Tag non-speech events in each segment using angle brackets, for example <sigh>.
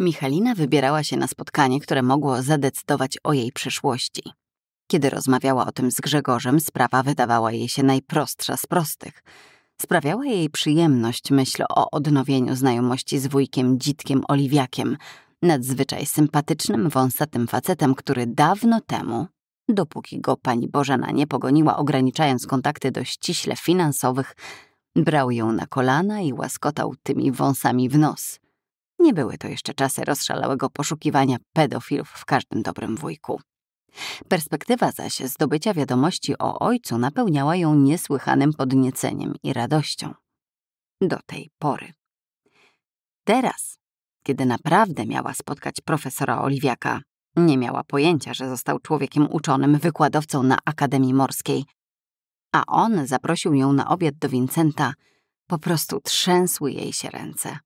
Michalina wybierała się na spotkanie, które mogło zadecydować o jej przyszłości. Kiedy rozmawiała o tym z Grzegorzem, sprawa wydawała jej się najprostsza z prostych. Sprawiała jej przyjemność myśl o odnowieniu znajomości z wujkiem Dzitkiem Oliwiakiem, nadzwyczaj sympatycznym, wąsatym facetem, który dawno temu, dopóki go pani Bożena nie pogoniła, ograniczając kontakty do ściśle finansowych, brał ją na kolana i łaskotał tymi wąsami w nos – nie były to jeszcze czasy rozszalałego poszukiwania pedofilów w każdym dobrym wujku. Perspektywa zaś zdobycia wiadomości o ojcu napełniała ją niesłychanym podnieceniem i radością. Do tej pory. Teraz, kiedy naprawdę miała spotkać profesora Oliwiaka, nie miała pojęcia, że został człowiekiem uczonym, wykładowcą na Akademii Morskiej. A on zaprosił ją na obiad do Vincenta, po prostu trzęsły jej się ręce.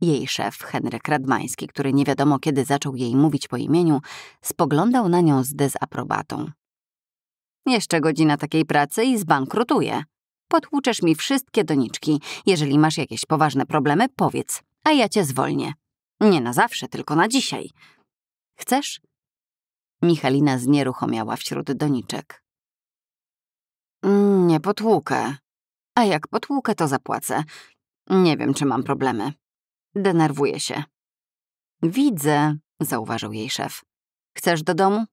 Jej szef, Henryk Radmański, który nie wiadomo kiedy zaczął jej mówić po imieniu, spoglądał na nią z dezaprobatą. Jeszcze godzina takiej pracy i zbankrutuję. Potłuczesz mi wszystkie doniczki. Jeżeli masz jakieś poważne problemy, powiedz, a ja cię zwolnię. Nie na zawsze, tylko na dzisiaj. Chcesz? Michalina znieruchomiała wśród doniczek. Mm, nie potłukę. A jak potłukę, to zapłacę. Nie wiem, czy mam problemy. Denerwuje się. Widzę, zauważył jej szef. Chcesz do domu?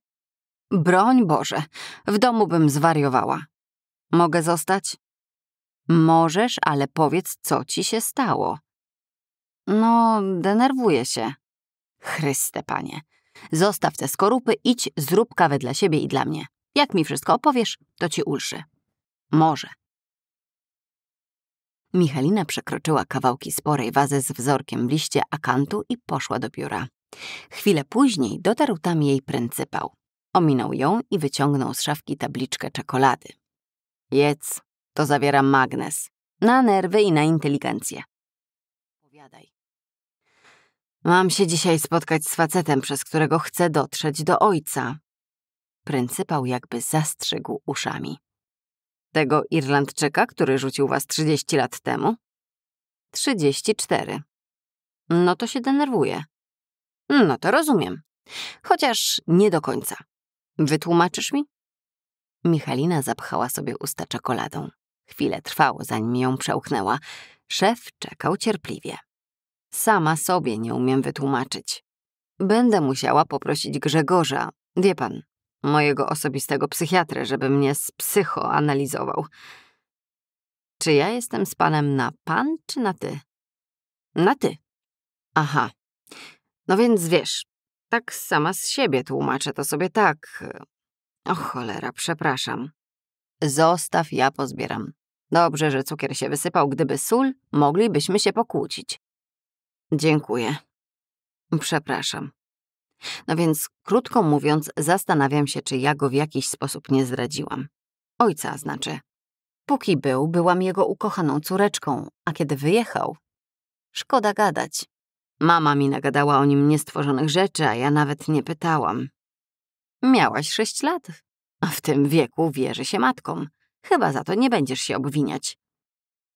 Broń Boże, w domu bym zwariowała. Mogę zostać? Możesz, ale powiedz, co ci się stało. No, denerwuję się. Chryste, panie. Zostaw te skorupy, idź, zrób kawę dla siebie i dla mnie. Jak mi wszystko opowiesz, to ci ulży. Może. Michalina przekroczyła kawałki sporej wazy z wzorkiem w liście akantu i poszła do biura. Chwilę później dotarł tam jej pryncypał. Ominął ją i wyciągnął z szafki tabliczkę czekolady. Jedz, to zawiera magnes. Na nerwy i na inteligencję. Powiadaj. Mam się dzisiaj spotkać z facetem, przez którego chcę dotrzeć do ojca. Pryncypał jakby zastrzegł uszami. Tego Irlandczyka, który rzucił was 30 lat temu? 34. No to się denerwuje. No to rozumiem. Chociaż nie do końca. Wytłumaczysz mi? Michalina zapchała sobie usta czekoladą. Chwilę trwało, zanim ją przełknęła. Szef czekał cierpliwie. Sama sobie nie umiem wytłumaczyć. Będę musiała poprosić Grzegorza. Wie pan, mojego osobistego psychiatrę, żeby mnie psychoanalizował. Czy ja jestem z panem na pan czy na ty? Na ty. Aha. No więc wiesz, tak sama z siebie tłumaczę to sobie tak. O cholera, przepraszam. Zostaw, ja pozbieram. Dobrze, że cukier się wysypał. Gdyby sól, moglibyśmy się pokłócić. Dziękuję. Przepraszam. No więc, krótko mówiąc, zastanawiam się, czy ja go w jakiś sposób nie zdradziłam. Ojca znaczy. Póki był, byłam jego ukochaną córeczką, a kiedy wyjechał... Szkoda gadać. Mama mi nagadała o nim niestworzonych rzeczy, a ja nawet nie pytałam. Miałaś sześć lat, a w tym wieku wierzy się matkom. Chyba za to nie będziesz się obwiniać.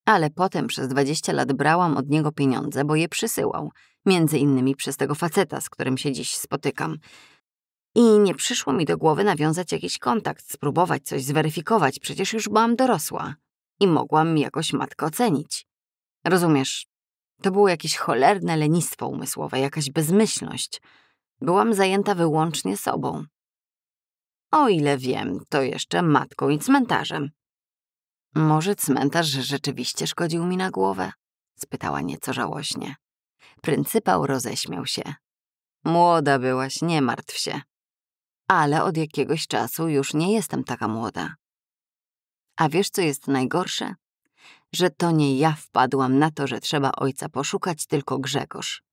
Ale potem przez 20 lat brałam od niego pieniądze, bo je przysyłał, między innymi przez tego faceta, z którym się dziś spotykam. I nie przyszło mi do głowy nawiązać jakiś kontakt, spróbować coś zweryfikować, przecież już byłam dorosła i mogłam jakoś matkę ocenić. Rozumiesz, to było jakieś cholerne lenistwo umysłowe, jakaś bezmyślność. Byłam zajęta wyłącznie sobą. O ile wiem, to jeszcze matką i cmentarzem, może cmentarz rzeczywiście szkodził mi na głowę? spytała nieco żałośnie. Pryncypał roześmiał się. Młoda byłaś, nie martw się. Ale od jakiegoś czasu już nie jestem taka młoda. A wiesz, co jest najgorsze? Że to nie ja wpadłam na to, że trzeba ojca poszukać, tylko Grzegorz.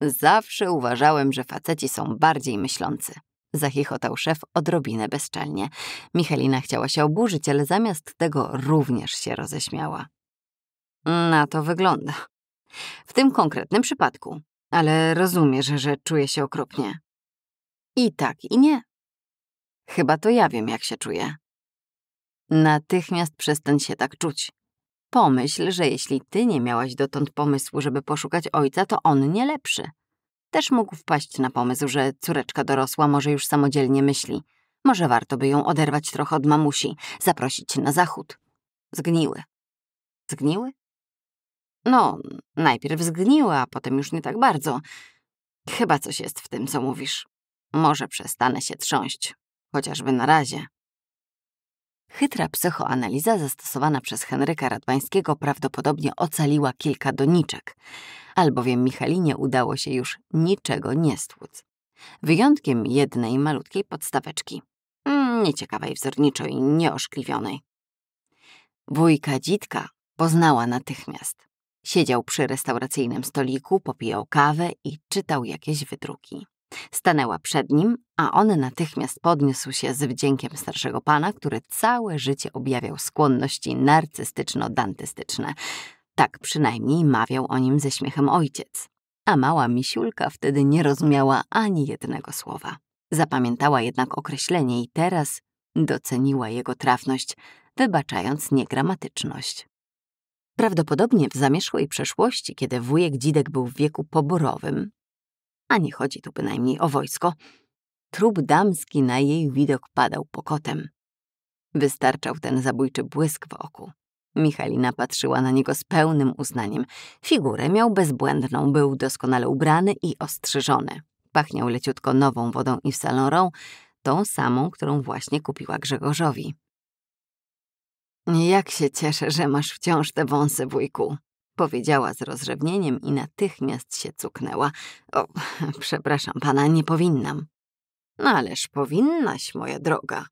Zawsze uważałem, że faceci są bardziej myślący, Zachichotał szef odrobinę bezczelnie. Michalina chciała się oburzyć, ale zamiast tego również się roześmiała. Na to wygląda. W tym konkretnym przypadku. Ale rozumiesz, że czuję się okropnie. I tak, i nie. Chyba to ja wiem, jak się czuję. Natychmiast przestań się tak czuć. Pomyśl, że jeśli ty nie miałaś dotąd pomysłu, żeby poszukać ojca, to on nie lepszy. Też mógł wpaść na pomysł, że córeczka dorosła może już samodzielnie myśli. Może warto by ją oderwać trochę od mamusi, zaprosić na zachód. Zgniły. Zgniły? No, najpierw zgniły, a potem już nie tak bardzo. Chyba coś jest w tym, co mówisz. Może przestanę się trząść, chociażby na razie. Chytra psychoanaliza zastosowana przez Henryka Radwańskiego prawdopodobnie ocaliła kilka doniczek, albowiem Michalinie udało się już niczego nie stłuc. Wyjątkiem jednej malutkiej podstaweczki. Mm, nieciekawej wzorniczo i nieoszkliwionej. Wujka Dzitka poznała natychmiast. Siedział przy restauracyjnym stoliku, popijał kawę i czytał jakieś wydruki. Stanęła przed nim, a on natychmiast podniósł się z wdziękiem starszego pana, który całe życie objawiał skłonności narcystyczno-dantystyczne. Tak przynajmniej mawiał o nim ze śmiechem ojciec. A mała misiulka wtedy nie rozumiała ani jednego słowa. Zapamiętała jednak określenie i teraz doceniła jego trafność, wybaczając niegramatyczność. Prawdopodobnie w zamierzchłej przeszłości, kiedy wujek Dzidek był w wieku poborowym, a nie chodzi tu bynajmniej o wojsko. Trup damski na jej widok padał pokotem. Wystarczał ten zabójczy błysk w oku. Michalina patrzyła na niego z pełnym uznaniem. Figurę miał bezbłędną, był doskonale ubrany i ostrzyżony. Pachniał leciutko nową wodą i w salorą, tą samą, którą właśnie kupiła Grzegorzowi. Jak się cieszę, że masz wciąż te wąsy, wujku, Powiedziała z rozrzewnieniem i natychmiast się cuknęła. O, <laughs> przepraszam pana, nie powinnam. No ależ powinnaś, moja droga.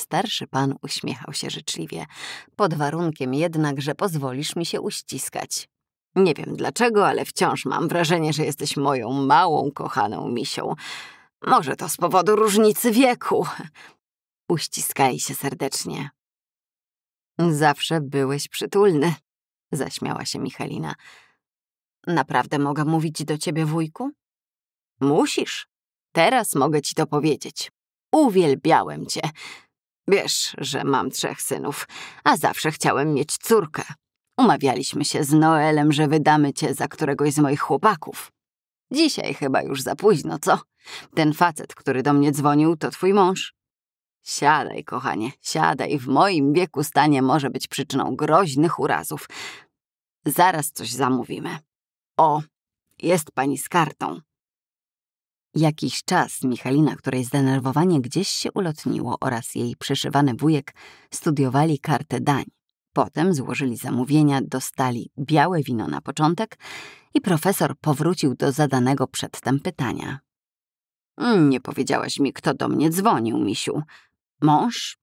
Starszy pan uśmiechał się życzliwie, pod warunkiem jednak, że pozwolisz mi się uściskać. Nie wiem dlaczego, ale wciąż mam wrażenie, że jesteś moją małą, kochaną misią. Może to z powodu różnicy wieku. Uściskaj się serdecznie. Zawsze byłeś przytulny, zaśmiała się Michalina. Naprawdę mogę mówić do ciebie, wujku? Musisz. Teraz mogę ci to powiedzieć. Uwielbiałem cię. Wiesz, że mam trzech synów, a zawsze chciałem mieć córkę. Umawialiśmy się z Noelem, że wydamy cię za któregoś z moich chłopaków. Dzisiaj chyba już za późno, co? Ten facet, który do mnie dzwonił, to twój mąż. Siadaj, kochanie, siadaj. W moim wieku stanie może być przyczyną groźnych urazów. Zaraz coś zamówimy. O, jest pani z kartą. Jakiś czas Michalina, której zdenerwowanie gdzieś się ulotniło oraz jej przyszywany wujek studiowali kartę dań. Potem złożyli zamówienia, dostali białe wino na początek i profesor powrócił do zadanego przedtem pytania. Nie powiedziałaś mi, kto do mnie dzwonił, misiu. Mąż?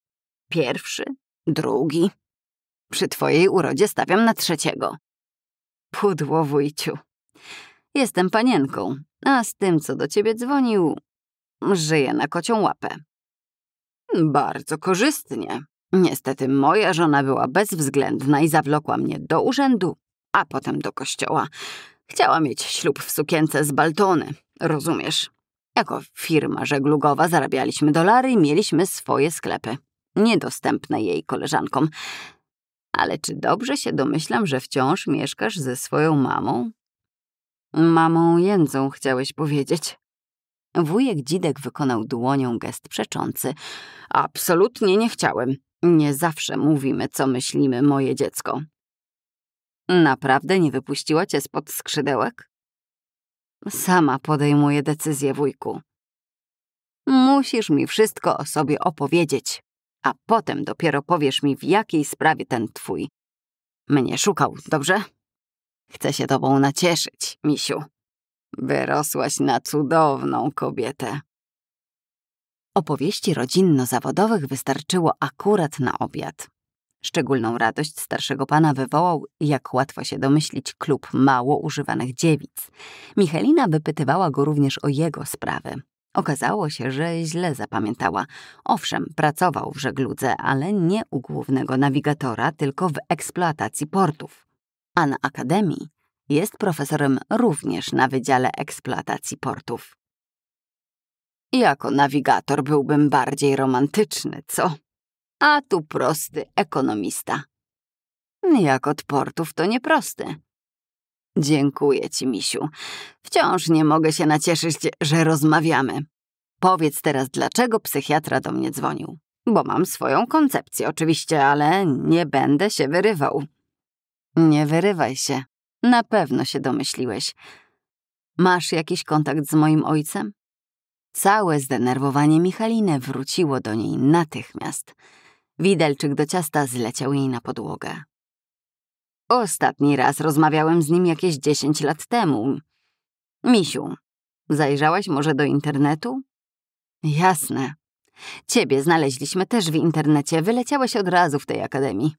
Pierwszy? Drugi? Przy twojej urodzie stawiam na trzeciego. Pudło, wujciu. Jestem panienką, a z tym, co do ciebie dzwonił, żyję na kocią łapę. Bardzo korzystnie. Niestety moja żona była bezwzględna i zawlokła mnie do urzędu, a potem do kościoła. Chciała mieć ślub w sukience z baltony, rozumiesz? Jako firma żeglugowa zarabialiśmy dolary i mieliśmy swoje sklepy, niedostępne jej koleżankom. Ale czy dobrze się domyślam, że wciąż mieszkasz ze swoją mamą? Mamą Jędzą chciałeś powiedzieć. Wujek Dzidek wykonał dłonią gest przeczący. Absolutnie nie chciałem. Nie zawsze mówimy, co myślimy, moje dziecko. Naprawdę nie wypuściła cię spod skrzydełek? Sama podejmuję decyzję, wujku. Musisz mi wszystko o sobie opowiedzieć, a potem dopiero powiesz mi, w jakiej sprawie ten twój mnie szukał, dobrze? Chcę się tobą nacieszyć, misiu. Wyrosłaś na cudowną kobietę. Opowieści rodzinno-zawodowych wystarczyło akurat na obiad. Szczególną radość starszego pana wywołał, jak łatwo się domyślić, klub mało używanych dziewic. Michelina wypytywała go również o jego sprawy. Okazało się, że źle zapamiętała. Owszem, pracował w żegludze, ale nie u głównego nawigatora, tylko w eksploatacji portów. A na akademii jest profesorem również na Wydziale Eksploatacji Portów. Jako nawigator byłbym bardziej romantyczny, co? a tu prosty ekonomista. No jak od portów to nieproste. Dziękuję ci, misiu. Wciąż nie mogę się nacieszyć, że rozmawiamy. Powiedz teraz, dlaczego psychiatra do mnie dzwonił. Bo mam swoją koncepcję oczywiście, ale nie będę się wyrywał. Nie wyrywaj się. Na pewno się domyśliłeś. Masz jakiś kontakt z moim ojcem? Całe zdenerwowanie Michaliny wróciło do niej natychmiast. Widelczyk do ciasta zleciał jej na podłogę. Ostatni raz rozmawiałem z nim jakieś 10 lat temu. Misiu, zajrzałaś może do internetu? Jasne. Ciebie znaleźliśmy też w internecie, wyleciałeś od razu w tej akademii.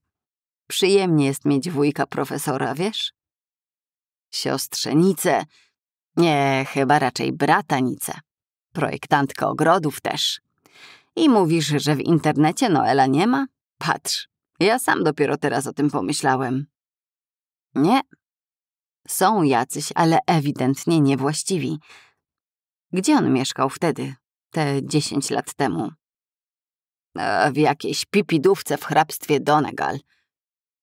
Przyjemnie jest mieć wujka profesora, wiesz? Siostrzenice. Nie, chyba raczej bratanice. Projektantka ogrodów też. I mówisz, że w internecie Noela nie ma? Patrz, ja sam dopiero teraz o tym pomyślałem. Nie. Są jacyś, ale ewidentnie niewłaściwi. Gdzie on mieszkał wtedy, te dziesięć lat temu? E, w jakiejś pipidówce w hrabstwie Donegal.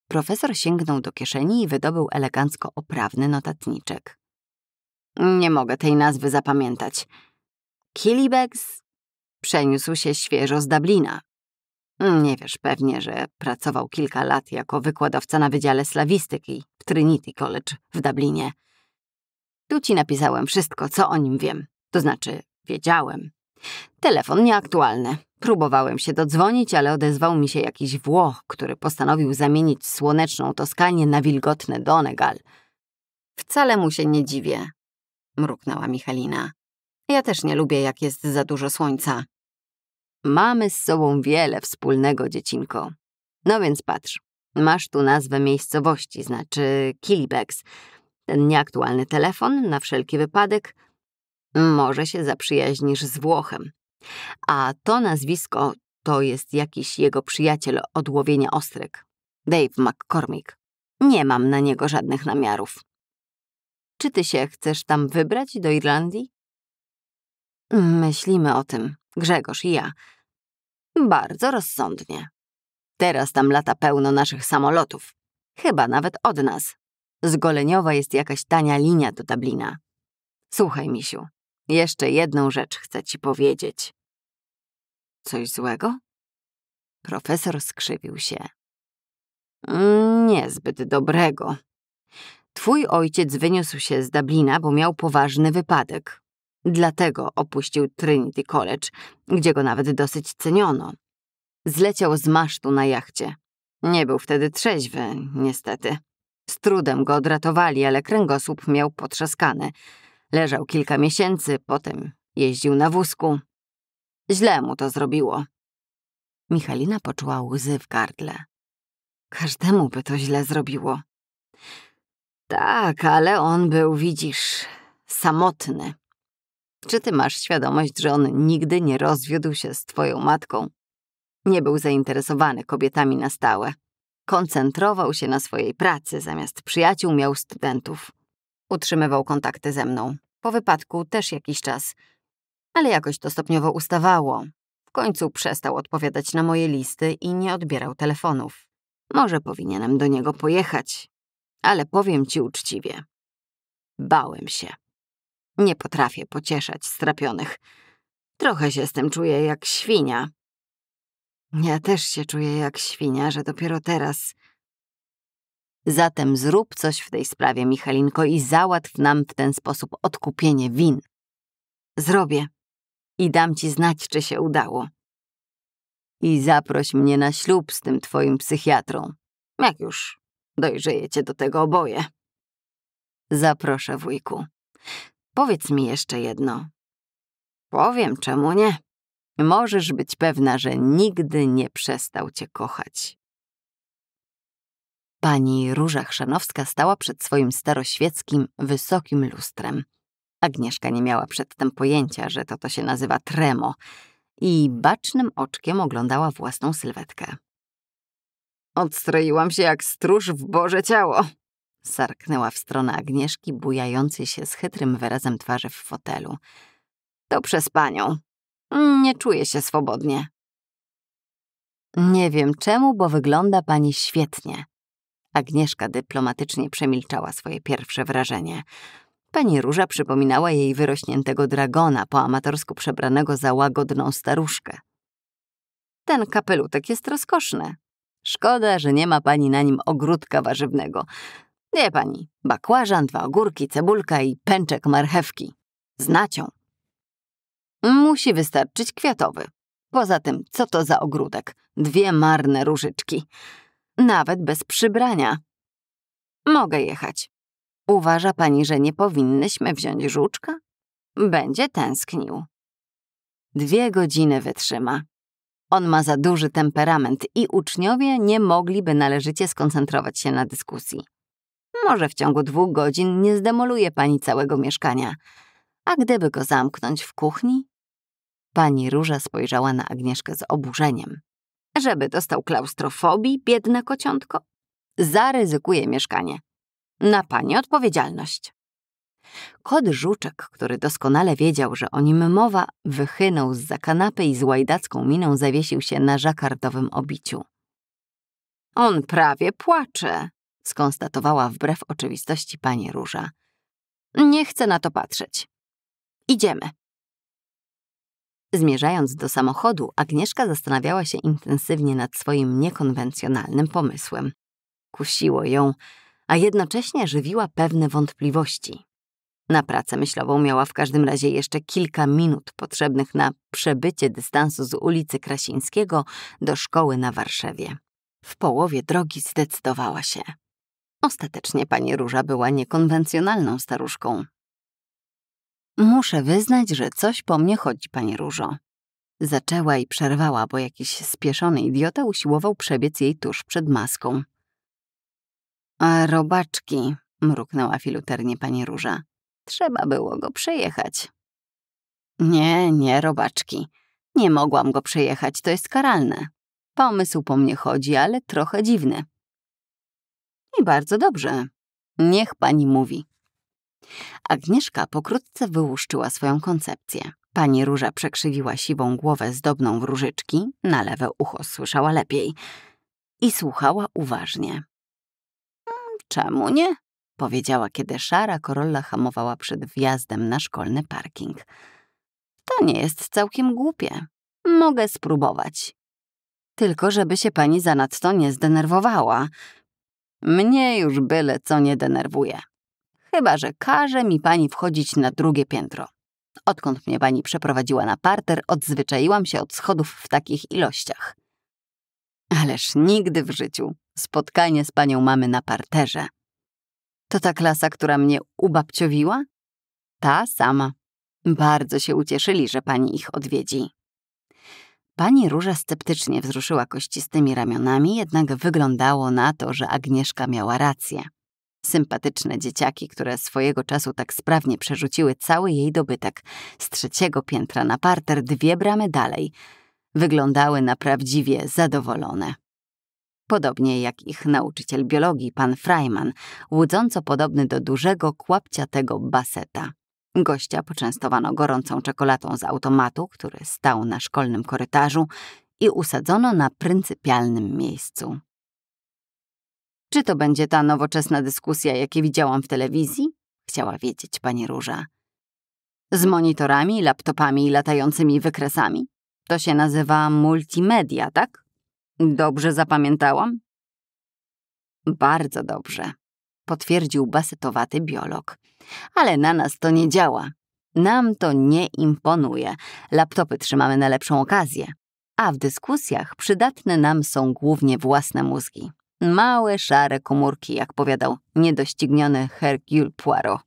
Profesor sięgnął do kieszeni i wydobył elegancko oprawny notatniczek. Nie mogę tej nazwy zapamiętać. Kilibegs? Przeniósł się świeżo z Dublina. Nie wiesz pewnie, że pracował kilka lat jako wykładowca na Wydziale Slawistyki w Trinity College w Dublinie. Tu ci napisałem wszystko, co o nim wiem. To znaczy, wiedziałem. Telefon nieaktualny. Próbowałem się dodzwonić, ale odezwał mi się jakiś Włoch, który postanowił zamienić słoneczną Toskanię na wilgotne Donegal. Wcale mu się nie dziwię, mruknęła Michalina. Ja też nie lubię, jak jest za dużo słońca. Mamy z sobą wiele wspólnego, dziecinko. No więc patrz, masz tu nazwę miejscowości, znaczy Kilibex. Ten nieaktualny telefon, na wszelki wypadek, może się zaprzyjaźnisz z Włochem. A to nazwisko to jest jakiś jego przyjaciel od łowienia ostryk. Dave McCormick. Nie mam na niego żadnych namiarów. Czy ty się chcesz tam wybrać do Irlandii? Myślimy o tym. Grzegorz i ja. Bardzo rozsądnie. Teraz tam lata pełno naszych samolotów. Chyba nawet od nas. Z Goleniowa jest jakaś tania linia do Dublina. Słuchaj, misiu, jeszcze jedną rzecz chcę ci powiedzieć. Coś złego? Profesor skrzywił się. Mm, niezbyt dobrego. Twój ojciec wyniósł się z Dublina, bo miał poważny wypadek. Dlatego opuścił Trinity College, gdzie go nawet dosyć ceniono. Zleciał z masztu na jachcie. Nie był wtedy trzeźwy, niestety. Z trudem go odratowali, ale kręgosłup miał potrzaskany. Leżał kilka miesięcy, potem jeździł na wózku. Źle mu to zrobiło. Michalina poczuła łzy w gardle. Każdemu by to źle zrobiło. Tak, ale on był, widzisz, samotny. Czy ty masz świadomość, że on nigdy nie rozwiódł się z twoją matką? Nie był zainteresowany kobietami na stałe. Koncentrował się na swojej pracy, zamiast przyjaciół miał studentów. Utrzymywał kontakty ze mną. Po wypadku też jakiś czas. Ale jakoś to stopniowo ustawało. W końcu przestał odpowiadać na moje listy i nie odbierał telefonów. Może powinienem do niego pojechać. Ale powiem ci uczciwie. Bałem się. Nie potrafię pocieszać strapionych. Trochę się z tym czuję jak świnia. Ja też się czuję jak świnia, że dopiero teraz. Zatem zrób coś w tej sprawie, Michalinko, i załatw nam w ten sposób odkupienie win. Zrobię i dam ci znać, czy się udało. I zaproś mnie na ślub z tym twoim psychiatrą. Jak już dojrzejecie do tego oboje. Zaproszę, wujku. Powiedz mi jeszcze jedno. Powiem, czemu nie. Możesz być pewna, że nigdy nie przestał cię kochać. Pani Róża Chrzanowska stała przed swoim staroświeckim, wysokim lustrem. Agnieszka nie miała przedtem pojęcia, że to to się nazywa tremo i bacznym oczkiem oglądała własną sylwetkę. Odstroiłam się jak stróż w Boże ciało, Sarknęła w stronę Agnieszki, bujającej się z chytrym wyrazem twarzy w fotelu. To przez panią. Nie czuję się swobodnie. Nie wiem czemu, bo wygląda pani świetnie. Agnieszka dyplomatycznie przemilczała swoje pierwsze wrażenie. Pani Róża przypominała jej wyrośniętego dragona, po amatorsku przebranego za łagodną staruszkę. Ten kapelutek jest rozkoszny. Szkoda, że nie ma pani na nim ogródka warzywnego. Wie pani, bakłażan, dwa ogórki, cebulka i pęczek marchewki. Z nacią. Musi wystarczyć kwiatowy. Poza tym, co to za ogródek? Dwie marne różyczki. Nawet bez przybrania. Mogę jechać. Uważa pani, że nie powinnyśmy wziąć żuczka? Będzie tęsknił. Dwie godziny wytrzyma. On ma za duży temperament i uczniowie nie mogliby należycie skoncentrować się na dyskusji. Może w ciągu dwóch godzin nie zdemoluje pani całego mieszkania. A gdyby go zamknąć w kuchni? Pani Róża spojrzała na Agnieszkę z oburzeniem. Żeby dostał klaustrofobii, biedne kociątko? Zaryzykuje mieszkanie. Na pani odpowiedzialność. Kod Żuczek, który doskonale wiedział, że o nim mowa, wychynął z za kanapy i z łajdacką miną zawiesił się na żakardowym obiciu. On prawie płacze, skonstatowała wbrew oczywistości pani Róża. Nie chcę na to patrzeć. Idziemy. Zmierzając do samochodu, Agnieszka zastanawiała się intensywnie nad swoim niekonwencjonalnym pomysłem. Kusiło ją, a jednocześnie żywiła pewne wątpliwości. Na pracę myślową miała w każdym razie jeszcze kilka minut potrzebnych na przebycie dystansu z ulicy Krasińskiego do szkoły na Warszawie. W połowie drogi zdecydowała się. Ostatecznie pani Róża była niekonwencjonalną staruszką. Muszę wyznać, że coś po mnie chodzi, pani Różo. Zaczęła i przerwała, bo jakiś spieszony idiota usiłował przebiec jej tuż przed maską. A robaczki, mruknęła filuternie pani Róża. Trzeba było go przejechać. Nie, nie, robaczki. Nie mogłam go przejechać, to jest karalne. Pomysł po mnie chodzi, ale trochę dziwny. I bardzo dobrze. Niech pani mówi. Agnieszka pokrótce wyłuszczyła swoją koncepcję. Pani Róża przekrzywiła siwą głowę zdobną w różyczki, na lewe ucho słyszała lepiej i słuchała uważnie. Mm, czemu nie? powiedziała, kiedy szara korolla hamowała przed wjazdem na szkolny parking. To nie jest całkiem głupie. Mogę spróbować. Tylko żeby się pani zanadto nie zdenerwowała, mnie już byle co nie denerwuje. Chyba, że każe mi pani wchodzić na drugie piętro. Odkąd mnie pani przeprowadziła na parter, odzwyczaiłam się od schodów w takich ilościach. Ależ nigdy w życiu spotkanie z panią mamy na parterze. To ta klasa, która mnie ubabciowiła? Ta sama. Bardzo się ucieszyli, że pani ich odwiedzi. Pani Róża sceptycznie wzruszyła kościstymi ramionami, jednak wyglądało na to, że Agnieszka miała rację. Sympatyczne dzieciaki, które swojego czasu tak sprawnie przerzuciły cały jej dobytek z trzeciego piętra na parter dwie bramy dalej, wyglądały na prawdziwie zadowolone. Podobnie jak ich nauczyciel biologii, pan Freiman, łudząco podobny do dużego, kłapciatego baseta. Gościa poczęstowano gorącą czekoladą z automatu, który stał na szkolnym korytarzu i usadzono na pryncypialnym miejscu. Czy to będzie ta nowoczesna dyskusja, jakie widziałam w telewizji? Chciała wiedzieć pani Róża. Z monitorami, laptopami i latającymi wykresami? To się nazywa multimedia, tak? Dobrze zapamiętałam? Bardzo dobrze, potwierdził basetowaty biolog. Ale na nas to nie działa. Nam to nie imponuje. Laptopy trzymamy na lepszą okazję. A w dyskusjach przydatne nam są głównie własne mózgi. Małe, szare komórki, jak powiadał niedościgniony Hercule Poirot.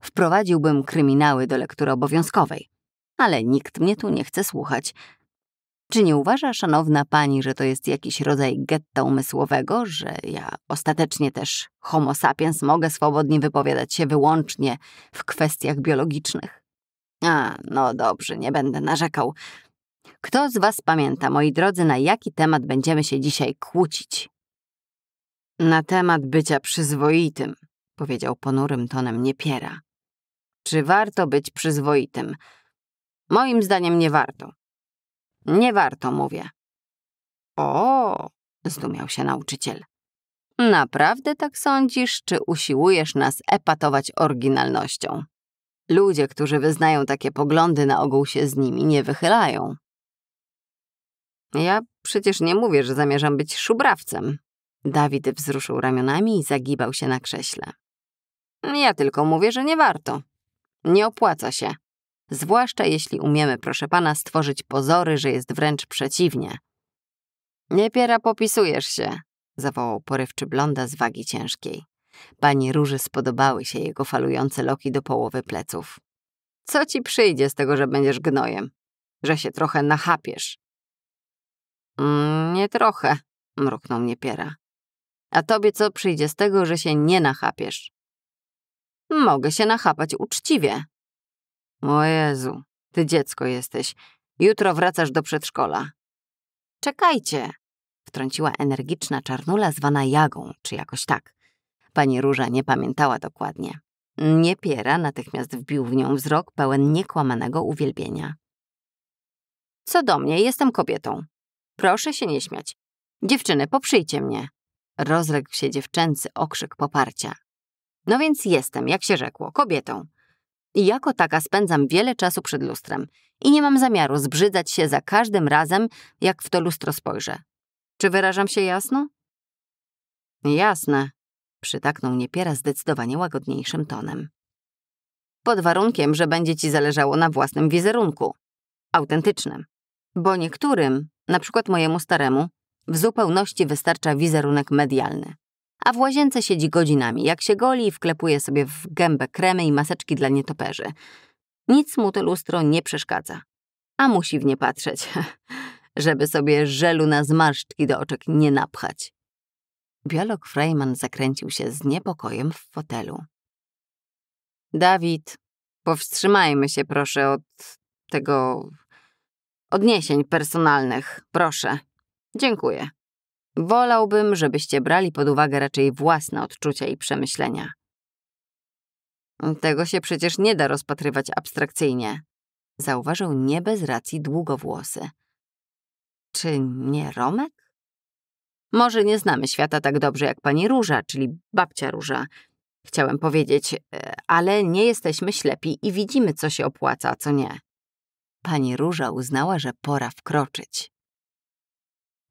Wprowadziłbym kryminały do lektury obowiązkowej. Ale nikt mnie tu nie chce słuchać. Czy nie uważa, szanowna pani, że to jest jakiś rodzaj getta umysłowego, że ja ostatecznie też, homo sapiens, mogę swobodnie wypowiadać się wyłącznie w kwestiach biologicznych? A, no dobrze, nie będę narzekał. Kto z was pamięta, moi drodzy, na jaki temat będziemy się dzisiaj kłócić? Na temat bycia przyzwoitym, powiedział ponurym tonem Niepiera. Czy warto być przyzwoitym? Moim zdaniem nie warto. Nie warto, mówię. O, zdumiał się nauczyciel. Naprawdę tak sądzisz, czy usiłujesz nas epatować oryginalnością? Ludzie, którzy wyznają takie poglądy, na ogół się z nimi nie wychylają. Ja przecież nie mówię, że zamierzam być szubrawcem. Dawid wzruszył ramionami i zagibał się na krześle. Ja tylko mówię, że nie warto. Nie opłaca się zwłaszcza jeśli umiemy, proszę pana, stworzyć pozory, że jest wręcz przeciwnie. Niepiera popisujesz się, zawołał porywczy blonda z wagi ciężkiej. Pani Róży spodobały się jego falujące loki do połowy pleców. Co ci przyjdzie z tego, że będziesz gnojem? Że się trochę nachapiesz? Mm, nie trochę, mruknął Niepiera. A tobie co przyjdzie z tego, że się nie nachapiesz? Mogę się nachapać uczciwie, o Jezu, ty dziecko jesteś. Jutro wracasz do przedszkola. Czekajcie, wtrąciła energiczna czarnula zwana Jagą, czy jakoś tak. Pani Róża nie pamiętała dokładnie. Niepiera natychmiast wbił w nią wzrok pełen niekłamanego uwielbienia. Co do mnie, jestem kobietą. Proszę się nie śmiać. Dziewczyny, poprzyjcie mnie. Rozległ się dziewczęcy okrzyk poparcia. No więc jestem, jak się rzekło, kobietą. Jako taka spędzam wiele czasu przed lustrem i nie mam zamiaru zbrzydzać się za każdym razem, jak w to lustro spojrzę. Czy wyrażam się jasno? Jasne, przytaknął niepiera zdecydowanie łagodniejszym tonem. Pod warunkiem, że będzie ci zależało na własnym wizerunku, autentycznym. Bo niektórym, na przykład mojemu staremu, w zupełności wystarcza wizerunek medialny a w łazience siedzi godzinami, jak się goli i wklepuje sobie w gębę kremy i maseczki dla nietoperzy. Nic mu to lustro nie przeszkadza. A musi w nie patrzeć, <laughs> żeby sobie żelu na zmarszczki do oczek nie napchać. Biolog Freyman zakręcił się z niepokojem w fotelu. Dawid, powstrzymajmy się proszę od tego... odniesień personalnych, proszę. Dziękuję. Wolałbym, żebyście brali pod uwagę raczej własne odczucia i przemyślenia. Tego się przecież nie da rozpatrywać abstrakcyjnie, zauważył nie bez racji długowłosy. Czy nie Romek? Może nie znamy świata tak dobrze jak pani Róża, czyli babcia Róża. Chciałem powiedzieć, e, ale nie jesteśmy ślepi i widzimy, co się opłaca, a co nie. Pani Róża uznała, że pora wkroczyć.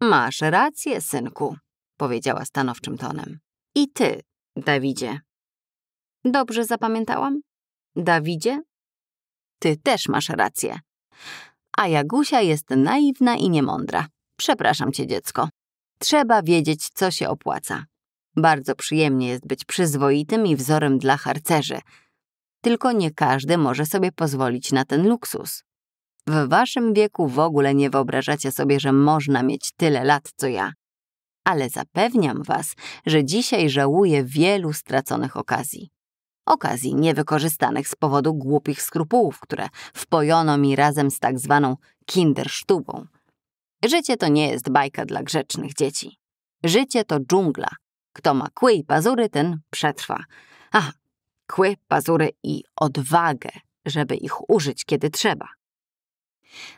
Masz rację, synku, powiedziała stanowczym tonem. I ty, Dawidzie. Dobrze zapamiętałam? Dawidzie? Ty też masz rację. A Jagusia jest naiwna i niemądra. Przepraszam cię, dziecko. Trzeba wiedzieć, co się opłaca. Bardzo przyjemnie jest być przyzwoitym i wzorem dla harcerzy. Tylko nie każdy może sobie pozwolić na ten luksus. W waszym wieku w ogóle nie wyobrażacie sobie, że można mieć tyle lat co ja. Ale zapewniam was, że dzisiaj żałuję wielu straconych okazji. Okazji niewykorzystanych z powodu głupich skrupułów, które wpojono mi razem z tak zwaną kindersztubą. Życie to nie jest bajka dla grzecznych dzieci. Życie to dżungla. Kto ma kły i pazury, ten przetrwa. Aha, kły, pazury i odwagę, żeby ich użyć, kiedy trzeba.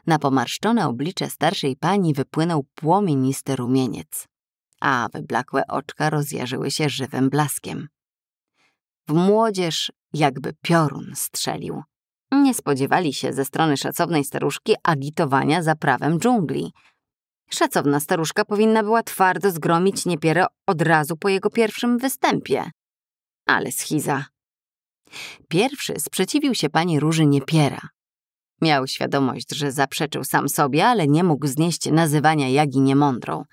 Na pomarszczone oblicze starszej pani wypłynął płomienisty rumieniec, a wyblakłe oczka rozjarzyły się żywym blaskiem. W młodzież jakby piorun strzelił. Nie spodziewali się ze strony szacownej staruszki agitowania za prawem dżungli. Szacowna staruszka powinna była twardo zgromić niepierę od razu po jego pierwszym występie. Ale schiza. Pierwszy sprzeciwił się pani Róży Niepiera, Miał świadomość, że zaprzeczył sam sobie, ale nie mógł znieść nazywania Jagi niemądrą.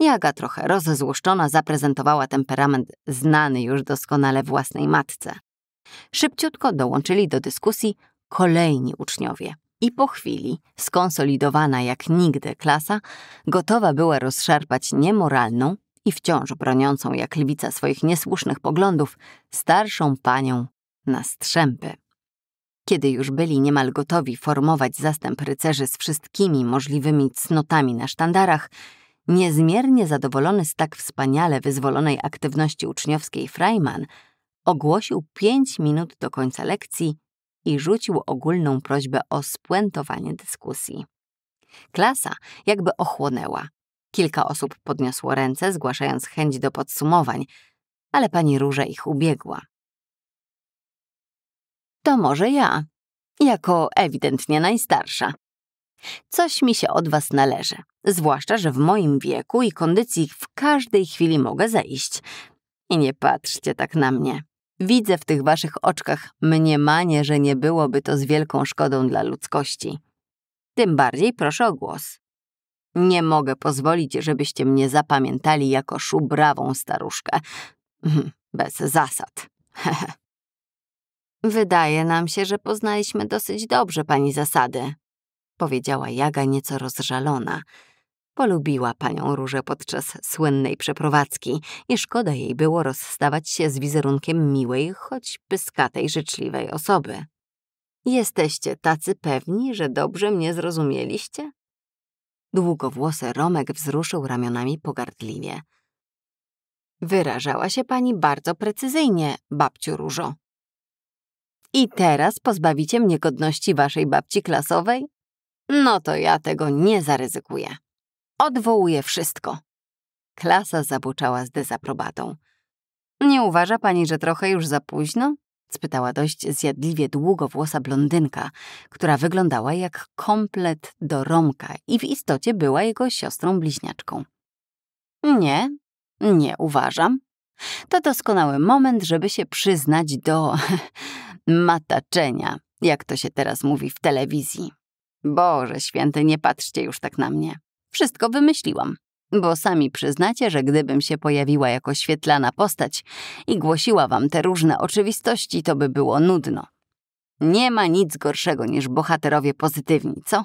Jaga trochę rozezłoszczona zaprezentowała temperament znany już doskonale własnej matce. Szybciutko dołączyli do dyskusji kolejni uczniowie. I po chwili, skonsolidowana jak nigdy klasa, gotowa była rozszarpać niemoralną i wciąż broniącą jak lwica swoich niesłusznych poglądów starszą panią na strzępy. Kiedy już byli niemal gotowi formować zastęp rycerzy z wszystkimi możliwymi cnotami na sztandarach, niezmiernie zadowolony z tak wspaniale wyzwolonej aktywności uczniowskiej Freiman ogłosił pięć minut do końca lekcji i rzucił ogólną prośbę o spuentowanie dyskusji. Klasa jakby ochłonęła. Kilka osób podniosło ręce, zgłaszając chęć do podsumowań, ale pani Róża ich ubiegła to może ja, jako ewidentnie najstarsza. Coś mi się od was należy, zwłaszcza, że w moim wieku i kondycji w każdej chwili mogę zejść. I nie patrzcie tak na mnie. Widzę w tych waszych oczkach mniemanie, że nie byłoby to z wielką szkodą dla ludzkości. Tym bardziej proszę o głos. Nie mogę pozwolić, żebyście mnie zapamiętali jako szubrawą staruszkę. <laughs> Bez zasad. <laughs> Wydaje nam się, że poznaliśmy dosyć dobrze pani zasady, powiedziała Jaga nieco rozżalona. Polubiła panią Różę podczas słynnej przeprowadzki i szkoda jej było rozstawać się z wizerunkiem miłej, choć pyskatej, życzliwej osoby. Jesteście tacy pewni, że dobrze mnie zrozumieliście? Długowłosy Romek wzruszył ramionami pogardliwie. Wyrażała się pani bardzo precyzyjnie, babciu Różo. I teraz pozbawicie mnie godności waszej babci klasowej? No to ja tego nie zaryzykuję. Odwołuję wszystko. Klasa zabuczała z dezaprobatą. Nie uważa pani, że trochę już za późno? spytała dość zjadliwie długowłosa blondynka, która wyglądała jak komplet do Romka i w istocie była jego siostrą bliźniaczką. Nie, nie uważam. To doskonały moment, żeby się przyznać do <laughs> mataczenia, jak to się teraz mówi w telewizji. Boże święty, nie patrzcie już tak na mnie. Wszystko wymyśliłam, bo sami przyznacie, że gdybym się pojawiła jako świetlana postać i głosiła wam te różne oczywistości, to by było nudno. Nie ma nic gorszego niż bohaterowie pozytywni, co?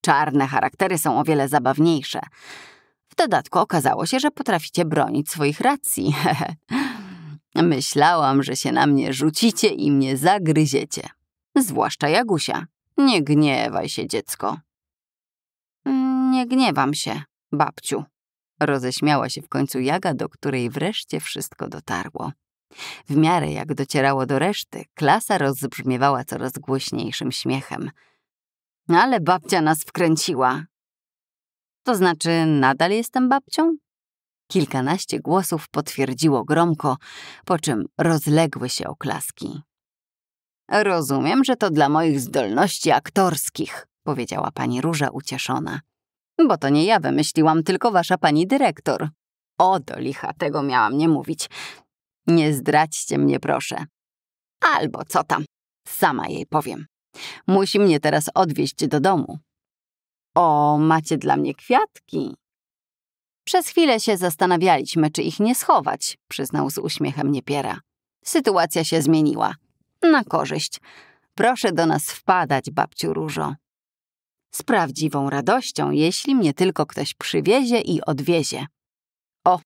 Czarne charaktery są o wiele zabawniejsze. W dodatku okazało się, że potraficie bronić swoich racji. <laughs> Myślałam, że się na mnie rzucicie i mnie zagryziecie. Zwłaszcza Jagusia. Nie gniewaj się, dziecko. Mm, nie gniewam się, babciu. Roześmiała się w końcu Jaga, do której wreszcie wszystko dotarło. W miarę jak docierało do reszty, klasa rozbrzmiewała coraz głośniejszym śmiechem. Ale babcia nas wkręciła. To znaczy, nadal jestem babcią? Kilkanaście głosów potwierdziło gromko, po czym rozległy się oklaski. Rozumiem, że to dla moich zdolności aktorskich, powiedziała pani Róża ucieszona. Bo to nie ja wymyśliłam, tylko wasza pani dyrektor. O, do licha, tego miałam nie mówić. Nie zdradźcie mnie, proszę. Albo co tam, sama jej powiem. Musi mnie teraz odwieźć do domu. O, macie dla mnie kwiatki, przez chwilę się zastanawialiśmy, czy ich nie schować, przyznał z uśmiechem Niepiera. Sytuacja się zmieniła. Na korzyść. Proszę do nas wpadać, babciu Różo. Z prawdziwą radością, jeśli mnie tylko ktoś przywiezie i odwiezie. O,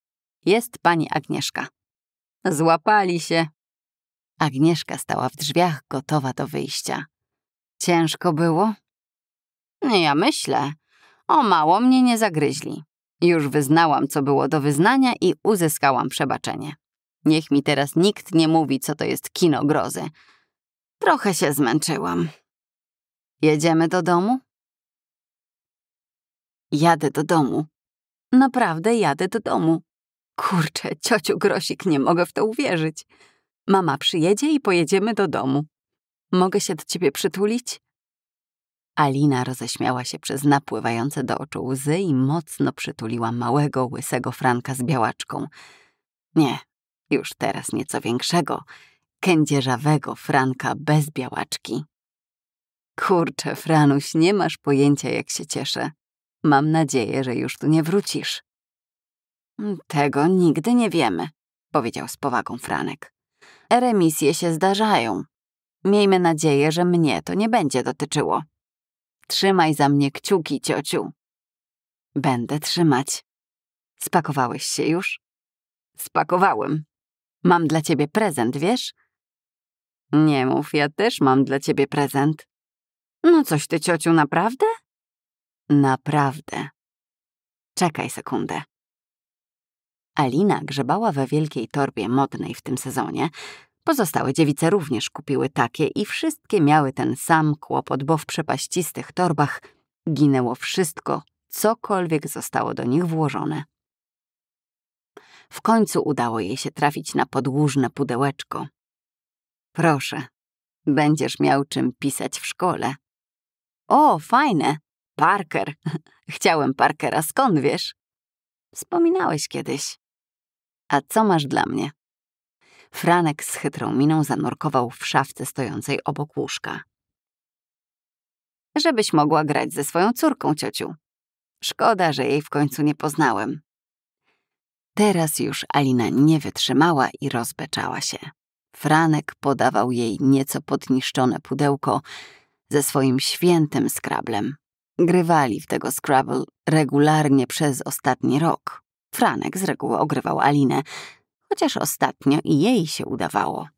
jest pani Agnieszka. Złapali się. Agnieszka stała w drzwiach, gotowa do wyjścia. Ciężko było? Ja myślę. O mało mnie nie zagryźli. Już wyznałam, co było do wyznania i uzyskałam przebaczenie. Niech mi teraz nikt nie mówi, co to jest kino grozy. Trochę się zmęczyłam. Jedziemy do domu? Jadę do domu. Naprawdę jadę do domu. Kurczę, ciociu Grosik, nie mogę w to uwierzyć. Mama przyjedzie i pojedziemy do domu. Mogę się do ciebie przytulić? Alina roześmiała się przez napływające do oczu łzy i mocno przytuliła małego, łysego Franka z białaczką. Nie, już teraz nieco większego, kędzierzawego Franka bez białaczki. Kurczę, Franuś, nie masz pojęcia, jak się cieszę. Mam nadzieję, że już tu nie wrócisz. Tego nigdy nie wiemy, powiedział z powagą Franek. Remisje się zdarzają. Miejmy nadzieję, że mnie to nie będzie dotyczyło. Trzymaj za mnie kciuki, ciociu. Będę trzymać. Spakowałeś się już? Spakowałem. Mam dla ciebie prezent, wiesz? Nie mów, ja też mam dla ciebie prezent. No coś ty, ciociu, naprawdę? Naprawdę. Czekaj sekundę. Alina grzebała we wielkiej torbie modnej w tym sezonie, Pozostałe dziewice również kupiły takie i wszystkie miały ten sam kłopot, bo w przepaścistych torbach ginęło wszystko, cokolwiek zostało do nich włożone. W końcu udało jej się trafić na podłużne pudełeczko. Proszę, będziesz miał czym pisać w szkole. O, fajne! Parker! <laughs> Chciałem Parkera, skąd wiesz? Wspominałeś kiedyś. A co masz dla mnie? Franek z chytrą miną zanurkował w szafce stojącej obok łóżka. Żebyś mogła grać ze swoją córką, ciociu. Szkoda, że jej w końcu nie poznałem. Teraz już Alina nie wytrzymała i rozbeczała się. Franek podawał jej nieco podniszczone pudełko ze swoim świętym skrablem. Grywali w tego Scrabble regularnie przez ostatni rok. Franek z reguły ogrywał Alinę, chociaż ostatnio i jej się udawało.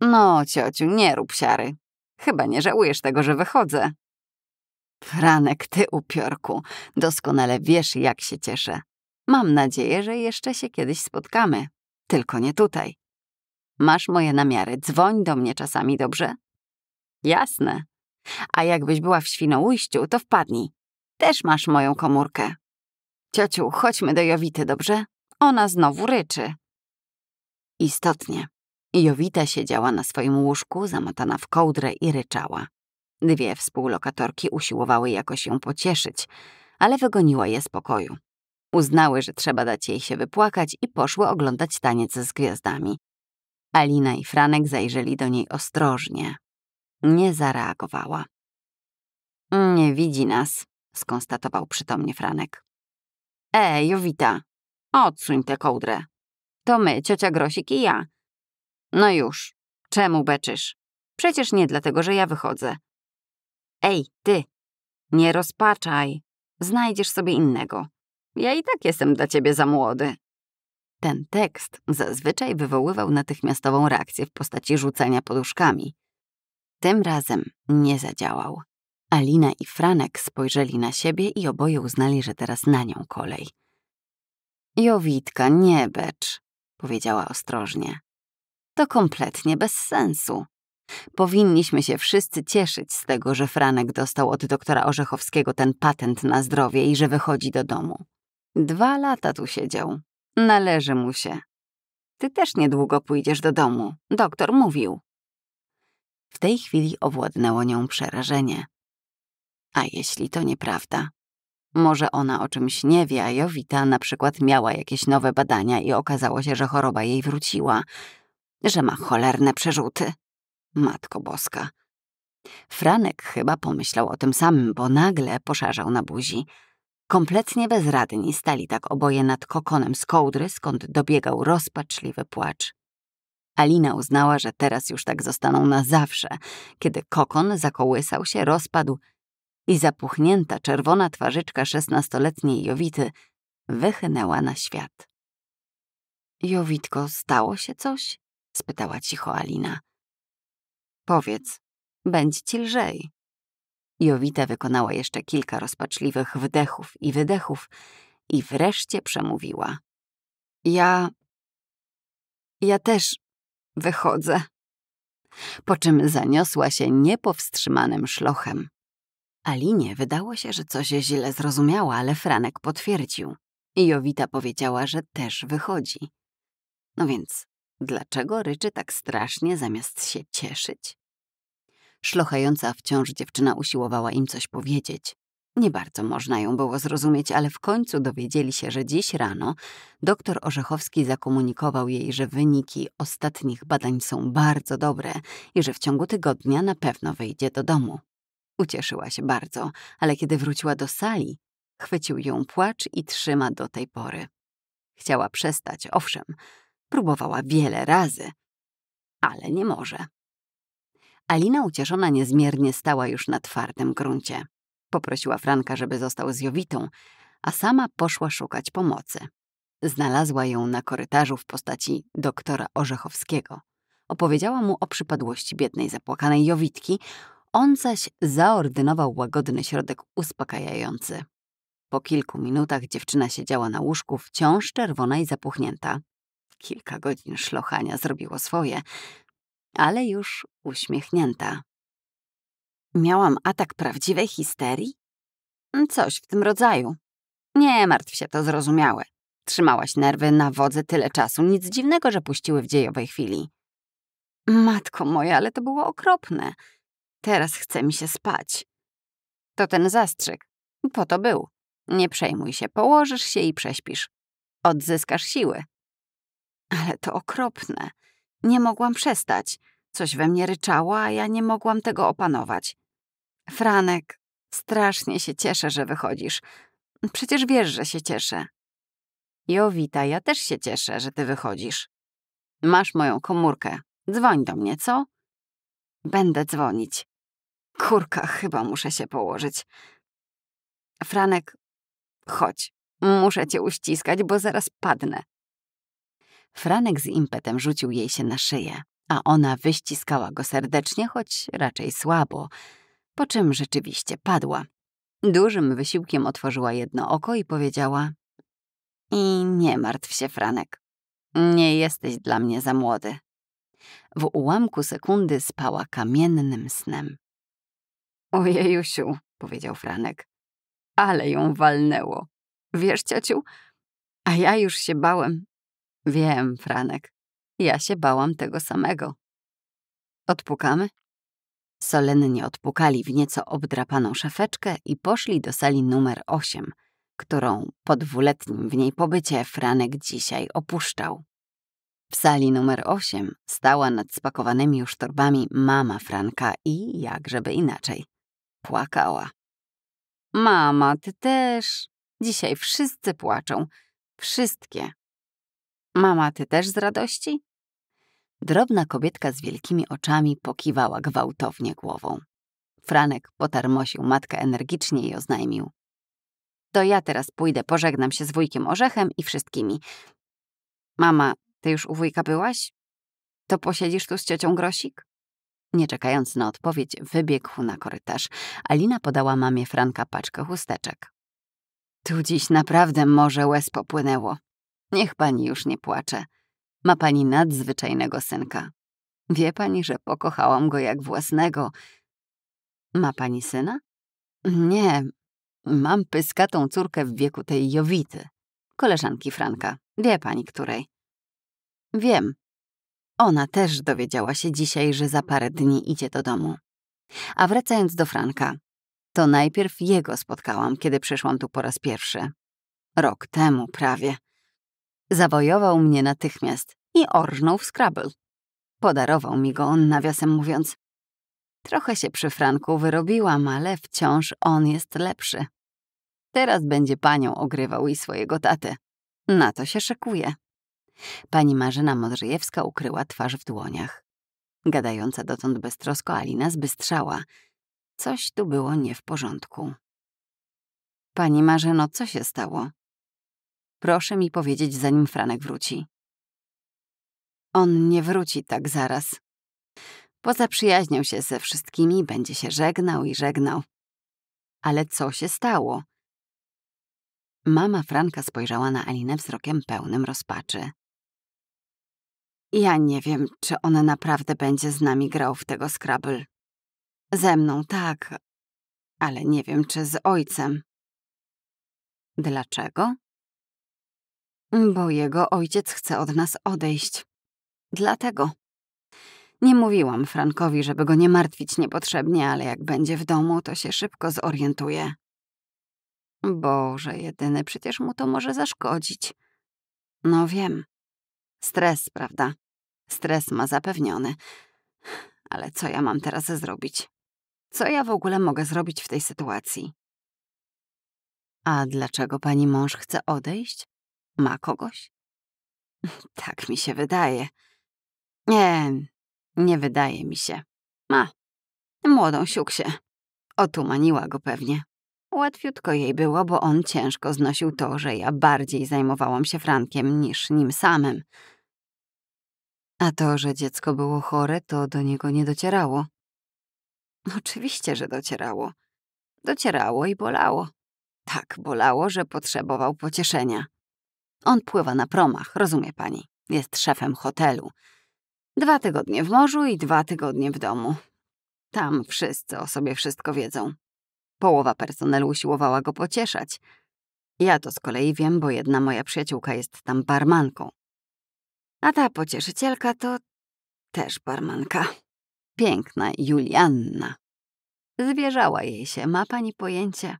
No, ciociu, nie rób siary. Chyba nie żałujesz tego, że wychodzę. Franek, ty upiorku, doskonale wiesz, jak się cieszę. Mam nadzieję, że jeszcze się kiedyś spotkamy. Tylko nie tutaj. Masz moje namiary, dzwoń do mnie czasami, dobrze? Jasne. A jakbyś była w Świnoujściu, to wpadnij. Też masz moją komórkę. Ciociu, chodźmy do Jowity, dobrze? Ona znowu ryczy. Istotnie, Jowita siedziała na swoim łóżku, zamatana w kołdrę i ryczała. Dwie współlokatorki usiłowały jakoś ją pocieszyć, ale wygoniła je z pokoju. Uznały, że trzeba dać jej się wypłakać i poszły oglądać taniec z gwiazdami. Alina i Franek zajrzeli do niej ostrożnie. Nie zareagowała. Nie widzi nas, skonstatował przytomnie Franek. Ej, Jowita, Odsuń tę kołdrę. To my, ciocia Grosik i ja. No już, czemu beczysz? Przecież nie dlatego, że ja wychodzę. Ej, ty, nie rozpaczaj. Znajdziesz sobie innego. Ja i tak jestem dla ciebie za młody. Ten tekst zazwyczaj wywoływał natychmiastową reakcję w postaci rzucania poduszkami. Tym razem nie zadziałał. Alina i Franek spojrzeli na siebie i oboje uznali, że teraz na nią kolej. Jowitka, nie becz, powiedziała ostrożnie. To kompletnie bez sensu. Powinniśmy się wszyscy cieszyć z tego, że Franek dostał od doktora Orzechowskiego ten patent na zdrowie i że wychodzi do domu. Dwa lata tu siedział. Należy mu się. Ty też niedługo pójdziesz do domu. Doktor mówił. W tej chwili owładnęło nią przerażenie. A jeśli to nieprawda? Może ona o czymś nie wie, a Jowita na przykład miała jakieś nowe badania i okazało się, że choroba jej wróciła, że ma cholerne przerzuty. Matko Boska. Franek chyba pomyślał o tym samym, bo nagle poszarzał na buzi. Kompletnie bezradni stali tak oboje nad kokonem z kołdry, skąd dobiegał rozpaczliwy płacz. Alina uznała, że teraz już tak zostaną na zawsze. Kiedy kokon zakołysał się, rozpadł i zapuchnięta czerwona twarzyczka szesnastoletniej Jowity wychynęła na świat. Jowitko, stało się coś? spytała cicho Alina. Powiedz, będzie ci lżej. Jowita wykonała jeszcze kilka rozpaczliwych wdechów i wydechów i wreszcie przemówiła. Ja. Ja też wychodzę. Po czym zaniosła się niepowstrzymanym szlochem. Alinie wydało się, że coś źle zrozumiała, ale Franek potwierdził. I Jowita powiedziała, że też wychodzi. No więc, dlaczego ryczy tak strasznie zamiast się cieszyć? Szlochająca wciąż dziewczyna usiłowała im coś powiedzieć. Nie bardzo można ją było zrozumieć, ale w końcu dowiedzieli się, że dziś rano doktor Orzechowski zakomunikował jej, że wyniki ostatnich badań są bardzo dobre i że w ciągu tygodnia na pewno wyjdzie do domu. Ucieszyła się bardzo, ale kiedy wróciła do sali, chwycił ją płacz i trzyma do tej pory. Chciała przestać, owszem, próbowała wiele razy, ale nie może. Alina ucieszona niezmiernie stała już na twardym gruncie. Poprosiła Franka, żeby został z Jowitą, a sama poszła szukać pomocy. Znalazła ją na korytarzu w postaci doktora Orzechowskiego. Opowiedziała mu o przypadłości biednej zapłakanej Jowitki on zaś zaordynował łagodny środek uspokajający. Po kilku minutach dziewczyna siedziała na łóżku wciąż czerwona i zapuchnięta. Kilka godzin szlochania zrobiło swoje, ale już uśmiechnięta. Miałam atak prawdziwej histerii? Coś w tym rodzaju. Nie martw się, to zrozumiałe. Trzymałaś nerwy na wodze tyle czasu, nic dziwnego, że puściły w dziejowej chwili. Matko moja, ale to było okropne. Teraz chce mi się spać. To ten zastrzyk. Po to był. Nie przejmuj się, położysz się i prześpisz. Odzyskasz siły. Ale to okropne. Nie mogłam przestać. Coś we mnie ryczało, a ja nie mogłam tego opanować. Franek, strasznie się cieszę, że wychodzisz. Przecież wiesz, że się cieszę. Jowita, ja też się cieszę, że ty wychodzisz. Masz moją komórkę. Dzwoń do mnie, co? Będę dzwonić. Kurka, chyba muszę się położyć. Franek, chodź. Muszę cię uściskać, bo zaraz padnę. Franek z impetem rzucił jej się na szyję, a ona wyściskała go serdecznie, choć raczej słabo, po czym rzeczywiście padła. Dużym wysiłkiem otworzyła jedno oko i powiedziała i nie martw się, Franek. Nie jesteś dla mnie za młody. W ułamku sekundy spała kamiennym snem. Ojejusiu, powiedział Franek. Ale ją walnęło. Wiesz, ciociu? A ja już się bałem. Wiem, Franek. Ja się bałam tego samego. Odpukamy? Solennie odpukali w nieco obdrapaną szafeczkę i poszli do sali numer 8, którą po dwuletnim w niej pobycie Franek dzisiaj opuszczał. W sali numer 8 stała nad spakowanymi już torbami mama Franka i, jakżeby inaczej, Płakała. Mama, ty też. Dzisiaj wszyscy płaczą. Wszystkie. Mama, ty też z radości? Drobna kobietka z wielkimi oczami pokiwała gwałtownie głową. Franek potarmosił matkę energicznie i oznajmił. To ja teraz pójdę, pożegnam się z wujkiem Orzechem i wszystkimi. Mama, ty już u wujka byłaś? To posiedzisz tu z ciocią Grosik? Nie czekając na odpowiedź, wybiegł na korytarz. Alina podała mamie Franka paczkę chusteczek. Tu dziś naprawdę może łez popłynęło. Niech pani już nie płacze. Ma pani nadzwyczajnego synka. Wie pani, że pokochałam go jak własnego. Ma pani syna? Nie, mam pyskatą córkę w wieku tej Jowity. Koleżanki Franka. Wie pani której? Wiem, ona też dowiedziała się dzisiaj, że za parę dni idzie do domu. A wracając do Franka, to najpierw jego spotkałam, kiedy przyszłam tu po raz pierwszy. Rok temu prawie. Zawojował mnie natychmiast i orżnął w Scrabble. Podarował mi go on, nawiasem mówiąc. Trochę się przy Franku wyrobiłam, ale wciąż on jest lepszy. Teraz będzie panią ogrywał i swojego taty. Na to się szykuje. Pani Marzena Modrzejewska ukryła twarz w dłoniach. Gadająca dotąd beztrosko Alina zbystrzała. Coś tu było nie w porządku. Pani Marzeno, co się stało? Proszę mi powiedzieć, zanim Franek wróci. On nie wróci tak zaraz. Pozaprzyjaźniał się ze wszystkimi, będzie się żegnał i żegnał. Ale co się stało? Mama Franka spojrzała na Alinę wzrokiem pełnym rozpaczy. Ja nie wiem, czy on naprawdę będzie z nami grał w tego Scrabble. Ze mną tak, ale nie wiem, czy z ojcem. Dlaczego? Bo jego ojciec chce od nas odejść. Dlatego. Nie mówiłam Frankowi, żeby go nie martwić niepotrzebnie, ale jak będzie w domu, to się szybko zorientuje. Boże, jedyny, przecież mu to może zaszkodzić. No wiem. Stres, prawda? Stres ma zapewniony. Ale co ja mam teraz zrobić? Co ja w ogóle mogę zrobić w tej sytuacji? A dlaczego pani mąż chce odejść? Ma kogoś? <laughs> Tak mi się wydaje. Nie, nie wydaje mi się. Ma. Młodą siuksię. Otumaniła go pewnie. Łatwiutko jej było, bo on ciężko znosił to, że ja bardziej zajmowałam się Frankiem niż nim samym. A to, że dziecko było chore, to do niego nie docierało. Oczywiście, że docierało. Docierało i bolało. Tak bolało, że potrzebował pocieszenia. On pływa na promach, rozumie pani. Jest szefem hotelu. Dwa tygodnie w morzu i dwa tygodnie w domu. Tam wszyscy o sobie wszystko wiedzą. Połowa personelu usiłowała go pocieszać. Ja to z kolei wiem, bo jedna moja przyjaciółka jest tam barmanką. A ta pocieszycielka to też barmanka. Piękna Julianna. Zwierzała jej się, ma pani pojęcie?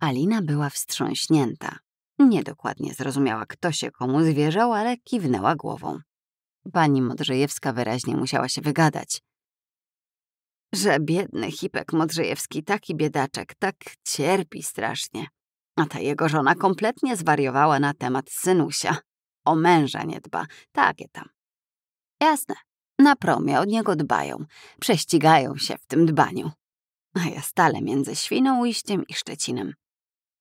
Alina była wstrząśnięta. Niedokładnie zrozumiała, kto się komu zwierzał, ale kiwnęła głową. Pani Modrzejewska wyraźnie musiała się wygadać. Że biedny Hipek Modrzejewski, taki biedaczek, tak cierpi strasznie. A ta jego żona kompletnie zwariowała na temat synusia. O męża nie dba, takie tam. Jasne, na promie o niego dbają, prześcigają się w tym dbaniu. A ja stale między Świnoujściem i Szczecinem.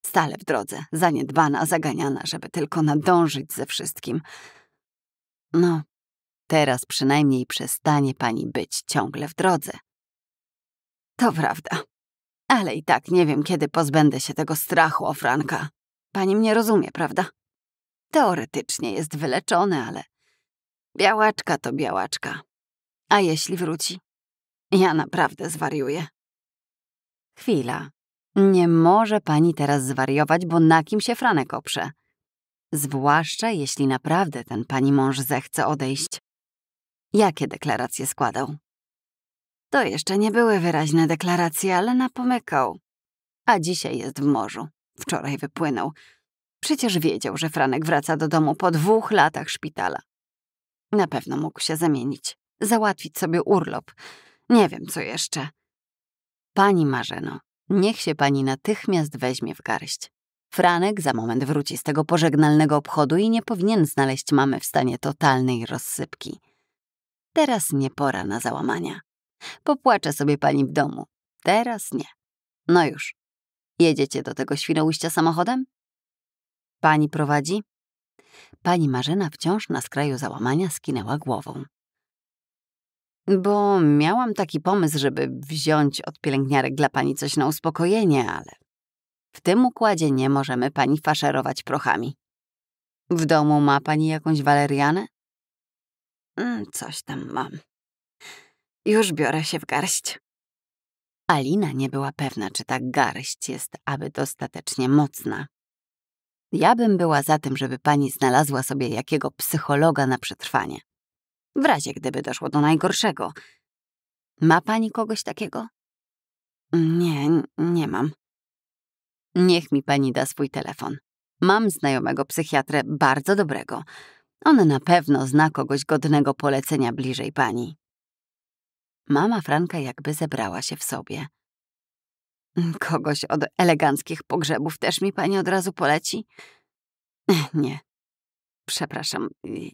Stale w drodze, zaniedbana, zaganiana, żeby tylko nadążyć ze wszystkim. No, teraz przynajmniej przestanie pani być ciągle w drodze. To prawda. Ale i tak nie wiem, kiedy pozbędę się tego strachu o Franka. Pani mnie rozumie, prawda? Teoretycznie jest wyleczony, ale białaczka to białaczka. A jeśli wróci? Ja naprawdę zwariuję. Chwila. Nie może pani teraz zwariować, bo na kim się Franek oprze? Zwłaszcza jeśli naprawdę ten pani mąż zechce odejść. Jakie deklaracje składał? To jeszcze nie były wyraźne deklaracje, ale napomykał. A dzisiaj jest w morzu. Wczoraj wypłynął. Przecież wiedział, że Franek wraca do domu po dwóch latach szpitala. Na pewno mógł się zamienić, załatwić sobie urlop. Nie wiem, co jeszcze. Pani Marzeno, niech się pani natychmiast weźmie w garść. Franek za moment wróci z tego pożegnalnego obchodu i nie powinien znaleźć mamy w stanie totalnej rozsypki. Teraz nie pora na załamania. Popłacze sobie pani w domu. Teraz nie. No już. Jedziecie do tego Świnoujścia samochodem? Pani prowadzi? Pani Marzena wciąż na skraju załamania skinęła głową. Bo miałam taki pomysł, żeby wziąć od pielęgniarek dla pani coś na uspokojenie, ale w tym układzie nie możemy pani faszerować prochami. W domu ma pani jakąś walerianę? Mm, coś tam mam. Już biorę się w garść. Alina nie była pewna, czy ta garść jest aby dostatecznie mocna. Ja bym była za tym, żeby pani znalazła sobie jakiego psychologa na przetrwanie. W razie gdyby doszło do najgorszego. Ma pani kogoś takiego? Nie, nie mam. Niech mi pani da swój telefon. Mam znajomego psychiatrę bardzo dobrego. On na pewno zna kogoś godnego polecenia bliżej pani. Mama Franka jakby zebrała się w sobie. Kogoś od eleganckich pogrzebów też mi pani od razu poleci? Nie. Przepraszam,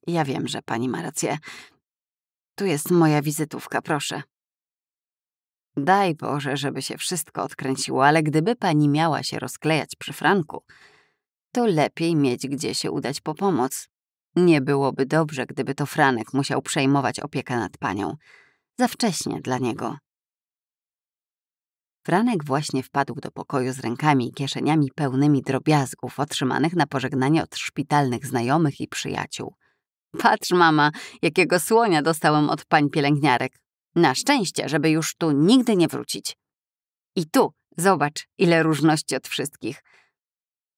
ja wiem, że pani ma rację. Tu jest moja wizytówka, proszę. Daj Boże, żeby się wszystko odkręciło, ale gdyby pani miała się rozklejać przy Franku, to lepiej mieć gdzie się udać po pomoc. Nie byłoby dobrze, gdyby to Franek musiał przejmować opiekę nad panią. Za wcześnie dla niego. Franek właśnie wpadł do pokoju z rękami i kieszeniami pełnymi drobiazgów otrzymanych na pożegnanie od szpitalnych znajomych i przyjaciół. Patrz, mama, jakiego słonia dostałem od pań pielęgniarek. Na szczęście, żeby już tu nigdy nie wrócić. I tu, zobacz, ile różności od wszystkich.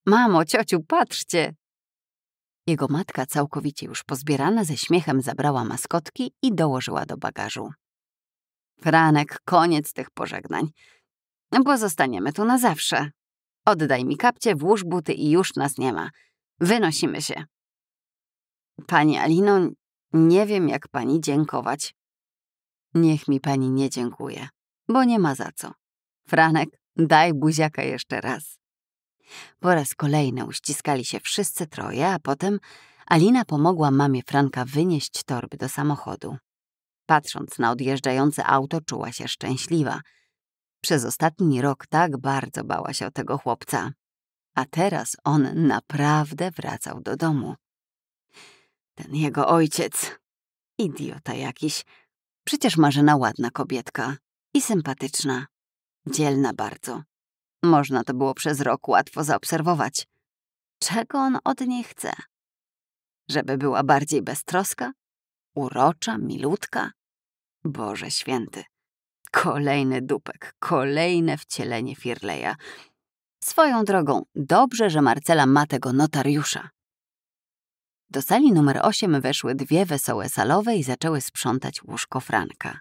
Mamo, ciociu, patrzcie! Jego matka, całkowicie już pozbierana, ze śmiechem zabrała maskotki i dołożyła do bagażu. Franek, koniec tych pożegnań bo zostaniemy tu na zawsze. Oddaj mi kapcie, włóż buty i już nas nie ma. Wynosimy się. Pani Alino, nie wiem, jak pani dziękować. Niech mi pani nie dziękuje, bo nie ma za co. Franek, daj buziaka jeszcze raz. Po raz kolejny uściskali się wszyscy troje, a potem Alina pomogła mamie Franka wynieść torby do samochodu. Patrząc na odjeżdżające auto, czuła się szczęśliwa — przez ostatni rok tak bardzo bała się tego chłopca. A teraz on naprawdę wracał do domu. Ten jego ojciec. Idiota jakiś. Przecież Marzena ładna kobietka. I sympatyczna. Dzielna bardzo. Można to było przez rok łatwo zaobserwować. Czego on od niej chce? Żeby była bardziej beztroska? Urocza, milutka? Boże święty. Kolejny dupek, kolejne wcielenie Firleja. Swoją drogą, dobrze, że Marcela ma tego notariusza. Do sali numer 8 weszły dwie wesołe salowe i zaczęły sprzątać łóżko Franka.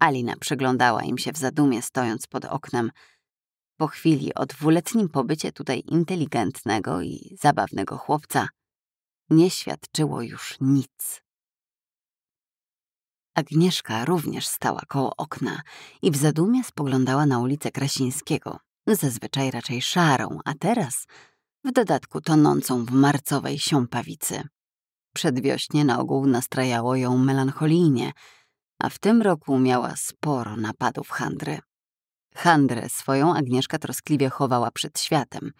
Alina przyglądała im się w zadumie, stojąc pod oknem. Po chwili o dwuletnim pobycie tutaj inteligentnego i zabawnego chłopca nie świadczyło już nic. Agnieszka również stała koło okna i w zadumie spoglądała na ulicę Krasińskiego, zazwyczaj raczej szarą, a teraz w dodatku tonącą w marcowej siąpawicy. Przedwiośnie na ogół nastrajało ją melancholijnie, a w tym roku miała sporo napadów handry. Handrę swoją Agnieszka troskliwie chowała przed światem.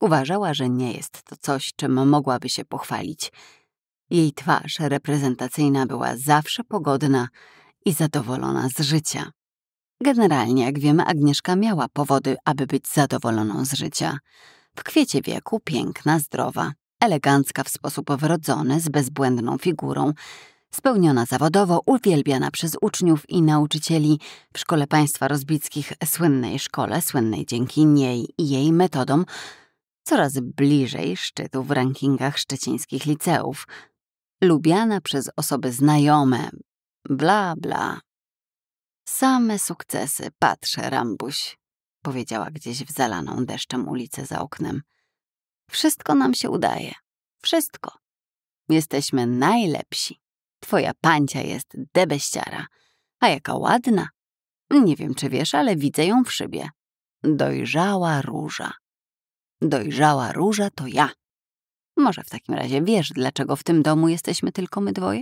Uważała, że nie jest to coś, czym mogłaby się pochwalić – jej twarz reprezentacyjna była zawsze pogodna i zadowolona z życia. Generalnie, jak wiemy, Agnieszka miała powody, aby być zadowoloną z życia. W kwiecie wieku piękna, zdrowa, elegancka w sposób wrodzony, z bezbłędną figurą, spełniona zawodowo, uwielbiana przez uczniów i nauczycieli w Szkole Państwa Rozbickich, słynnej szkole, słynnej dzięki niej i jej metodom, coraz bliżej szczytu w rankingach szczecińskich liceów, lubiana przez osoby znajome, bla, bla. Same sukcesy, patrzę, Rambuś, powiedziała gdzieś w zalaną deszczem ulicę za oknem. Wszystko nam się udaje. Wszystko. Jesteśmy najlepsi. Twoja pancia jest debeściara. A jaka ładna. Nie wiem, czy wiesz, ale widzę ją w szybie. Dojrzała róża. Dojrzała róża to ja. Może w takim razie wiesz, dlaczego w tym domu jesteśmy tylko my dwoje?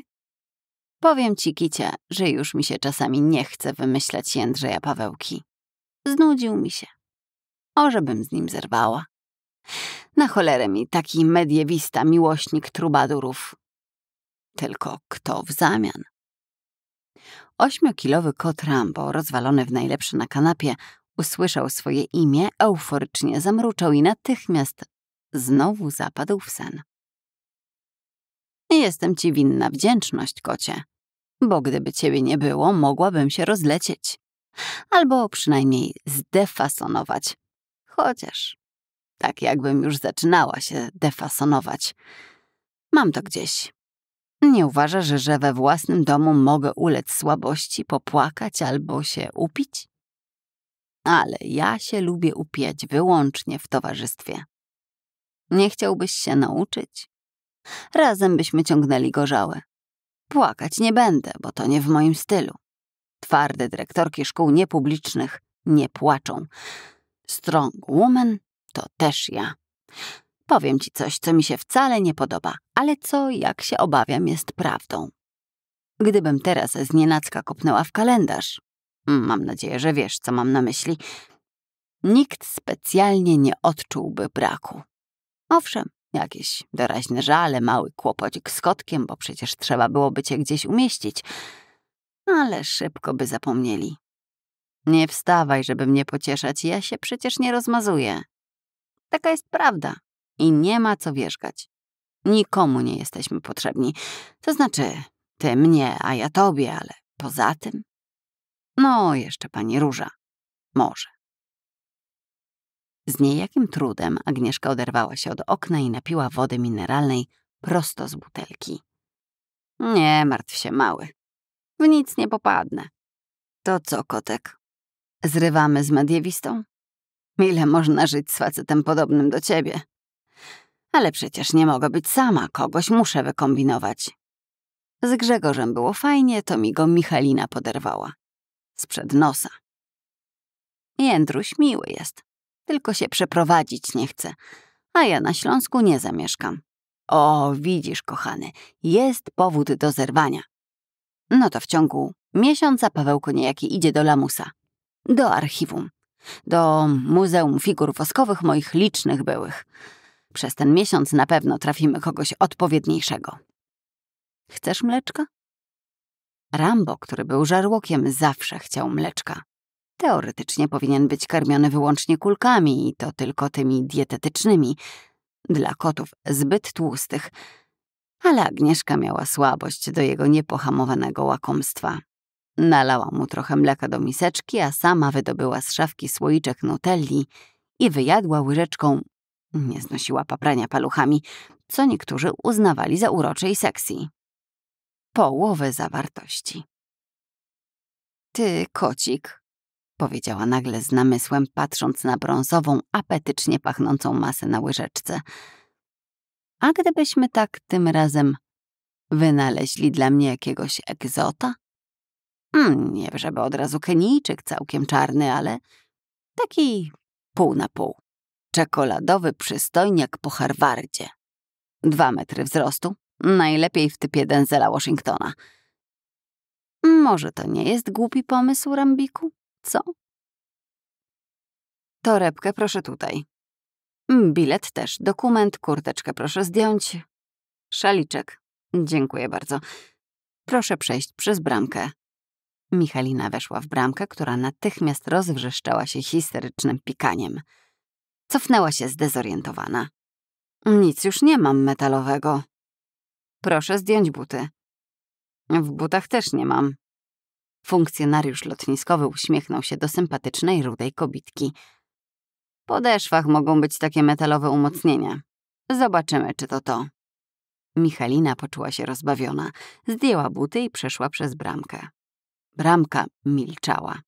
Powiem ci, Kicia, że już mi się czasami nie chce wymyślać Jędrzeja Pawełki. Znudził mi się. O, żebym z nim zerwała. Na cholerę mi taki mediewista miłośnik trubadurów. Tylko kto w zamian? Ośmiokilowy kot Rambo, rozwalony w najlepszy na kanapie, usłyszał swoje imię, euforycznie zamruczał i natychmiast Znowu zapadł w sen. Jestem ci winna wdzięczność, kocie, bo gdyby ciebie nie było, mogłabym się rozlecieć. Albo przynajmniej zdefasonować. Chociaż tak jakbym już zaczynała się defasonować. Mam to gdzieś. Nie uważasz, że we własnym domu mogę ulec słabości, popłakać albo się upić? Ale ja się lubię upijać wyłącznie w towarzystwie. Nie chciałbyś się nauczyć? Razem byśmy ciągnęli gorzałe. Płakać nie będę, bo to nie w moim stylu. Twarde dyrektorki szkół niepublicznych nie płaczą. Strong woman to też ja. Powiem ci coś, co mi się wcale nie podoba, ale co, jak się obawiam, jest prawdą. Gdybym teraz z nienacka kopnęła w kalendarz, mm, mam nadzieję, że wiesz, co mam na myśli, nikt specjalnie nie odczułby braku. Owszem, jakieś doraźne żale, mały kłopocik z kotkiem, bo przecież trzeba byłoby cię gdzieś umieścić. Ale szybko by zapomnieli. Nie wstawaj, żeby mnie pocieszać, ja się przecież nie rozmazuję. Taka jest prawda i nie ma co wierzgać. Nikomu nie jesteśmy potrzebni. To znaczy, ty mnie, a ja tobie, ale poza tym? No, jeszcze pani Róża. Może. Z niejakim trudem Agnieszka oderwała się od okna i napiła wody mineralnej prosto z butelki. Nie martw się, mały. W nic nie popadnę. To co, kotek? Zrywamy z mediewistą? Ile można żyć z facetem podobnym do ciebie? Ale przecież nie mogę być sama, kogoś muszę wykombinować. Z Grzegorzem było fajnie, to mi go Michalina poderwała. Sprzed nosa. Jędruś miły jest tylko się przeprowadzić nie chce. A ja na Śląsku nie zamieszkam. O, widzisz, kochany, jest powód do zerwania. No to w ciągu miesiąca Paweł niejaki idzie do Lamusa. Do archiwum. Do Muzeum Figur Woskowych moich licznych byłych. Przez ten miesiąc na pewno trafimy kogoś odpowiedniejszego. Chcesz mleczka? Rambo, który był żarłokiem, zawsze chciał mleczka. Teoretycznie powinien być karmiony wyłącznie kulkami i to tylko tymi dietetycznymi, dla kotów zbyt tłustych, ale Agnieszka miała słabość do jego niepohamowanego łakomstwa. Nalała mu trochę mleka do miseczki, a sama wydobyła z szafki słoiczek nutelli i wyjadła łyżeczką. Nie znosiła paprania paluchami, co niektórzy uznawali za uroczej seksji. Połowę zawartości. Ty, kocik, powiedziała nagle z namysłem, patrząc na brązową, apetycznie pachnącą masę na łyżeczce. A gdybyśmy tak tym razem wynaleźli dla mnie jakiegoś egzota? Mm, nie, żeby od razu Kenijczyk całkiem czarny, ale taki pół na pół. Czekoladowy przystojniak po Harvardzie. Dwa metry wzrostu, najlepiej w typie Denzela Washingtona. Może to nie jest głupi pomysł, Rambiku? Co? Torebkę proszę tutaj. Mm, bilet też, dokument, kurteczkę proszę zdjąć. Szaliczek. Dziękuję bardzo. Proszę przejść przez bramkę. Michalina weszła w bramkę, która natychmiast rozwrzeszczała się histerycznym pikaniem. Cofnęła się zdezorientowana. Nic już nie mam metalowego. Proszę zdjąć buty. W butach też nie mam. Funkcjonariusz lotniskowy uśmiechnął się do sympatycznej, rudej kobitki. Po deszwach mogą być takie metalowe umocnienia. Zobaczymy, czy to to. Michalina poczuła się rozbawiona. Zdjęła buty i przeszła przez bramkę. Bramka milczała.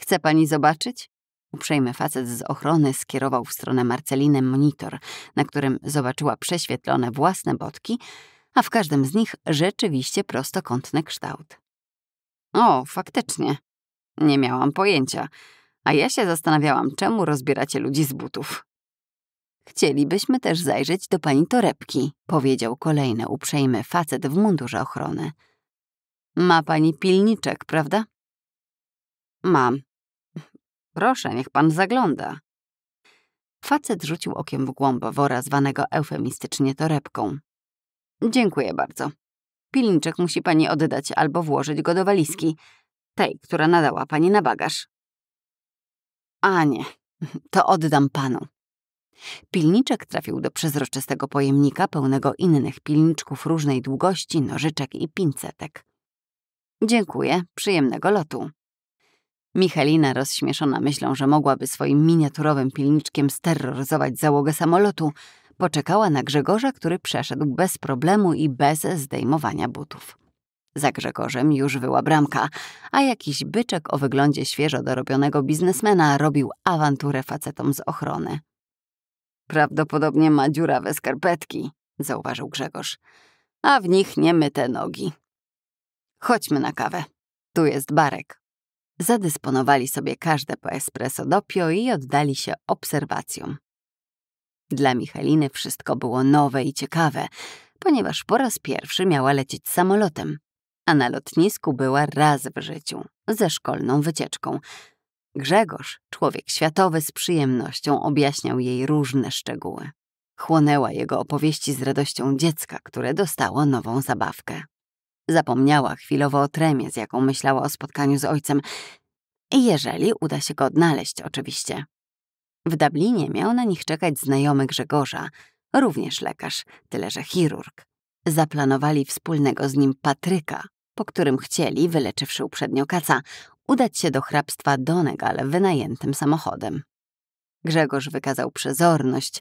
Chce pani zobaczyć? Uprzejmy facet z ochrony skierował w stronę Marceliny monitor, na którym zobaczyła prześwietlone własne bodki, a w każdym z nich rzeczywiście prostokątny kształt. O, faktycznie. Nie miałam pojęcia, a ja się zastanawiałam, czemu rozbieracie ludzi z butów. Chcielibyśmy też zajrzeć do pani torebki, powiedział kolejny uprzejmy facet w mundurze ochrony. Ma pani pilniczek, prawda? Mam. Proszę, niech pan zagląda. Facet rzucił okiem w głąb wora zwanego eufemistycznie torebką. Dziękuję bardzo. Pilniczek musi pani oddać albo włożyć go do walizki, tej, która nadała pani na bagaż. A nie, to oddam panu. Pilniczek trafił do przezroczystego pojemnika pełnego innych pilniczków różnej długości, nożyczek i pincetek. Dziękuję, przyjemnego lotu. Michalina, rozśmieszona myślą, że mogłaby swoim miniaturowym pilniczkiem steroryzować załogę samolotu, Poczekała na Grzegorza, który przeszedł bez problemu i bez zdejmowania butów. Za Grzegorzem już wyła bramka, a jakiś byczek o wyglądzie świeżo dorobionego biznesmena robił awanturę facetom z ochrony. Prawdopodobnie ma dziurawe skarpetki, zauważył Grzegorz, a w nich nie myte nogi. Chodźmy na kawę. Tu jest barek. Zadysponowali sobie każde po espresso dopio i oddali się obserwacjom. Dla Michaliny wszystko było nowe i ciekawe, ponieważ po raz pierwszy miała lecieć samolotem, a na lotnisku była raz w życiu, ze szkolną wycieczką. Grzegorz, człowiek światowy, z przyjemnością objaśniał jej różne szczegóły. Chłonęła jego opowieści z radością dziecka, które dostało nową zabawkę. Zapomniała chwilowo o tremie, z jaką myślała o spotkaniu z ojcem, jeżeli uda się go odnaleźć oczywiście. W Dublinie miał na nich czekać znajomy Grzegorza, również lekarz, tyle że chirurg. Zaplanowali wspólnego z nim Patryka, po którym chcieli, wyleczywszy uprzednio kaca, udać się do hrabstwa Donegal wynajętym samochodem. Grzegorz wykazał przezorność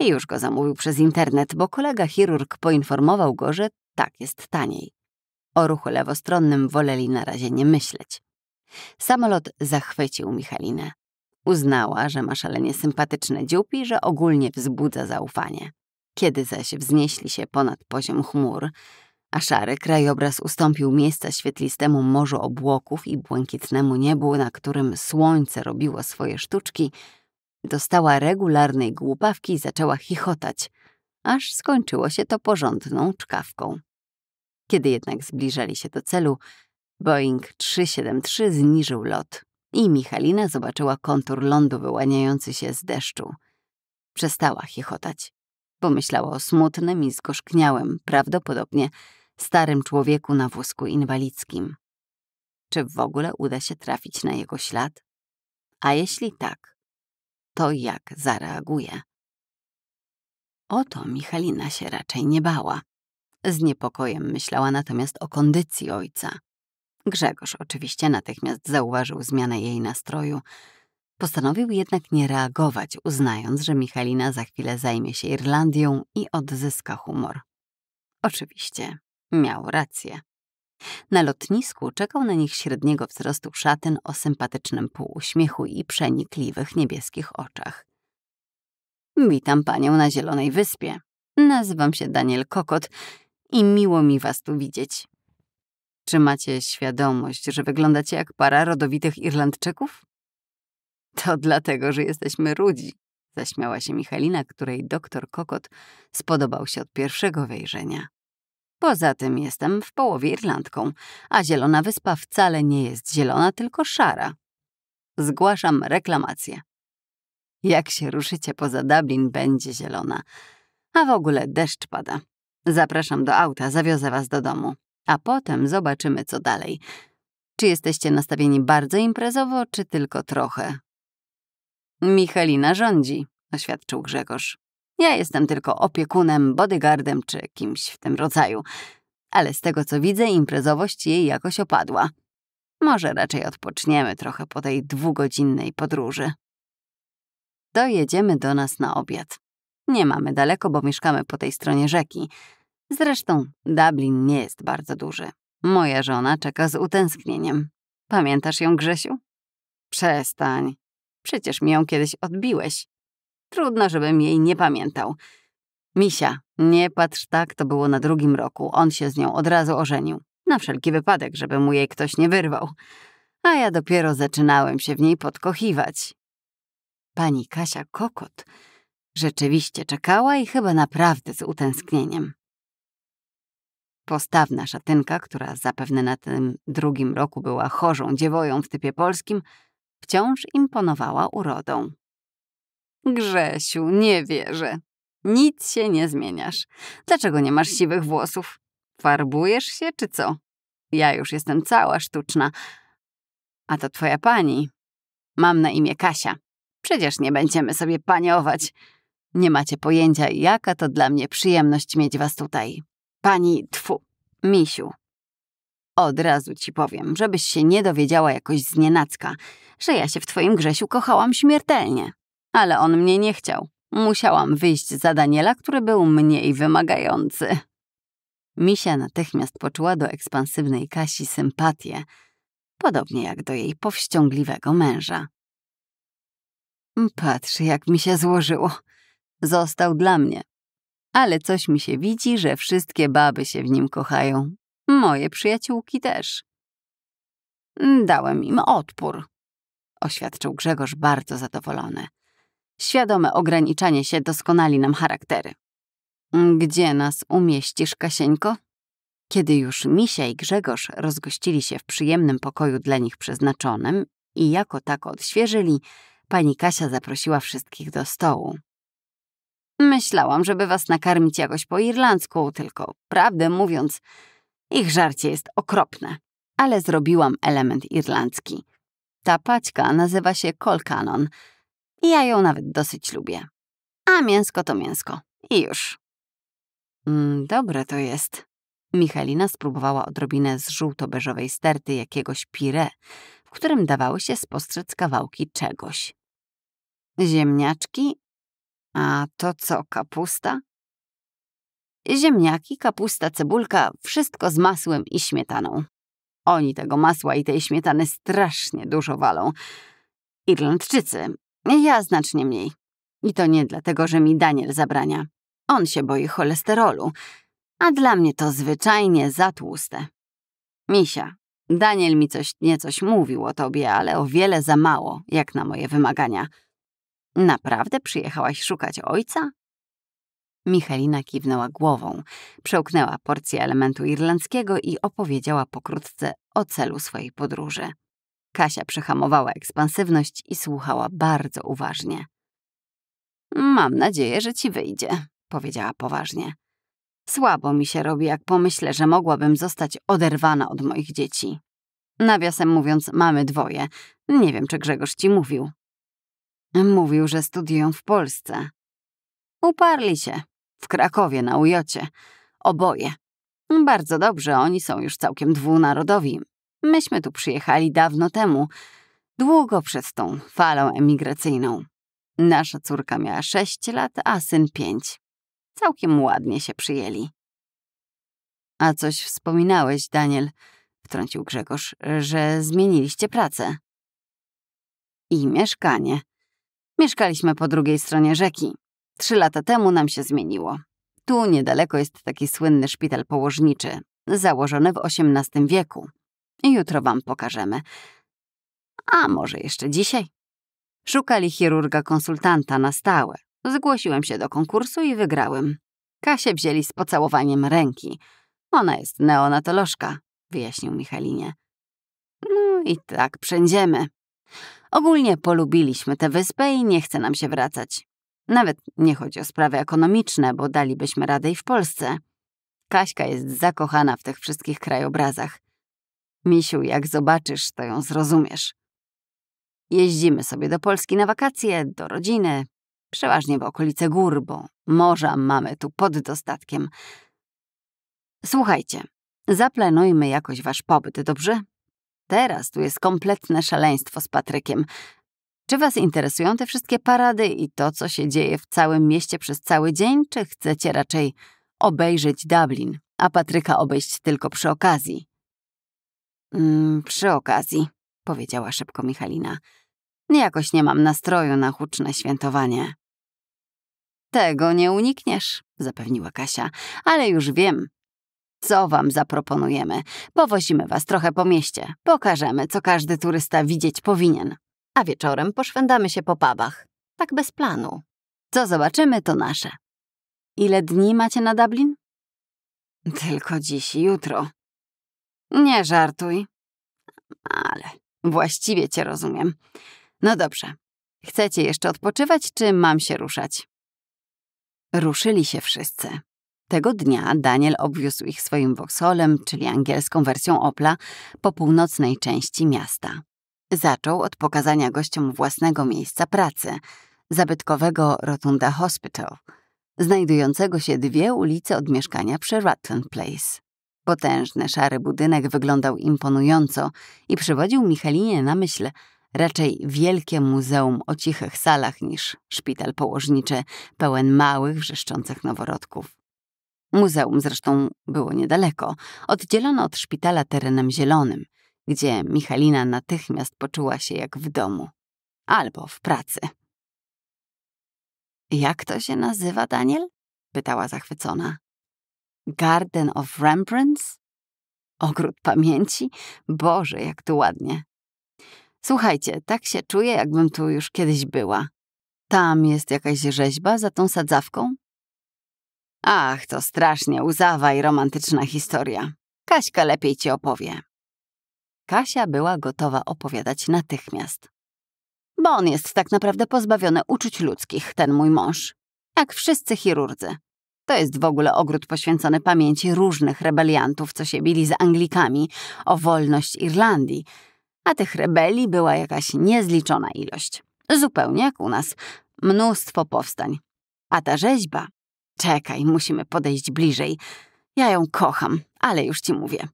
i już go zamówił przez internet, bo kolega chirurg poinformował go, że tak jest taniej. O ruchu lewostronnym woleli na razie nie myśleć. Samolot zachwycił Michalinę. Uznała, że ma szalenie sympatyczne dziupi, i że ogólnie wzbudza zaufanie. Kiedy zaś wznieśli się ponad poziom chmur, a szary krajobraz ustąpił miejsca świetlistemu morzu obłoków i błękitnemu niebu, na którym słońce robiło swoje sztuczki, dostała regularnej głupawki i zaczęła chichotać, aż skończyło się to porządną czkawką. Kiedy jednak zbliżali się do celu, Boeing 373 zniżył lot i Michalina zobaczyła kontur lądu wyłaniający się z deszczu. Przestała chichotać. Pomyślała o smutnym i zgorzkniałym, prawdopodobnie starym człowieku na wózku inwalidzkim. Czy w ogóle uda się trafić na jego ślad? A jeśli tak, to jak zareaguje? Oto Michalina się raczej nie bała. Z niepokojem myślała natomiast o kondycji ojca. Grzegorz oczywiście natychmiast zauważył zmianę jej nastroju. Postanowił jednak nie reagować, uznając, że Michalina za chwilę zajmie się Irlandią i odzyska humor. Oczywiście, miał rację. Na lotnisku czekał na nich średniego wzrostu szatyn o sympatycznym półuśmiechu i przenikliwych niebieskich oczach. Witam panią na Zielonej Wyspie. Nazywam się Daniel Kokot i miło mi was tu widzieć. Czy macie świadomość, że wyglądacie jak para rodowitych Irlandczyków? To dlatego, że jesteśmy rudzi, zaśmiała się Michalina, której doktor Kokot spodobał się od pierwszego wejrzenia. Poza tym jestem w połowie Irlandką, a Zielona Wyspa wcale nie jest zielona, tylko szara. Zgłaszam reklamację. Jak się ruszycie poza Dublin, będzie zielona. A w ogóle deszcz pada. Zapraszam do auta, zawiozę was do domu a potem zobaczymy, co dalej. Czy jesteście nastawieni bardzo imprezowo, czy tylko trochę? Michelina rządzi, oświadczył Grzegorz. Ja jestem tylko opiekunem, bodyguardem czy kimś w tym rodzaju. Ale z tego co widzę, imprezowość jej jakoś opadła. Może raczej odpoczniemy trochę po tej dwugodzinnej podróży. Dojedziemy do nas na obiad. Nie mamy daleko, bo mieszkamy po tej stronie rzeki. Zresztą Dublin nie jest bardzo duży. Moja żona czeka z utęsknieniem. Pamiętasz ją, Grzesiu? Przestań. Przecież mi ją kiedyś odbiłeś. Trudno, żebym jej nie pamiętał. Misia, nie patrz tak, to było na drugim roku. On się z nią od razu ożenił. Na wszelki wypadek, żeby mu jej ktoś nie wyrwał. A ja dopiero zaczynałem się w niej podkochiwać. Pani Kasia Kokot rzeczywiście czekała i chyba naprawdę z utęsknieniem. Postawna szatynka, która zapewne na tym drugim roku była chorzą dziewoją w typie polskim, wciąż imponowała urodą. Grzesiu, nie wierzę. Nic się nie zmieniasz. Dlaczego nie masz siwych włosów? Farbujesz się czy co? Ja już jestem cała sztuczna. A to twoja pani. Mam na imię Kasia. Przecież nie będziemy sobie paniować. Nie macie pojęcia, jaka to dla mnie przyjemność mieć was tutaj. Pani tfu, misiu. Od razu ci powiem, żebyś się nie dowiedziała jakoś z że ja się w twoim Grzesiu kochałam śmiertelnie. Ale on mnie nie chciał. Musiałam wyjść za Daniela, który był mniej wymagający. Misia natychmiast poczuła do ekspansywnej Kasi sympatię, podobnie jak do jej powściągliwego męża. Patrz, jak mi się złożyło. Został dla mnie, ale coś mi się widzi, że wszystkie baby się w nim kochają. Moje przyjaciółki też. Dałem im odpór, oświadczył Grzegorz bardzo zadowolony. Świadome ograniczanie się doskonali nam charaktery. Gdzie nas umieścisz, Kasieńko? Kiedy już Misia i Grzegorz rozgościli się w przyjemnym pokoju dla nich przeznaczonym i jako tako odświeżyli, pani Kasia zaprosiła wszystkich do stołu. Myślałam, żeby was nakarmić jakoś po irlandzku, tylko prawdę mówiąc, ich żarcie jest okropne. Ale zrobiłam element irlandzki. Ta paćka nazywa się kolkanon. Ja ją nawet dosyć lubię. A mięsko to mięsko. I już. Mm, dobre to jest. Michalina spróbowała odrobinę z żółto-beżowej sterty jakiegoś pire, w którym dawały się spostrzec kawałki czegoś. Ziemniaczki a to co, kapusta? Ziemniaki, kapusta, cebulka, wszystko z masłem i śmietaną. Oni tego masła i tej śmietany strasznie dużo walą. Irlandczycy, ja znacznie mniej. I to nie dlatego, że mi Daniel zabrania. On się boi cholesterolu, a dla mnie to zwyczajnie za tłuste. Misia, Daniel mi coś niecoś mówił o tobie, ale o wiele za mało, jak na moje wymagania. Naprawdę przyjechałaś szukać ojca? Michalina kiwnęła głową, przełknęła porcję elementu irlandzkiego i opowiedziała pokrótce o celu swojej podróży. Kasia przehamowała ekspansywność i słuchała bardzo uważnie. Mam nadzieję, że ci wyjdzie, powiedziała poważnie. Słabo mi się robi, jak pomyślę, że mogłabym zostać oderwana od moich dzieci. Nawiasem mówiąc, mamy dwoje. Nie wiem, czy Grzegorz ci mówił. Mówił, że studiują w Polsce. Uparli się. W Krakowie, na Ujocie. Oboje. Bardzo dobrze, oni są już całkiem dwunarodowi. Myśmy tu przyjechali dawno temu, długo przed tą falą emigracyjną. Nasza córka miała sześć lat, a syn pięć. Całkiem ładnie się przyjęli. A coś wspominałeś, Daniel, wtrącił Grzegorz, że zmieniliście pracę. I mieszkanie. Mieszkaliśmy po drugiej stronie rzeki. Trzy lata temu nam się zmieniło. Tu niedaleko jest taki słynny szpital położniczy, założony w XVIII wieku. Jutro wam pokażemy. A może jeszcze dzisiaj? Szukali chirurga-konsultanta na stałe. Zgłosiłem się do konkursu i wygrałem. Kasię wzięli z pocałowaniem ręki. Ona jest neonatolożka, wyjaśnił Michalinie. No i tak przędziemy. Ogólnie polubiliśmy tę wyspę i nie chce nam się wracać. Nawet nie chodzi o sprawy ekonomiczne, bo dalibyśmy radę i w Polsce. Kaśka jest zakochana w tych wszystkich krajobrazach. Misiu, jak zobaczysz, to ją zrozumiesz. Jeździmy sobie do Polski na wakacje, do rodziny, przeważnie w okolice gór, bo morza mamy tu pod dostatkiem. Słuchajcie, zaplanujmy jakoś wasz pobyt, dobrze? Teraz tu jest kompletne szaleństwo z Patrykiem. Czy was interesują te wszystkie parady i to, co się dzieje w całym mieście przez cały dzień, czy chcecie raczej obejrzeć Dublin, a Patryka obejść tylko przy okazji? Mm, przy okazji, powiedziała szybko Michalina. Jakoś nie mam nastroju na huczne świętowanie. Tego nie unikniesz, zapewniła Kasia, ale już wiem, co wam zaproponujemy? Powozimy was trochę po mieście. Pokażemy, co każdy turysta widzieć powinien. A wieczorem poszwędamy się po pubach. Tak bez planu. Co zobaczymy, to nasze. Ile dni macie na Dublin? Tylko dziś i jutro. Nie żartuj. Ale właściwie cię rozumiem. No dobrze. Chcecie jeszcze odpoczywać, czy mam się ruszać? Ruszyli się wszyscy. Tego dnia Daniel obwiózł ich swoim Vauxhallem, czyli angielską wersją Opla, po północnej części miasta. Zaczął od pokazania gościom własnego miejsca pracy, zabytkowego Rotunda Hospital, znajdującego się dwie ulice od mieszkania przy Rutland Place. Potężny, szary budynek wyglądał imponująco i przywodził Michalinie na myśl raczej wielkie muzeum o cichych salach niż szpital położniczy pełen małych, wrzeszczących noworodków. Muzeum zresztą było niedaleko, oddzielone od szpitala terenem zielonym, gdzie Michalina natychmiast poczuła się jak w domu albo w pracy. Jak to się nazywa, Daniel? pytała zachwycona. Garden of Rembrandts? Ogród pamięci? Boże, jak tu ładnie. Słuchajcie, tak się czuję, jakbym tu już kiedyś była. Tam jest jakaś rzeźba za tą sadzawką? Ach, to strasznie łzawa i romantyczna historia. Kaśka lepiej ci opowie. Kasia była gotowa opowiadać natychmiast. Bo on jest tak naprawdę pozbawiony uczuć ludzkich, ten mój mąż. Jak wszyscy chirurdzy. To jest w ogóle ogród poświęcony pamięci różnych rebeliantów, co się bili z Anglikami o wolność Irlandii. A tych rebeli była jakaś niezliczona ilość. Zupełnie jak u nas. Mnóstwo powstań. A ta rzeźba Czekaj, musimy podejść bliżej. Ja ją kocham, ale już ci mówię.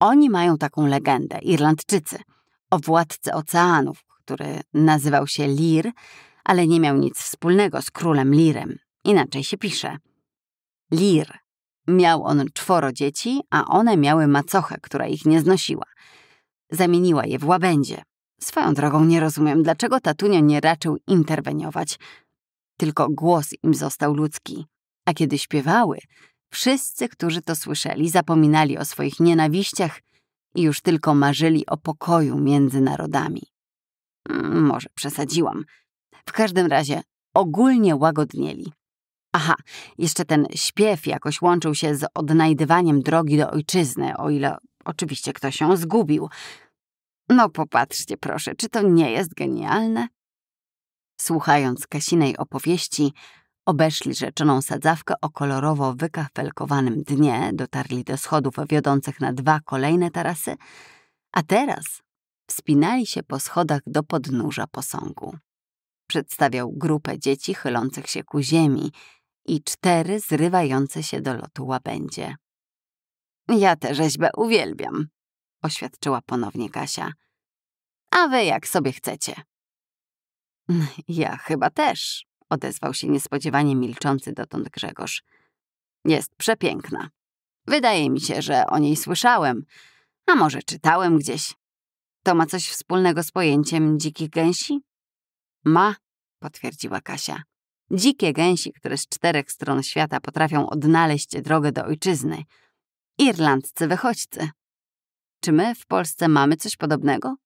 Oni mają taką legendę, Irlandczycy, o władcy oceanów, który nazywał się Lir, ale nie miał nic wspólnego z królem Lirem. Inaczej się pisze. Lir. Miał on czworo dzieci, a one miały macochę, która ich nie znosiła. Zamieniła je w łabędzie. Swoją drogą nie rozumiem, dlaczego tatunio nie raczył interweniować. Tylko głos im został ludzki. A kiedy śpiewały, wszyscy, którzy to słyszeli, zapominali o swoich nienawiściach i już tylko marzyli o pokoju między narodami. Mm, może przesadziłam. W każdym razie ogólnie łagodnieli. Aha, jeszcze ten śpiew jakoś łączył się z odnajdywaniem drogi do ojczyzny, o ile oczywiście ktoś ją zgubił. No popatrzcie proszę, czy to nie jest genialne? Słuchając Kasinej opowieści, Obeszli rzeczoną sadzawkę o kolorowo wykafelkowanym dnie, dotarli do schodów wiodących na dwa kolejne tarasy, a teraz wspinali się po schodach do podnóża posągu. Przedstawiał grupę dzieci chylących się ku ziemi i cztery zrywające się do lotu łabędzie. Ja tę rzeźbę uwielbiam, oświadczyła ponownie Kasia. A wy jak sobie chcecie. <laughs> Ja chyba też, odezwał się niespodziewanie milczący dotąd Grzegorz. Jest przepiękna. Wydaje mi się, że o niej słyszałem, a może czytałem gdzieś. To ma coś wspólnego z pojęciem dzikich gęsi? Ma, potwierdziła Kasia. Dzikie gęsi, które z czterech stron świata potrafią odnaleźć drogę do ojczyzny. Irlandcy wychodźcy. Czy my w Polsce mamy coś podobnego?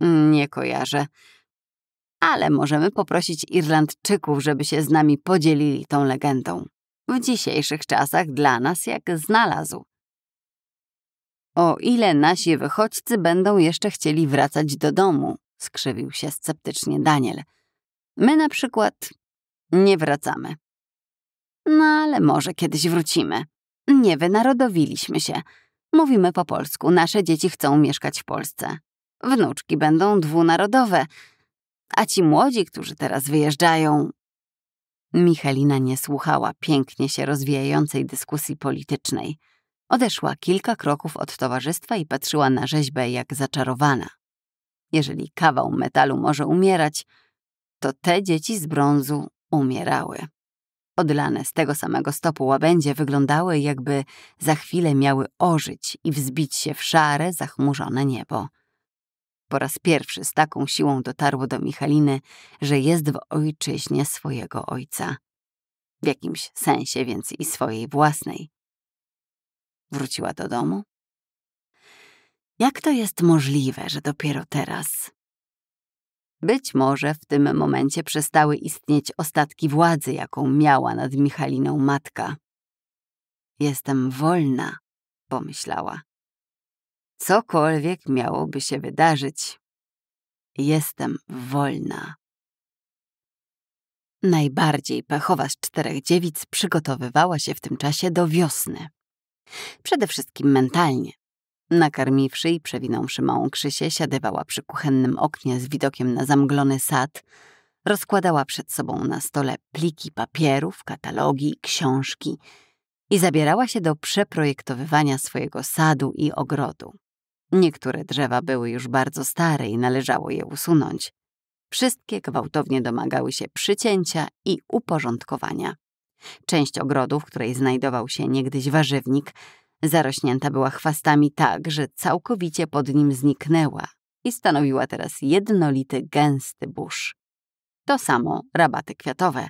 Mm, nie kojarzę ale możemy poprosić Irlandczyków, żeby się z nami podzielili tą legendą. W dzisiejszych czasach dla nas jak znalazł. O ile nasi wychodźcy będą jeszcze chcieli wracać do domu, skrzywił się sceptycznie Daniel. My na przykład nie wracamy. No ale może kiedyś wrócimy. Nie wynarodowiliśmy się. Mówimy po polsku, nasze dzieci chcą mieszkać w Polsce. Wnuczki będą dwunarodowe. A ci młodzi, którzy teraz wyjeżdżają... Michalina nie słuchała pięknie się rozwijającej dyskusji politycznej. Odeszła kilka kroków od towarzystwa i patrzyła na rzeźbę jak zaczarowana. Jeżeli kawał metalu może umierać, to te dzieci z brązu umierały. Odlane z tego samego stopu łabędzie wyglądały, jakby za chwilę miały ożyć i wzbić się w szare, zachmurzone niebo po raz pierwszy z taką siłą dotarło do Michaliny, że jest w ojczyźnie swojego ojca. W jakimś sensie więc i swojej własnej. Wróciła do domu? Jak to jest możliwe, że dopiero teraz? Być może w tym momencie przestały istnieć ostatki władzy, jaką miała nad Michaliną matka. Jestem wolna, pomyślała cokolwiek miałoby się wydarzyć. Jestem wolna. Najbardziej pechowa z czterech dziewic przygotowywała się w tym czasie do wiosny. Przede wszystkim mentalnie. Nakarmiwszy i przewinąwszy małą Krzysię, siadywała przy kuchennym oknie z widokiem na zamglony sad, rozkładała przed sobą na stole pliki papierów, katalogi, książki i zabierała się do przeprojektowywania swojego sadu i ogrodu. Niektóre drzewa były już bardzo stare i należało je usunąć. Wszystkie gwałtownie domagały się przycięcia i uporządkowania. Część ogrodu, w której znajdował się niegdyś warzywnik, zarośnięta była chwastami tak, że całkowicie pod nim zniknęła i stanowiła teraz jednolity, gęsty burz. To samo rabaty kwiatowe.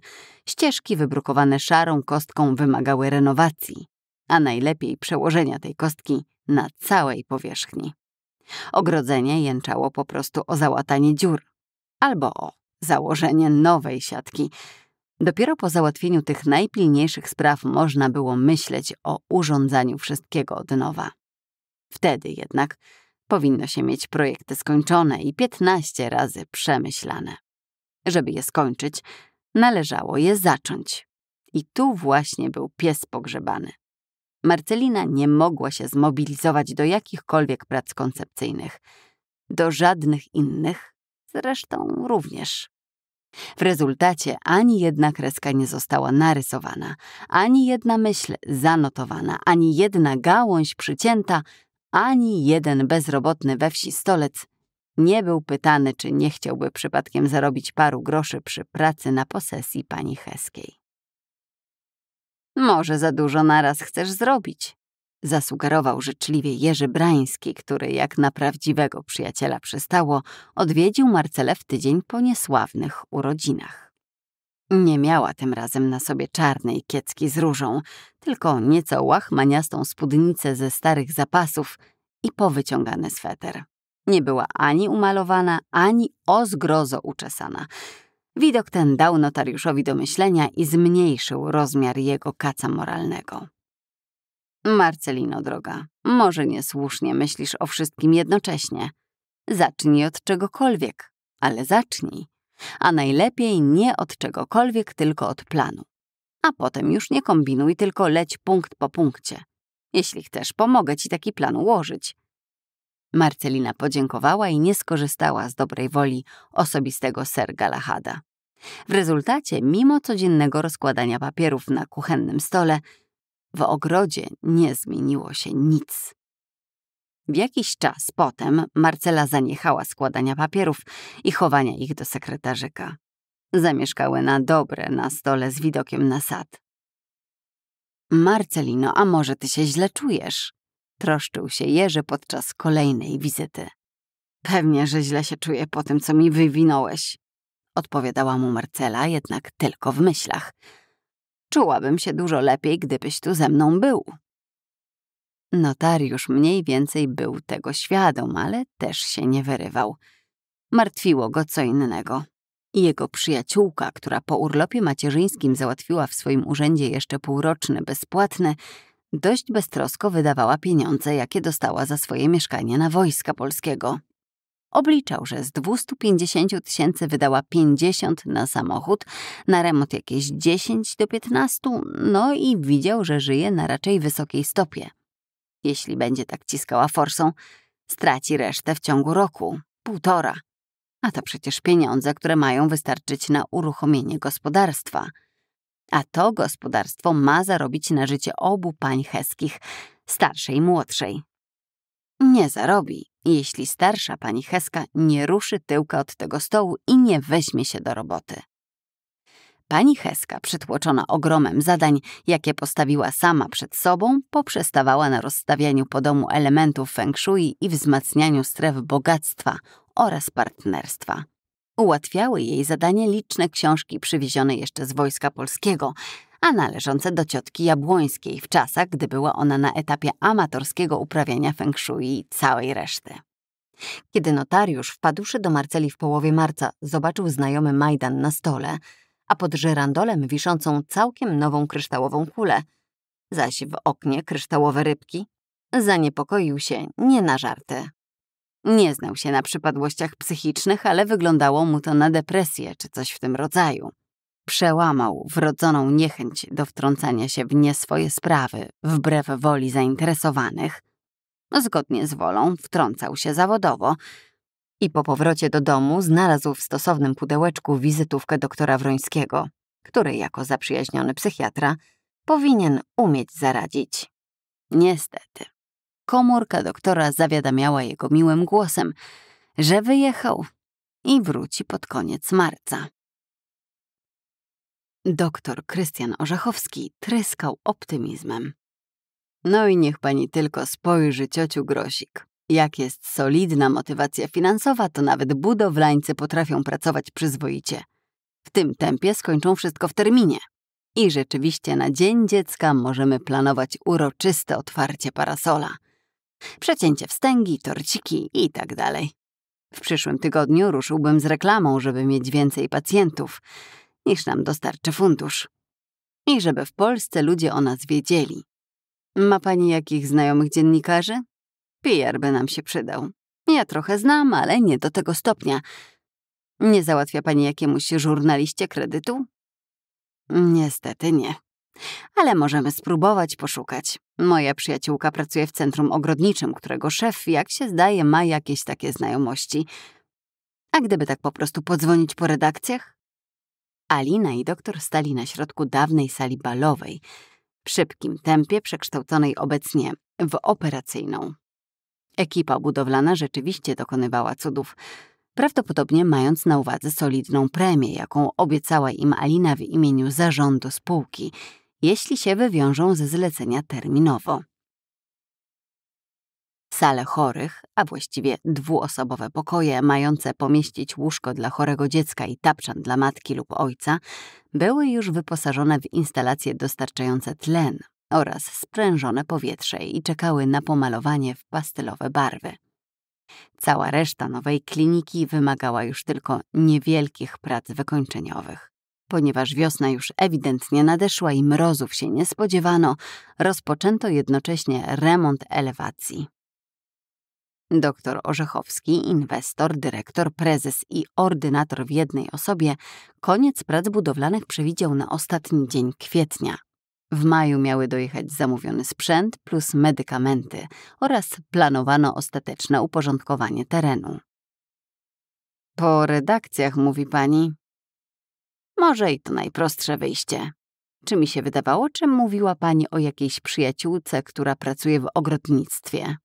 Ścieżki wybrukowane szarą kostką wymagały renowacji, a najlepiej przełożenia tej kostki na całej powierzchni. Ogrodzenie jęczało po prostu o załatanie dziur albo o założenie nowej siatki. Dopiero po załatwieniu tych najpilniejszych spraw można było myśleć o urządzaniu wszystkiego od nowa. Wtedy jednak powinno się mieć projekty skończone i 15 razy przemyślane. Żeby je skończyć, należało je zacząć. I tu właśnie był pies pogrzebany. Marcelina nie mogła się zmobilizować do jakichkolwiek prac koncepcyjnych, do żadnych innych zresztą również. W rezultacie ani jedna kreska nie została narysowana, ani jedna myśl zanotowana, ani jedna gałąź przycięta, ani jeden bezrobotny we wsi stolec nie był pytany, czy nie chciałby przypadkiem zarobić paru groszy przy pracy na posesji pani Heskiej. Może za dużo naraz chcesz zrobić, zasugerował życzliwie Jerzy Brański, który jak na prawdziwego przyjaciela przystało, odwiedził Marcelę w tydzień po niesławnych urodzinach. Nie miała tym razem na sobie czarnej kiecki z różą, tylko nieco łachmaniastą spódnicę ze starych zapasów i powyciągany sweter. Nie była ani umalowana, ani o zgrozo uczesana. Widok ten dał notariuszowi do myślenia i zmniejszył rozmiar jego kaca moralnego. Marcelino, droga, może niesłusznie myślisz o wszystkim jednocześnie. Zacznij od czegokolwiek, ale zacznij. A najlepiej nie od czegokolwiek, tylko od planu. A potem już nie kombinuj, tylko leć punkt po punkcie. Jeśli chcesz, pomogę ci taki plan ułożyć. Marcelina podziękowała i nie skorzystała z dobrej woli osobistego ser Galahada. W rezultacie, mimo codziennego rozkładania papierów na kuchennym stole, w ogrodzie nie zmieniło się nic. W jakiś czas potem Marcela zaniechała składania papierów i chowania ich do sekretarzyka. Zamieszkały na dobre na stole z widokiem na sad. Marcelino, a może ty się źle czujesz? troszczył się Jerzy podczas kolejnej wizyty. Pewnie, że źle się czuję po tym, co mi wywinąłeś, odpowiadała mu Marcela, jednak tylko w myślach. Czułabym się dużo lepiej, gdybyś tu ze mną był. Notariusz mniej więcej był tego świadom, ale też się nie wyrywał. Martwiło go co innego. Jego przyjaciółka, która po urlopie macierzyńskim załatwiła w swoim urzędzie jeszcze półroczny bezpłatny, dość beztrosko wydawała pieniądze, jakie dostała za swoje mieszkanie na Wojska Polskiego. Obliczał, że z 250 tysięcy wydała 50 na samochód, na remont jakieś 10 do 15, no i widział, że żyje na raczej wysokiej stopie. Jeśli będzie tak ciskała forsą, straci resztę w ciągu roku, półtora. A to przecież pieniądze, które mają wystarczyć na uruchomienie gospodarstwa – a to gospodarstwo ma zarobić na życie obu pań Heskich, starszej i młodszej. Nie zarobi, jeśli starsza pani Heska nie ruszy tyłka od tego stołu i nie weźmie się do roboty. Pani Heska, przytłoczona ogromem zadań, jakie postawiła sama przed sobą, poprzestawała na rozstawianiu po domu elementów feng shui i wzmacnianiu stref bogactwa oraz partnerstwa. Ułatwiały jej zadanie liczne książki przywiezione jeszcze z Wojska Polskiego, a należące do ciotki Jabłońskiej w czasach, gdy była ona na etapie amatorskiego uprawiania feng shui i całej reszty. Kiedy notariusz wpadłszy do Marceli w połowie marca zobaczył znajomy Majdan na stole, a pod żerandolem wiszącą całkiem nową kryształową kulę, zaś w oknie kryształowe rybki, zaniepokoił się nie na żarty. Nie znał się na przypadłościach psychicznych, ale wyglądało mu to na depresję czy coś w tym rodzaju. Przełamał wrodzoną niechęć do wtrącania się w nie swoje sprawy, wbrew woli zainteresowanych. Zgodnie z wolą wtrącał się zawodowo i po powrocie do domu znalazł w stosownym pudełeczku wizytówkę doktora Wrońskiego, który jako zaprzyjaźniony psychiatra powinien umieć zaradzić. Niestety komórka doktora zawiadamiała jego miłym głosem, że wyjechał i wróci pod koniec marca. Doktor Krystian Orzechowski tryskał optymizmem. No i niech pani tylko spojrzy, ciociu Grosik. Jak jest solidna motywacja finansowa, to nawet budowlańcy potrafią pracować przyzwoicie. W tym tempie skończą wszystko w terminie. I rzeczywiście na Dzień Dziecka możemy planować uroczyste otwarcie parasola. Przecięcie wstęgi, torciki i tak dalej. W przyszłym tygodniu ruszyłbym z reklamą, żeby mieć więcej pacjentów, niż nam dostarczy fundusz. I żeby w Polsce ludzie o nas wiedzieli. Ma pani jakich znajomych dziennikarzy? PR by nam się przydał. Ja trochę znam, ale nie do tego stopnia. Nie załatwia pani jakiemuś żurnaliście kredytu? Niestety nie. Ale możemy spróbować poszukać. Moja przyjaciółka pracuje w centrum ogrodniczym, którego szef, jak się zdaje, ma jakieś takie znajomości. A gdyby tak po prostu podzwonić po redakcjach? Alina i doktor stali na środku dawnej sali balowej, w szybkim tempie przekształconej obecnie w operacyjną. Ekipa budowlana rzeczywiście dokonywała cudów, prawdopodobnie mając na uwadze solidną premię, jaką obiecała im Alina w imieniu zarządu spółki – jeśli się wywiążą ze zlecenia terminowo. Sale chorych, a właściwie dwuosobowe pokoje mające pomieścić łóżko dla chorego dziecka i tapczan dla matki lub ojca, były już wyposażone w instalacje dostarczające tlen oraz sprężone powietrze i czekały na pomalowanie w pastelowe barwy. Cała reszta nowej kliniki wymagała już tylko niewielkich prac wykończeniowych. Ponieważ wiosna już ewidentnie nadeszła i mrozów się nie spodziewano, rozpoczęto jednocześnie remont elewacji. Doktor Orzechowski, inwestor, dyrektor, prezes i ordynator w jednej osobie, koniec prac budowlanych przewidział na ostatni dzień kwietnia. W maju miały dojechać zamówiony sprzęt plus medykamenty oraz planowano ostateczne uporządkowanie terenu. Po redakcjach, mówi pani, może i to najprostsze wyjście. Czy mi się wydawało, czym mówiła pani o jakiejś przyjaciółce, która pracuje w ogrodnictwie?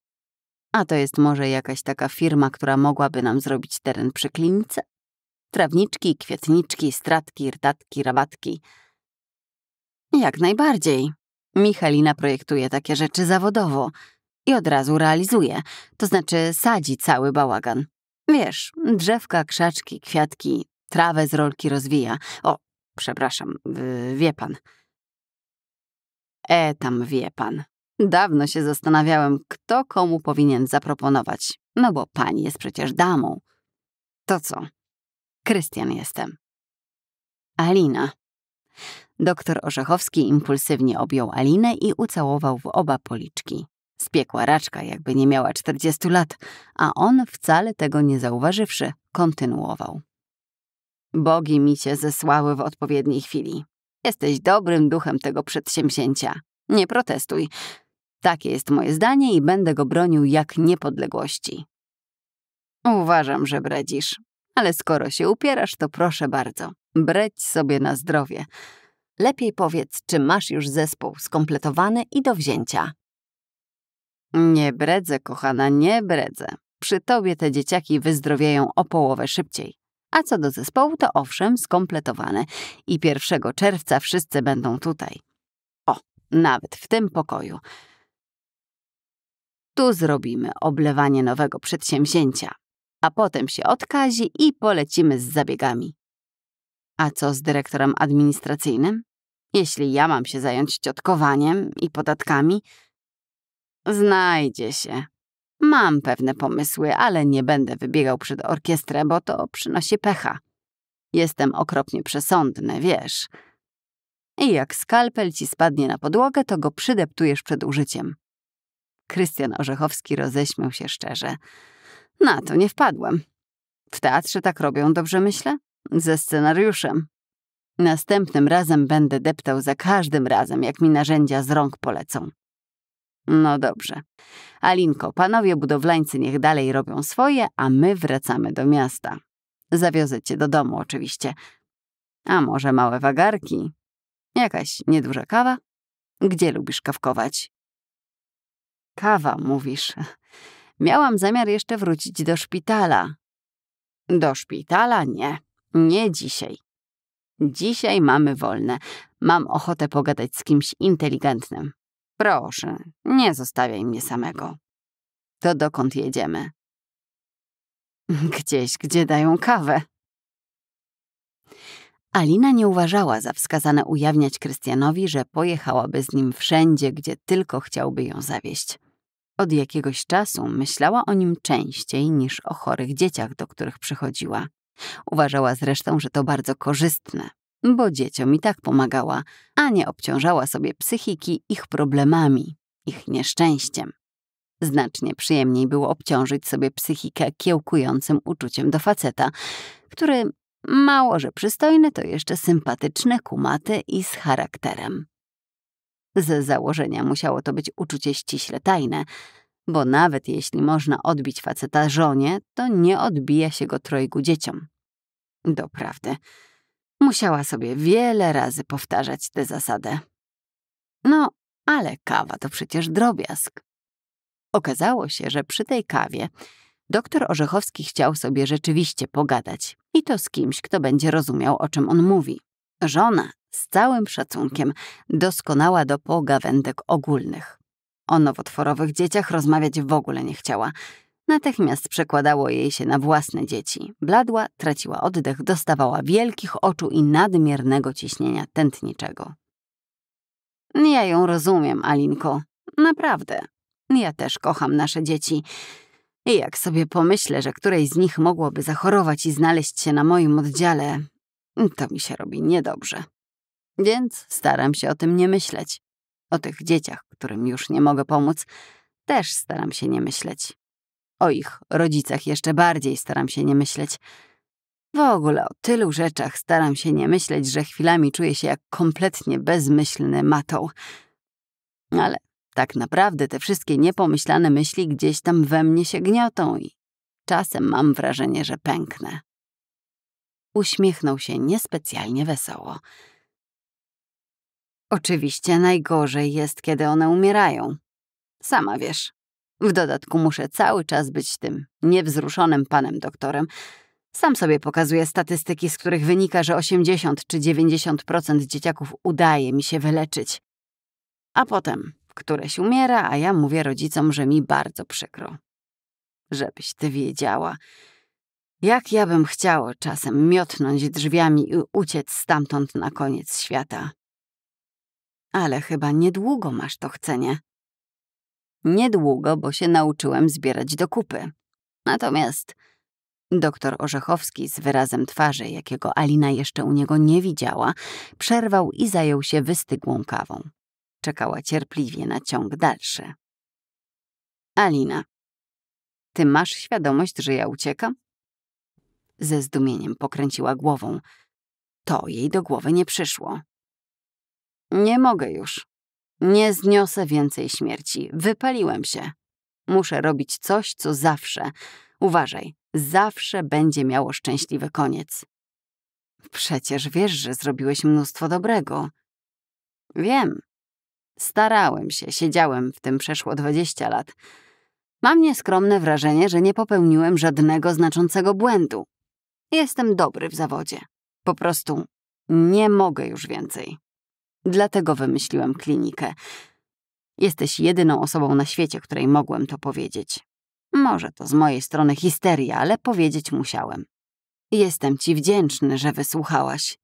A to jest może jakaś taka firma, która mogłaby nam zrobić teren przy klinice? Trawniczki, kwietniczki, stratki, rdatki, rabatki. Jak najbardziej. Michalina projektuje takie rzeczy zawodowo i od razu realizuje, to znaczy sadzi cały bałagan. Wiesz, drzewka, krzaczki, kwiatki, trawę z rolki rozwija. O, przepraszam, wie pan. E, tam wie pan. Dawno się zastanawiałem, kto komu powinien zaproponować. No bo pani jest przecież damą. To co? Krystian jestem. Alina. Doktor Orzechowski impulsywnie objął Alinę i ucałował w oba policzki. Spiekła raczka, jakby nie miała 40 lat, a on wcale tego nie zauważywszy, kontynuował. Bogi mi cię zesłały w odpowiedniej chwili. Jesteś dobrym duchem tego przedsięwzięcia. Nie protestuj. Takie jest moje zdanie i będę go bronił jak niepodległości. Uważam, że bredzisz, ale skoro się upierasz, to proszę bardzo, breć sobie na zdrowie. Lepiej powiedz, czy masz już zespół skompletowany i do wzięcia. Nie bredzę, kochana, nie bredzę. Przy tobie te dzieciaki wyzdrowieją o połowę szybciej. A co do zespołu, to owszem, skompletowane. I 1 czerwca wszyscy będą tutaj. O, nawet w tym pokoju. Tu zrobimy oblewanie nowego przedsięwzięcia, a potem się odkazi i polecimy z zabiegami. A co z dyrektorem administracyjnym? Jeśli ja mam się zająć ciotkowaniem i podatkami, znajdzie się. Mam pewne pomysły, ale nie będę wybiegał przed orkiestrę, bo to przynosi pecha. Jestem okropnie przesądny, wiesz. I jak skalpel ci spadnie na podłogę, to go przydeptujesz przed użyciem. Krystian Orzechowski roześmiał się szczerze. Na to nie wpadłem. W teatrze tak robią, dobrze myślę? Ze scenariuszem. Następnym razem będę deptał za każdym razem, jak mi narzędzia z rąk polecą. No dobrze. Alinko, panowie budowlańcy niech dalej robią swoje, a my wracamy do miasta. Zawiozę cię do domu oczywiście. A może małe wagarki? Jakaś nieduża kawa? Gdzie lubisz kawkować? Kawa, mówisz. <laughs> Miałam zamiar jeszcze wrócić do szpitala. Do szpitala nie. Nie dzisiaj. Dzisiaj mamy wolne. Mam ochotę pogadać z kimś inteligentnym. Proszę, nie zostawiaj mnie samego. To dokąd jedziemy? Gdzieś, gdzie dają kawę. Alina nie uważała za wskazane ujawniać Krystianowi, że pojechałaby z nim wszędzie, gdzie tylko chciałby ją zawieść. Od jakiegoś czasu myślała o nim częściej niż o chorych dzieciach, do których przychodziła. Uważała zresztą, że to bardzo korzystne, bo dzieciom i tak pomagała, a nie obciążała sobie psychiki ich problemami, ich nieszczęściem. Znacznie przyjemniej było obciążyć sobie psychikę kiełkującym uczuciem do faceta, który mało że przystojny, to jeszcze sympatyczny, kumaty i z charakterem. Z założenia musiało to być uczucie ściśle tajne, bo nawet jeśli można odbić faceta żonie, to nie odbija się go trojgu dzieciom. Doprawdy. Musiała sobie wiele razy powtarzać tę zasadę. No, ale kawa to przecież drobiazg. Okazało się, że przy tej kawie doktor Orzechowski chciał sobie rzeczywiście pogadać i to z kimś, kto będzie rozumiał, o czym on mówi. Żona, z całym szacunkiem, doskonała do pogawędek ogólnych. O nowotworowych dzieciach rozmawiać w ogóle nie chciała. Natychmiast przekładało jej się na własne dzieci. Bladła, traciła oddech, dostawała wielkich oczu i nadmiernego ciśnienia tętniczego. Ja ją rozumiem, Alinko. Naprawdę. Ja też kocham nasze dzieci. I jak sobie pomyślę, że której z nich mogłoby zachorować i znaleźć się na moim oddziale, to mi się robi niedobrze. Więc staram się o tym nie myśleć. O tych dzieciach, którym już nie mogę pomóc, też staram się nie myśleć. O ich rodzicach jeszcze bardziej staram się nie myśleć. W ogóle o tylu rzeczach staram się nie myśleć, że chwilami czuję się jak kompletnie bezmyślny matoł. Ale tak naprawdę te wszystkie niepomyślane myśli gdzieś tam we mnie się gniotą i czasem mam wrażenie, że pęknę. Uśmiechnął się niespecjalnie wesoło. Oczywiście najgorzej jest, kiedy one umierają. Sama wiesz, w dodatku muszę cały czas być tym niewzruszonym panem doktorem. Sam sobie pokazuję statystyki, z których wynika, że 80 czy 90% dzieciaków udaje mi się wyleczyć. A potem któreś umiera, a ja mówię rodzicom, że mi bardzo przykro. Żebyś ty wiedziała, jak ja bym chciała czasem miotnąć drzwiami i uciec stamtąd na koniec świata. Ale chyba niedługo masz to chcenie, Niedługo, bo się nauczyłem zbierać do kupy. Natomiast doktor Orzechowski z wyrazem twarzy, jakiego Alina jeszcze u niego nie widziała, przerwał i zajął się wystygłą kawą. Czekała cierpliwie na ciąg dalszy. Alina, ty masz świadomość, że ja uciekam? Ze zdumieniem pokręciła głową. To jej do głowy nie przyszło. Nie mogę już, nie zniosę więcej śmierci. Wypaliłem się. Muszę robić coś, co zawsze. Uważaj, zawsze będzie miało szczęśliwy koniec. Przecież wiesz, że zrobiłeś mnóstwo dobrego. Wiem. Starałem się, siedziałem w tym przeszło 20 lat. Mam nieskromne wrażenie, że nie popełniłem żadnego znaczącego błędu. Jestem dobry w zawodzie. Po prostu nie mogę już więcej. Dlatego wymyśliłem klinikę. Jesteś jedyną osobą na świecie, której mogłem to powiedzieć. Może to z mojej strony histeria, ale powiedzieć musiałem. Jestem ci wdzięczny, że wysłuchałaś.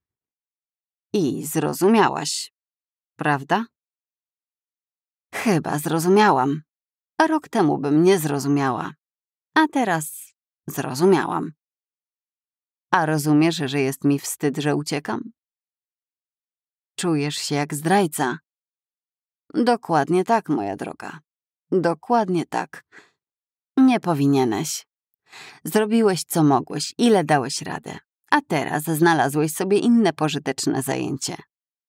I zrozumiałaś, prawda? Chyba zrozumiałam. Rok temu bym nie zrozumiała. A teraz zrozumiałam. A rozumiesz, że jest mi wstyd, że uciekam? Czujesz się jak zdrajca. Dokładnie tak, moja droga. Dokładnie tak. Nie powinieneś. Zrobiłeś co mogłeś, ile dałeś radę, a teraz znalazłeś sobie inne pożyteczne zajęcie.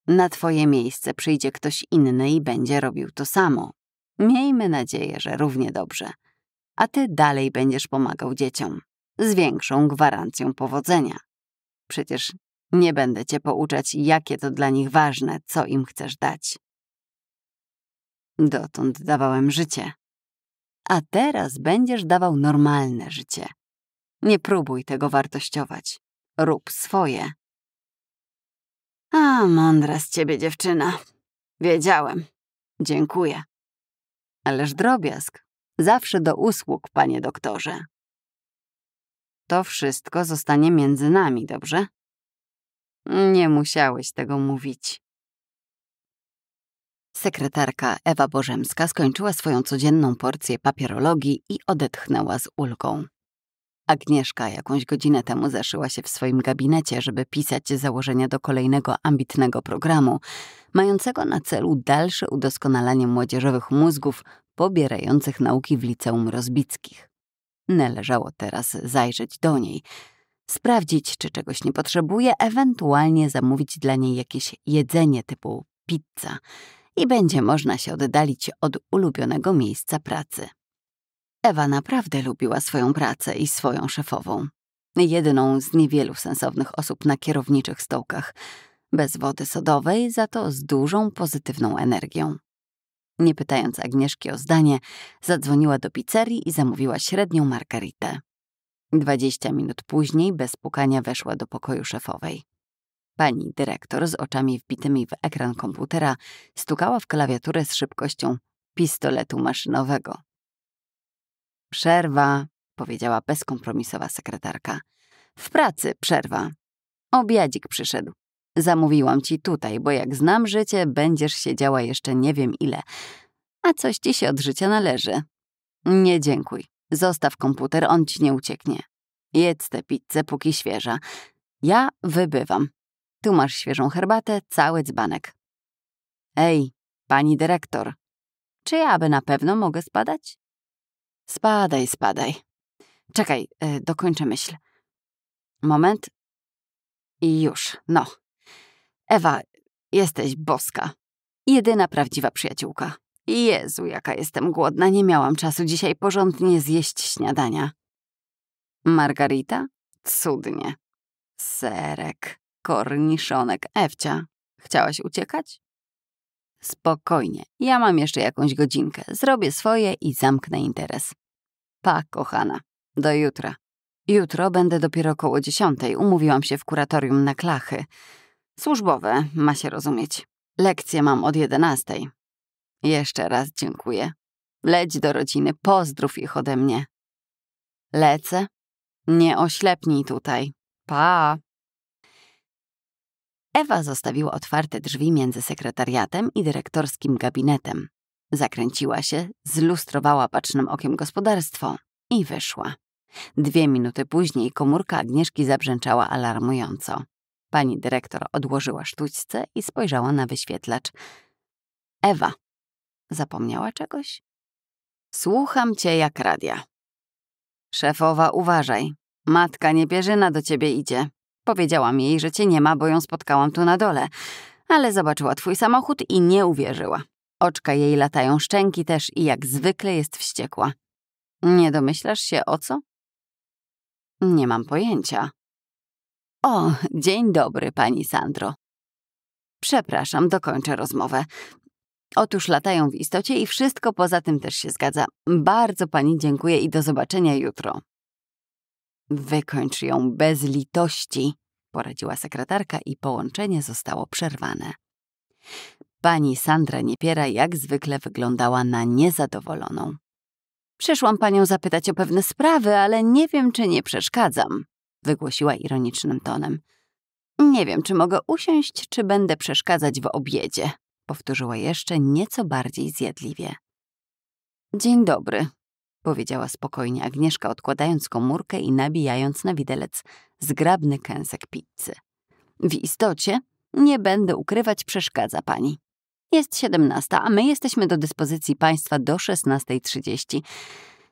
Na twoje miejsce przyjdzie ktoś inny i będzie robił to samo. Miejmy nadzieję, że równie dobrze. A ty dalej będziesz pomagał dzieciom. Z większą gwarancją powodzenia. Przecież nie będę cię pouczać, jakie to dla nich ważne, co im chcesz dać. Dotąd dawałem życie. A teraz będziesz dawał normalne życie. Nie próbuj tego wartościować. Rób swoje. A, mądra z ciebie dziewczyna. Wiedziałem. Dziękuję. Ależ drobiazg. Zawsze do usług, panie doktorze. To wszystko zostanie między nami, dobrze? Nie musiałeś tego mówić. Sekretarka Ewa Bożemska skończyła swoją codzienną porcję papierologii i odetchnęła z ulgą. Agnieszka jakąś godzinę temu zaszyła się w swoim gabinecie, żeby pisać założenia do kolejnego ambitnego programu, mającego na celu dalsze udoskonalanie młodzieżowych mózgów pobierających nauki w liceum rozbickich. Należało teraz zajrzeć do niej — sprawdzić, czy czegoś nie potrzebuje, ewentualnie zamówić dla niej jakieś jedzenie typu pizza i będzie można się oddalić od ulubionego miejsca pracy. Ewa naprawdę lubiła swoją pracę i swoją szefową. Jedną z niewielu sensownych osób na kierowniczych stołkach, bez wody sodowej, za to z dużą pozytywną energią. Nie pytając Agnieszki o zdanie, zadzwoniła do pizzerii i zamówiła średnią margaritę. Dwadzieścia minut później bez pukania weszła do pokoju szefowej. Pani dyrektor z oczami wbitymi w ekran komputera stukała w klawiaturę z szybkością pistoletu maszynowego. Przerwa, powiedziała bezkompromisowa sekretarka. W pracy przerwa. Obiadzik przyszedł. Zamówiłam ci tutaj, bo jak znam życie, będziesz siedziała jeszcze nie wiem ile. A coś ci się od życia należy. Nie dziękuj. Zostaw komputer, on ci nie ucieknie. Jedz tę pizzę, póki świeża. Ja wybywam. Tu masz świeżą herbatę, cały dzbanek. Ej, pani dyrektor, czy ja by na pewno mogę spadać? Spadaj, spadaj. Czekaj, yy, dokończę myśl. Moment. I już, no. Ewa, jesteś boska. Jedyna prawdziwa przyjaciółka. Jezu, jaka jestem głodna, nie miałam czasu dzisiaj porządnie zjeść śniadania. Margarita? Cudnie. Serek, korniszonek, Ewcia. Chciałaś uciekać? Spokojnie, ja mam jeszcze jakąś godzinkę. Zrobię swoje i zamknę interes. Pa, kochana. Do jutra. Jutro będę dopiero około dziesiątej. Umówiłam się w kuratorium na klachy. Służbowe, ma się rozumieć. Lekcje mam od jedenastej. Jeszcze raz dziękuję. Leć do rodziny, pozdrów ich ode mnie. Lecę? Nie oślepnij tutaj. Pa! Ewa zostawiła otwarte drzwi między sekretariatem i dyrektorskim gabinetem. Zakręciła się, zlustrowała bacznym okiem gospodarstwo i wyszła. Dwie minuty później komórka Agnieszki zabrzęczała alarmująco. Pani dyrektor odłożyła sztućce i spojrzała na wyświetlacz. Ewa, Zapomniała czegoś? Słucham cię jak radia. Szefowa, uważaj. Matka niebierzyna do ciebie idzie. Powiedziałam jej, że cię nie ma, bo ją spotkałam tu na dole, ale zobaczyła twój samochód i nie uwierzyła. Oczka jej latają szczęki też i jak zwykle jest wściekła. Nie domyślasz się o co? Nie mam pojęcia. O, dzień dobry, pani Sandro. Przepraszam, dokończę rozmowę. Otóż latają w istocie i wszystko poza tym też się zgadza. Bardzo pani dziękuję i do zobaczenia jutro. Wykończ ją bez litości, poradziła sekretarka i połączenie zostało przerwane. Pani Sandra Niepiera jak zwykle wyglądała na niezadowoloną. Przyszłam panią zapytać o pewne sprawy, ale nie wiem, czy nie przeszkadzam, wygłosiła ironicznym tonem. Nie wiem, czy mogę usiąść, czy będę przeszkadzać w obiedzie powtórzyła jeszcze nieco bardziej zjadliwie. Dzień dobry, powiedziała spokojnie Agnieszka, odkładając komórkę i nabijając na widelec zgrabny kęsek pizzy. W istocie, nie będę ukrywać, przeszkadza pani. Jest siedemnasta, a my jesteśmy do dyspozycji państwa do szesnastej trzydzieści.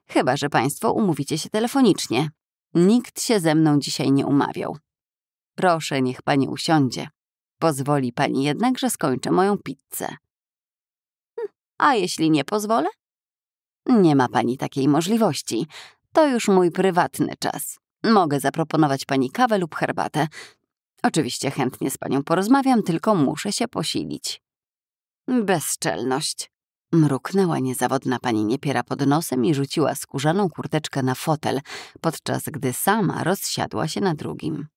Chyba, że państwo umówicie się telefonicznie. Nikt się ze mną dzisiaj nie umawiał. Proszę, niech pani usiądzie. Pozwoli pani jednak, że skończę moją pizzę. Hm, a jeśli nie pozwolę? Nie ma pani takiej możliwości. To już mój prywatny czas. Mogę zaproponować pani kawę lub herbatę. Oczywiście chętnie z panią porozmawiam, tylko muszę się posilić. Bezczelność. Mruknęła niezawodna pani niepiera pod nosem i rzuciła skórzaną kurteczkę na fotel, podczas gdy sama rozsiadła się na drugim.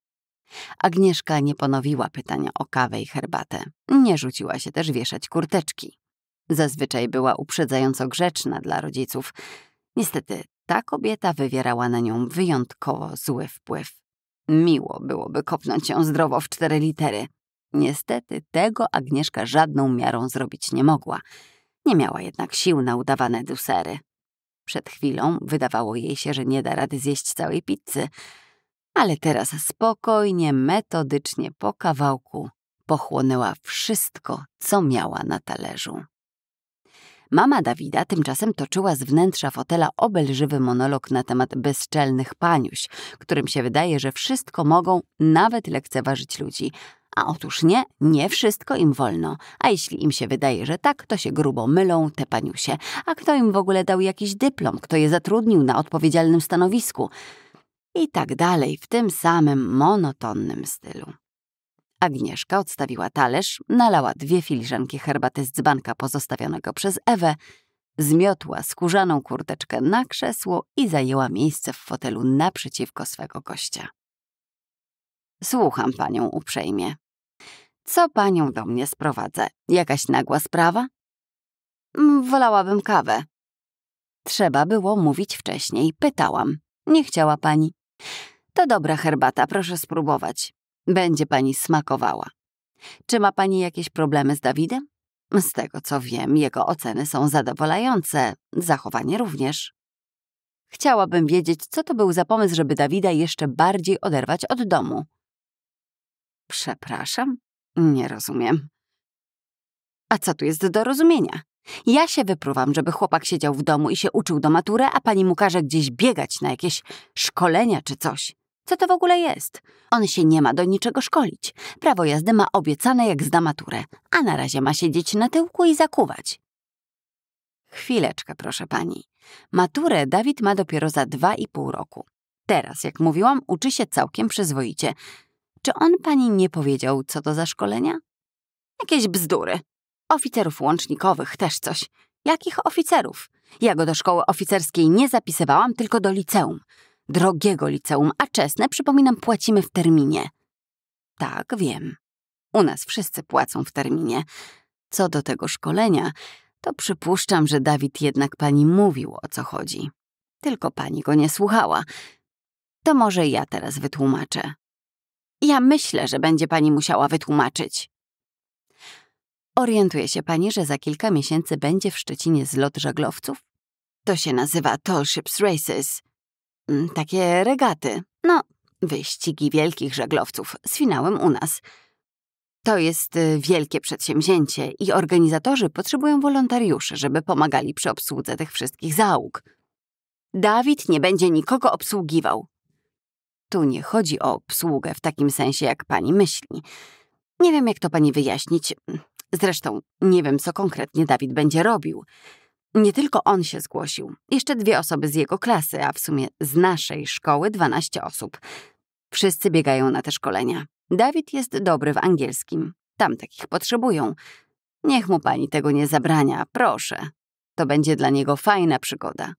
Agnieszka nie ponowiła pytania o kawę i herbatę. Nie rzuciła się też wieszać kurteczki. Zazwyczaj była uprzedzająco grzeczna dla rodziców. Niestety, ta kobieta wywierała na nią wyjątkowo zły wpływ. Miło byłoby kopnąć ją zdrowo w cztery litery. Niestety tego Agnieszka żadną miarą zrobić nie mogła. Nie miała jednak sił na udawane dusery. Przed chwilą wydawało jej się, że nie da rady zjeść całej pizzy, ale teraz spokojnie, metodycznie po kawałku pochłonęła wszystko, co miała na talerzu. Mama Dawida tymczasem toczyła z wnętrza fotela obelżywy monolog na temat bezczelnych paniuś, którym się wydaje, że wszystko mogą, nawet lekceważyć ludzi. A otóż nie, nie wszystko im wolno. A jeśli im się wydaje, że tak, to się grubo mylą te paniusie. A kto im w ogóle dał jakiś dyplom, kto je zatrudnił na odpowiedzialnym stanowisku? I tak dalej, w tym samym monotonnym stylu. Agnieszka odstawiła talerz, nalała dwie filiżanki herbaty z dzbanka pozostawionego przez Ewę, zmiotła skórzaną kurteczkę na krzesło i zajęła miejsce w fotelu naprzeciwko swego gościa. Słucham panią uprzejmie. Co panią do mnie sprowadza? Jakaś nagła sprawa? Mm, wolałabym kawę. Trzeba było mówić wcześniej, pytałam. Nie chciała pani. To dobra herbata, proszę spróbować. Będzie pani smakowała. Czy ma pani jakieś problemy z Dawidem? Z tego co wiem, jego oceny są zadowalające, zachowanie również. Chciałabym wiedzieć, co to był za pomysł, żeby Dawida jeszcze bardziej oderwać od domu. Przepraszam, nie rozumiem. A co tu jest do rozumienia? Ja się wypruwam, żeby chłopak siedział w domu i się uczył do matury, a pani mu każe gdzieś biegać na jakieś szkolenia czy coś. Co to w ogóle jest? On się nie ma do niczego szkolić. Prawo jazdy ma obiecane, jak zda maturę, a na razie ma siedzieć na tyłku i zakuwać. Chwileczkę, proszę pani. Maturę Dawid ma dopiero za dwa i pół roku. Teraz, jak mówiłam, uczy się całkiem przyzwoicie. Czy on pani nie powiedział, co to za szkolenia? Jakieś bzdury, Oficerów łącznikowych też coś. Jakich oficerów? Ja go do szkoły oficerskiej nie zapisywałam, tylko do liceum. Drogiego liceum, a czesne, przypominam, płacimy w terminie. Tak, wiem. U nas wszyscy płacą w terminie. Co do tego szkolenia, to przypuszczam, że Dawid jednak pani mówił, o co chodzi. Tylko pani go nie słuchała. To może ja teraz wytłumaczę. Ja myślę, że będzie pani musiała wytłumaczyć. Orientuje się pani, że za kilka miesięcy będzie w Szczecinie zlot żaglowców? To się nazywa Tall Ships Races. Mm, takie regaty. No, wyścigi wielkich żaglowców z finałem u nas. To jest y, wielkie przedsięwzięcie i organizatorzy potrzebują wolontariuszy, żeby pomagali przy obsłudze tych wszystkich załóg. Dawid nie będzie nikogo obsługiwał. Tu nie chodzi o obsługę w takim sensie, jak pani myśli. Nie wiem, jak to pani wyjaśnić. Zresztą nie wiem, co konkretnie Dawid będzie robił. Nie tylko on się zgłosił, jeszcze dwie osoby z jego klasy, a w sumie z naszej szkoły 12 osób. Wszyscy biegają na te szkolenia. Dawid jest dobry w angielskim. Tam takich potrzebują. Niech mu pani tego nie zabrania, proszę. To będzie dla niego fajna przygoda.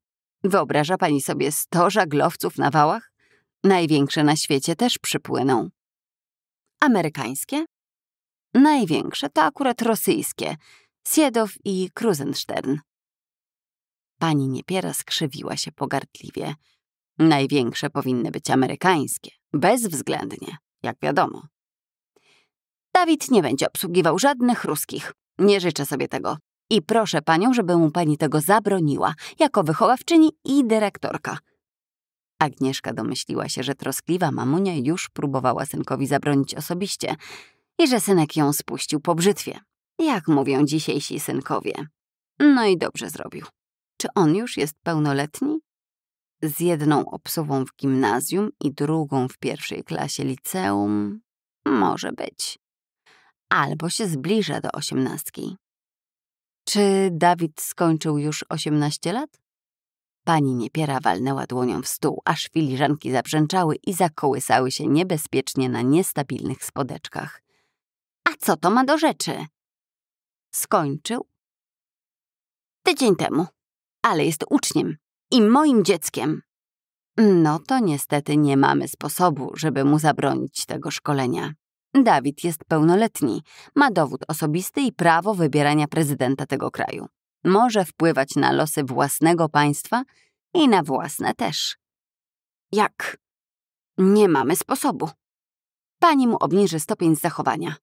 Wyobraża pani sobie sto żaglowców na wałach? Największe na świecie też przypłyną. Amerykańskie? Największe to akurat rosyjskie, Siedow i Krusenstern. Pani Niepiera skrzywiła się pogardliwie. Największe powinny być amerykańskie, bezwzględnie, jak wiadomo. Dawid nie będzie obsługiwał żadnych ruskich. Nie życzę sobie tego. I proszę panią, żeby mu pani tego zabroniła, jako wychowawczyni i dyrektorka. Agnieszka domyśliła się, że troskliwa mamunia już próbowała synkowi zabronić osobiście, i że synek ją spuścił po brzytwie, jak mówią dzisiejsi synkowie. No i dobrze zrobił. Czy on już jest pełnoletni? Z jedną obsuwą w gimnazjum i drugą w pierwszej klasie liceum? Może być. Albo się zbliża do osiemnastki. Czy Dawid skończył już osiemnaście lat? Pani Niepiera walnęła dłonią w stół, aż filiżanki zabrzęczały i zakołysały się niebezpiecznie na niestabilnych spodeczkach. A co to ma do rzeczy? Skończył. Tydzień temu. Ale jest uczniem. I moim dzieckiem. No to niestety nie mamy sposobu, żeby mu zabronić tego szkolenia. Dawid jest pełnoletni, ma dowód osobisty i prawo wybierania prezydenta tego kraju. Może wpływać na losy własnego państwa i na własne też. Jak? Nie mamy sposobu. Pani mu obniży stopień zachowania.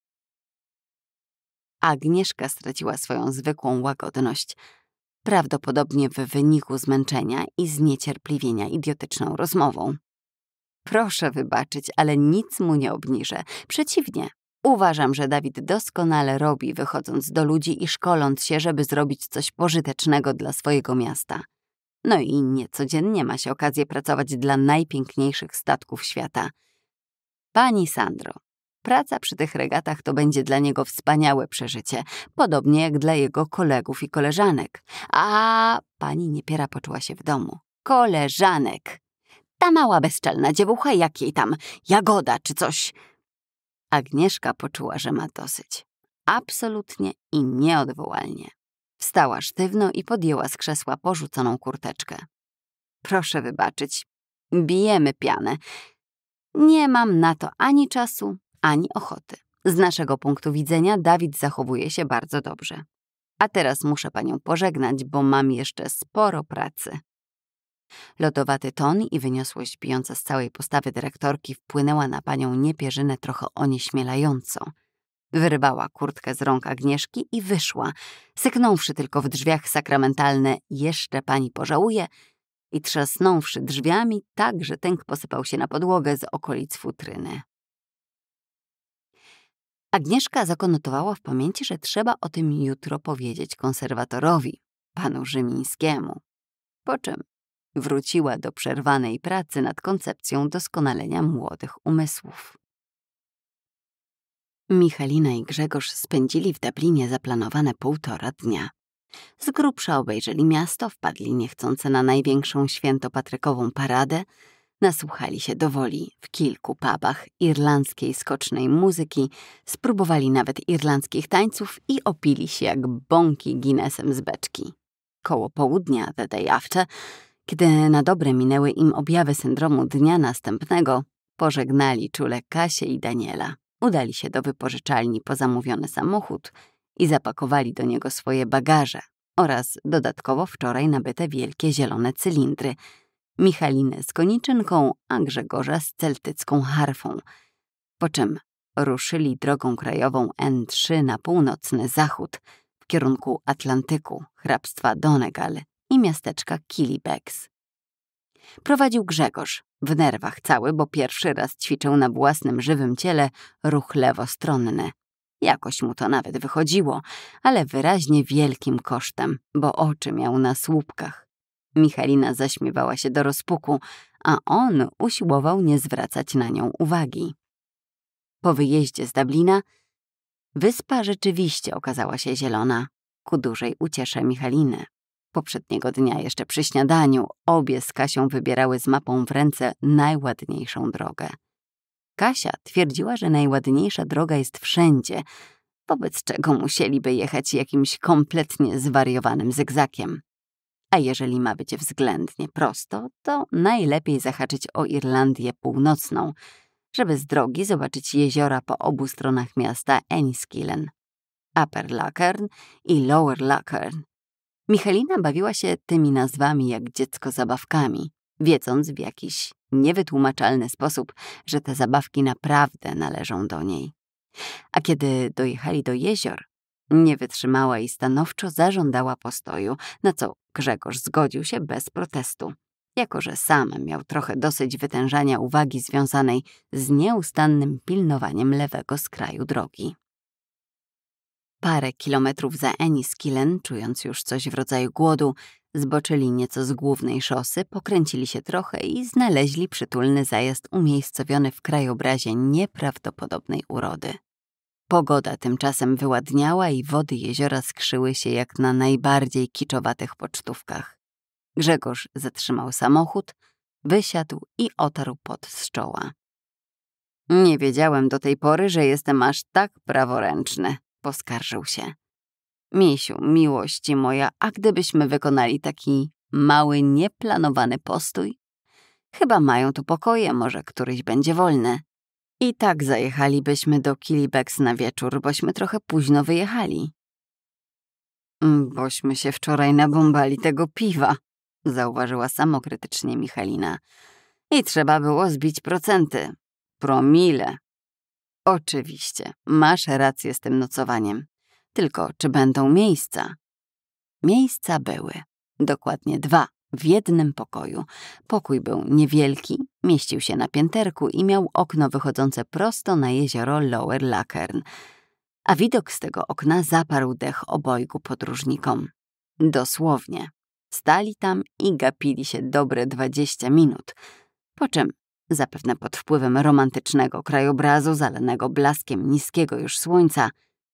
Agnieszka straciła swoją zwykłą łagodność, prawdopodobnie w wyniku zmęczenia i zniecierpliwienia idiotyczną rozmową. Proszę wybaczyć, ale nic mu nie obniżę. Przeciwnie, uważam, że Dawid doskonale robi, wychodząc do ludzi i szkoląc się, żeby zrobić coś pożytecznego dla swojego miasta. No i niecodziennie ma się okazję pracować dla najpiękniejszych statków świata. Pani Sandro, Praca przy tych regatach to będzie dla niego wspaniałe przeżycie, podobnie jak dla jego kolegów i koleżanek. A pani Niepiera poczuła się w domu. Koleżanek! Ta mała bezczelna dziewucha, jak jej tam, jagoda czy coś. Agnieszka poczuła, że ma dosyć. Absolutnie i nieodwołalnie. Wstała sztywno i podjęła z krzesła porzuconą kurteczkę. Proszę wybaczyć, bijemy pianę. Nie mam na to ani czasu, ani ochoty. Z naszego punktu widzenia Dawid zachowuje się bardzo dobrze. A teraz muszę panią pożegnać, bo mam jeszcze sporo pracy. Lodowaty ton i wyniosłość pijąca z całej postawy dyrektorki wpłynęła na panią niepierzynę trochę onieśmielająco. Wyrwała kurtkę z rąk Agnieszki i wyszła, syknąwszy tylko w drzwiach sakramentalne jeszcze pani pożałuje i trzasnąwszy drzwiami tak, że tęk posypał się na podłogę z okolic futryny. Agnieszka zakonotowała w pamięci, że trzeba o tym jutro powiedzieć konserwatorowi, panu Rzymińskiemu. Po czym wróciła do przerwanej pracy nad koncepcją doskonalenia młodych umysłów. Michalina i Grzegorz spędzili w Dublinie zaplanowane półtora dnia. Z grubsza obejrzeli miasto, wpadli niechcące na największą świętopatrykową paradę, Nasłuchali się dowoli w kilku pubach irlandzkiej skocznej muzyki, spróbowali nawet irlandzkich tańców i opili się jak bąki Guinnessem z beczki. Koło południa, the day after, kiedy na dobre minęły im objawy syndromu dnia następnego, pożegnali czule Kasię i Daniela. Udali się do wypożyczalni po zamówiony samochód i zapakowali do niego swoje bagaże oraz dodatkowo wczoraj nabyte wielkie zielone cylindry – Michalinę z koniczynką, a Grzegorza z celtycką harfą. Po czym ruszyli drogą krajową N3 na północny zachód w kierunku Atlantyku, hrabstwa Donegal i miasteczka Killibex. Prowadził Grzegorz, w nerwach cały, bo pierwszy raz ćwiczył na własnym żywym ciele ruch lewostronny. Jakoś mu to nawet wychodziło, ale wyraźnie wielkim kosztem, bo oczy miał na słupkach. Michalina zaśmiewała się do rozpuku, a on usiłował nie zwracać na nią uwagi. Po wyjeździe z Dublina wyspa rzeczywiście okazała się zielona, ku dużej uciesze Michaliny. Poprzedniego dnia jeszcze przy śniadaniu obie z Kasią wybierały z mapą w ręce najładniejszą drogę. Kasia twierdziła, że najładniejsza droga jest wszędzie, wobec czego musieliby jechać jakimś kompletnie zwariowanym zygzakiem a jeżeli ma być względnie prosto, to najlepiej zahaczyć o Irlandię Północną, żeby z drogi zobaczyć jeziora po obu stronach miasta Enniskillen, Upper Lockern i Lower Lockern. Michelina bawiła się tymi nazwami jak dziecko zabawkami, wiedząc w jakiś niewytłumaczalny sposób, że te zabawki naprawdę należą do niej. A kiedy dojechali do jezior, nie wytrzymała i stanowczo zażądała postoju, na co Grzegorz zgodził się bez protestu. Jako, że sam miał trochę dosyć wytężania uwagi związanej z nieustannym pilnowaniem lewego skraju drogi. Parę kilometrów za Enniskillen, czując już coś w rodzaju głodu, zboczyli nieco z głównej szosy, pokręcili się trochę i znaleźli przytulny zajazd umiejscowiony w krajobrazie nieprawdopodobnej urody. Pogoda tymczasem wyładniała i wody jeziora skrzyły się jak na najbardziej kiczowatych pocztówkach. Grzegorz zatrzymał samochód, wysiadł i otarł pot z czoła. Nie wiedziałem do tej pory, że jestem aż tak praworęczny, poskarżył się. Misiu, miłości moja, a gdybyśmy wykonali taki mały, nieplanowany postój? Chyba mają tu pokoje, może któryś będzie wolny. I tak zajechalibyśmy do Kilibex na wieczór, bośmy trochę późno wyjechali. Mm, bośmy się wczoraj nabombali tego piwa, zauważyła samokrytycznie Michalina. I trzeba było zbić procenty. Promile. Oczywiście, masz rację z tym nocowaniem. Tylko czy będą miejsca? Miejsca były. Dokładnie dwa w jednym pokoju. Pokój był niewielki, mieścił się na pięterku i miał okno wychodzące prosto na jezioro Lower Lakern. A widok z tego okna zaparł dech obojgu podróżnikom. Dosłownie. Stali tam i gapili się dobre dwadzieścia minut. Po czym, zapewne pod wpływem romantycznego krajobrazu zalanego blaskiem niskiego już słońca,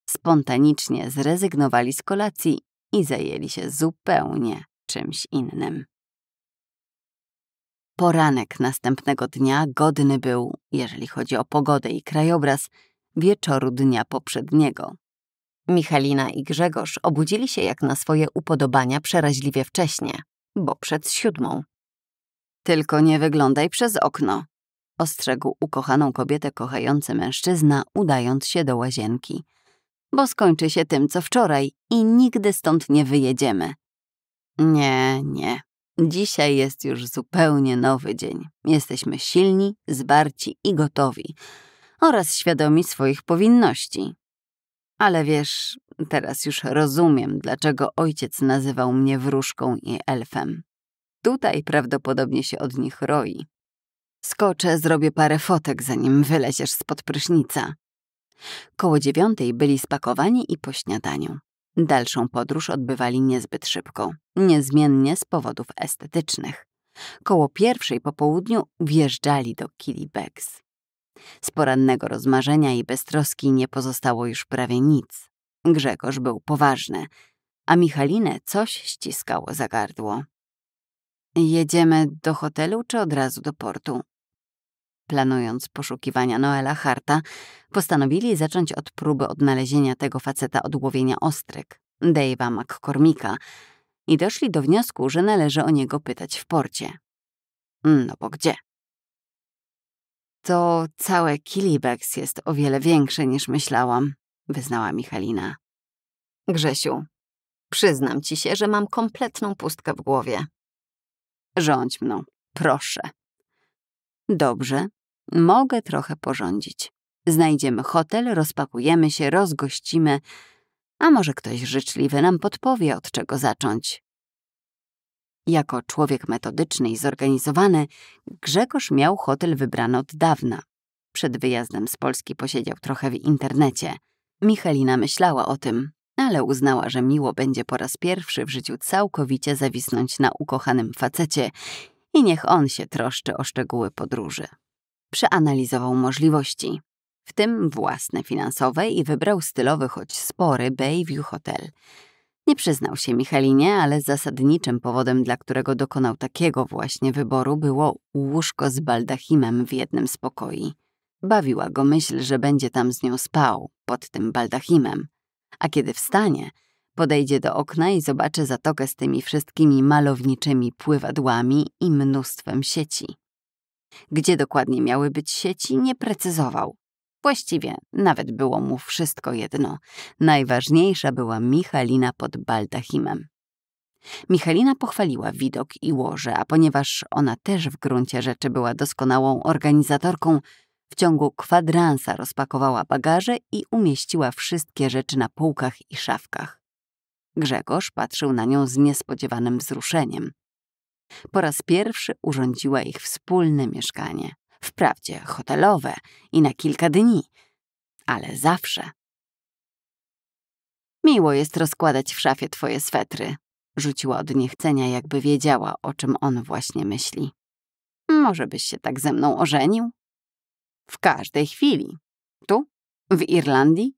spontanicznie zrezygnowali z kolacji i zajęli się zupełnie czymś innym. Poranek następnego dnia godny był, jeżeli chodzi o pogodę i krajobraz, wieczoru dnia poprzedniego. Michalina i Grzegorz obudzili się jak na swoje upodobania przeraźliwie wcześnie, bo przed siódmą. Tylko nie wyglądaj przez okno, ostrzegł ukochaną kobietę kochający mężczyzna, udając się do łazienki. Bo skończy się tym, co wczoraj i nigdy stąd nie wyjedziemy. Nie, nie. Dzisiaj jest już zupełnie nowy dzień. Jesteśmy silni, zbarci i gotowi, oraz świadomi swoich powinności. Ale wiesz, teraz już rozumiem, dlaczego ojciec nazywał mnie wróżką i elfem. Tutaj prawdopodobnie się od nich roi. Skoczę, zrobię parę fotek, zanim wyleziesz spod prysznica. Koło dziewiątej byli spakowani i po śniadaniu. Dalszą podróż odbywali niezbyt szybko, niezmiennie z powodów estetycznych. Koło pierwszej po południu wjeżdżali do Kilibegs. Z porannego rozmarzenia i beztroski nie pozostało już prawie nic. Grzegorz był poważny, a Michalinę coś ściskało za gardło. Jedziemy do hotelu czy od razu do portu? planując poszukiwania Noela Harta, postanowili zacząć od próby odnalezienia tego faceta odłowienia ostryk, Dave'a McCormicka, i doszli do wniosku, że należy o niego pytać w porcie. Mm, no bo gdzie? To całe Kilibex jest o wiele większe niż myślałam, wyznała Michalina. Grzesiu, przyznam ci się, że mam kompletną pustkę w głowie. Rządź mną, proszę. Dobrze, Mogę trochę porządzić. Znajdziemy hotel, rozpakujemy się, rozgościmy, a może ktoś życzliwy nam podpowie, od czego zacząć. Jako człowiek metodyczny i zorganizowany, Grzegorz miał hotel wybrany od dawna. Przed wyjazdem z Polski posiedział trochę w internecie. Michalina myślała o tym, ale uznała, że miło będzie po raz pierwszy w życiu całkowicie zawisnąć na ukochanym facecie i niech on się troszczy o szczegóły podróży. Przeanalizował możliwości, w tym własne finansowe i wybrał stylowy, choć spory Bayview Hotel. Nie przyznał się Michalinie, ale zasadniczym powodem, dla którego dokonał takiego właśnie wyboru, było łóżko z baldachimem w jednym z pokoi. Bawiła go myśl, że będzie tam z nią spał, pod tym baldachimem. A kiedy wstanie, podejdzie do okna i zobaczy zatokę z tymi wszystkimi malowniczymi pływadłami i mnóstwem sieci. Gdzie dokładnie miały być sieci, nie precyzował. Właściwie nawet było mu wszystko jedno. Najważniejsza była Michalina pod baldachimem. Michalina pochwaliła widok i łoże, a ponieważ ona też w gruncie rzeczy była doskonałą organizatorką, w ciągu kwadransa rozpakowała bagaże i umieściła wszystkie rzeczy na półkach i szafkach. Grzegorz patrzył na nią z niespodziewanym wzruszeniem. Po raz pierwszy urządziła ich wspólne mieszkanie, wprawdzie hotelowe i na kilka dni, ale zawsze. Miło jest rozkładać w szafie twoje swetry, rzuciła od niechcenia, jakby wiedziała, o czym on właśnie myśli. Może byś się tak ze mną ożenił? W każdej chwili. Tu? W Irlandii?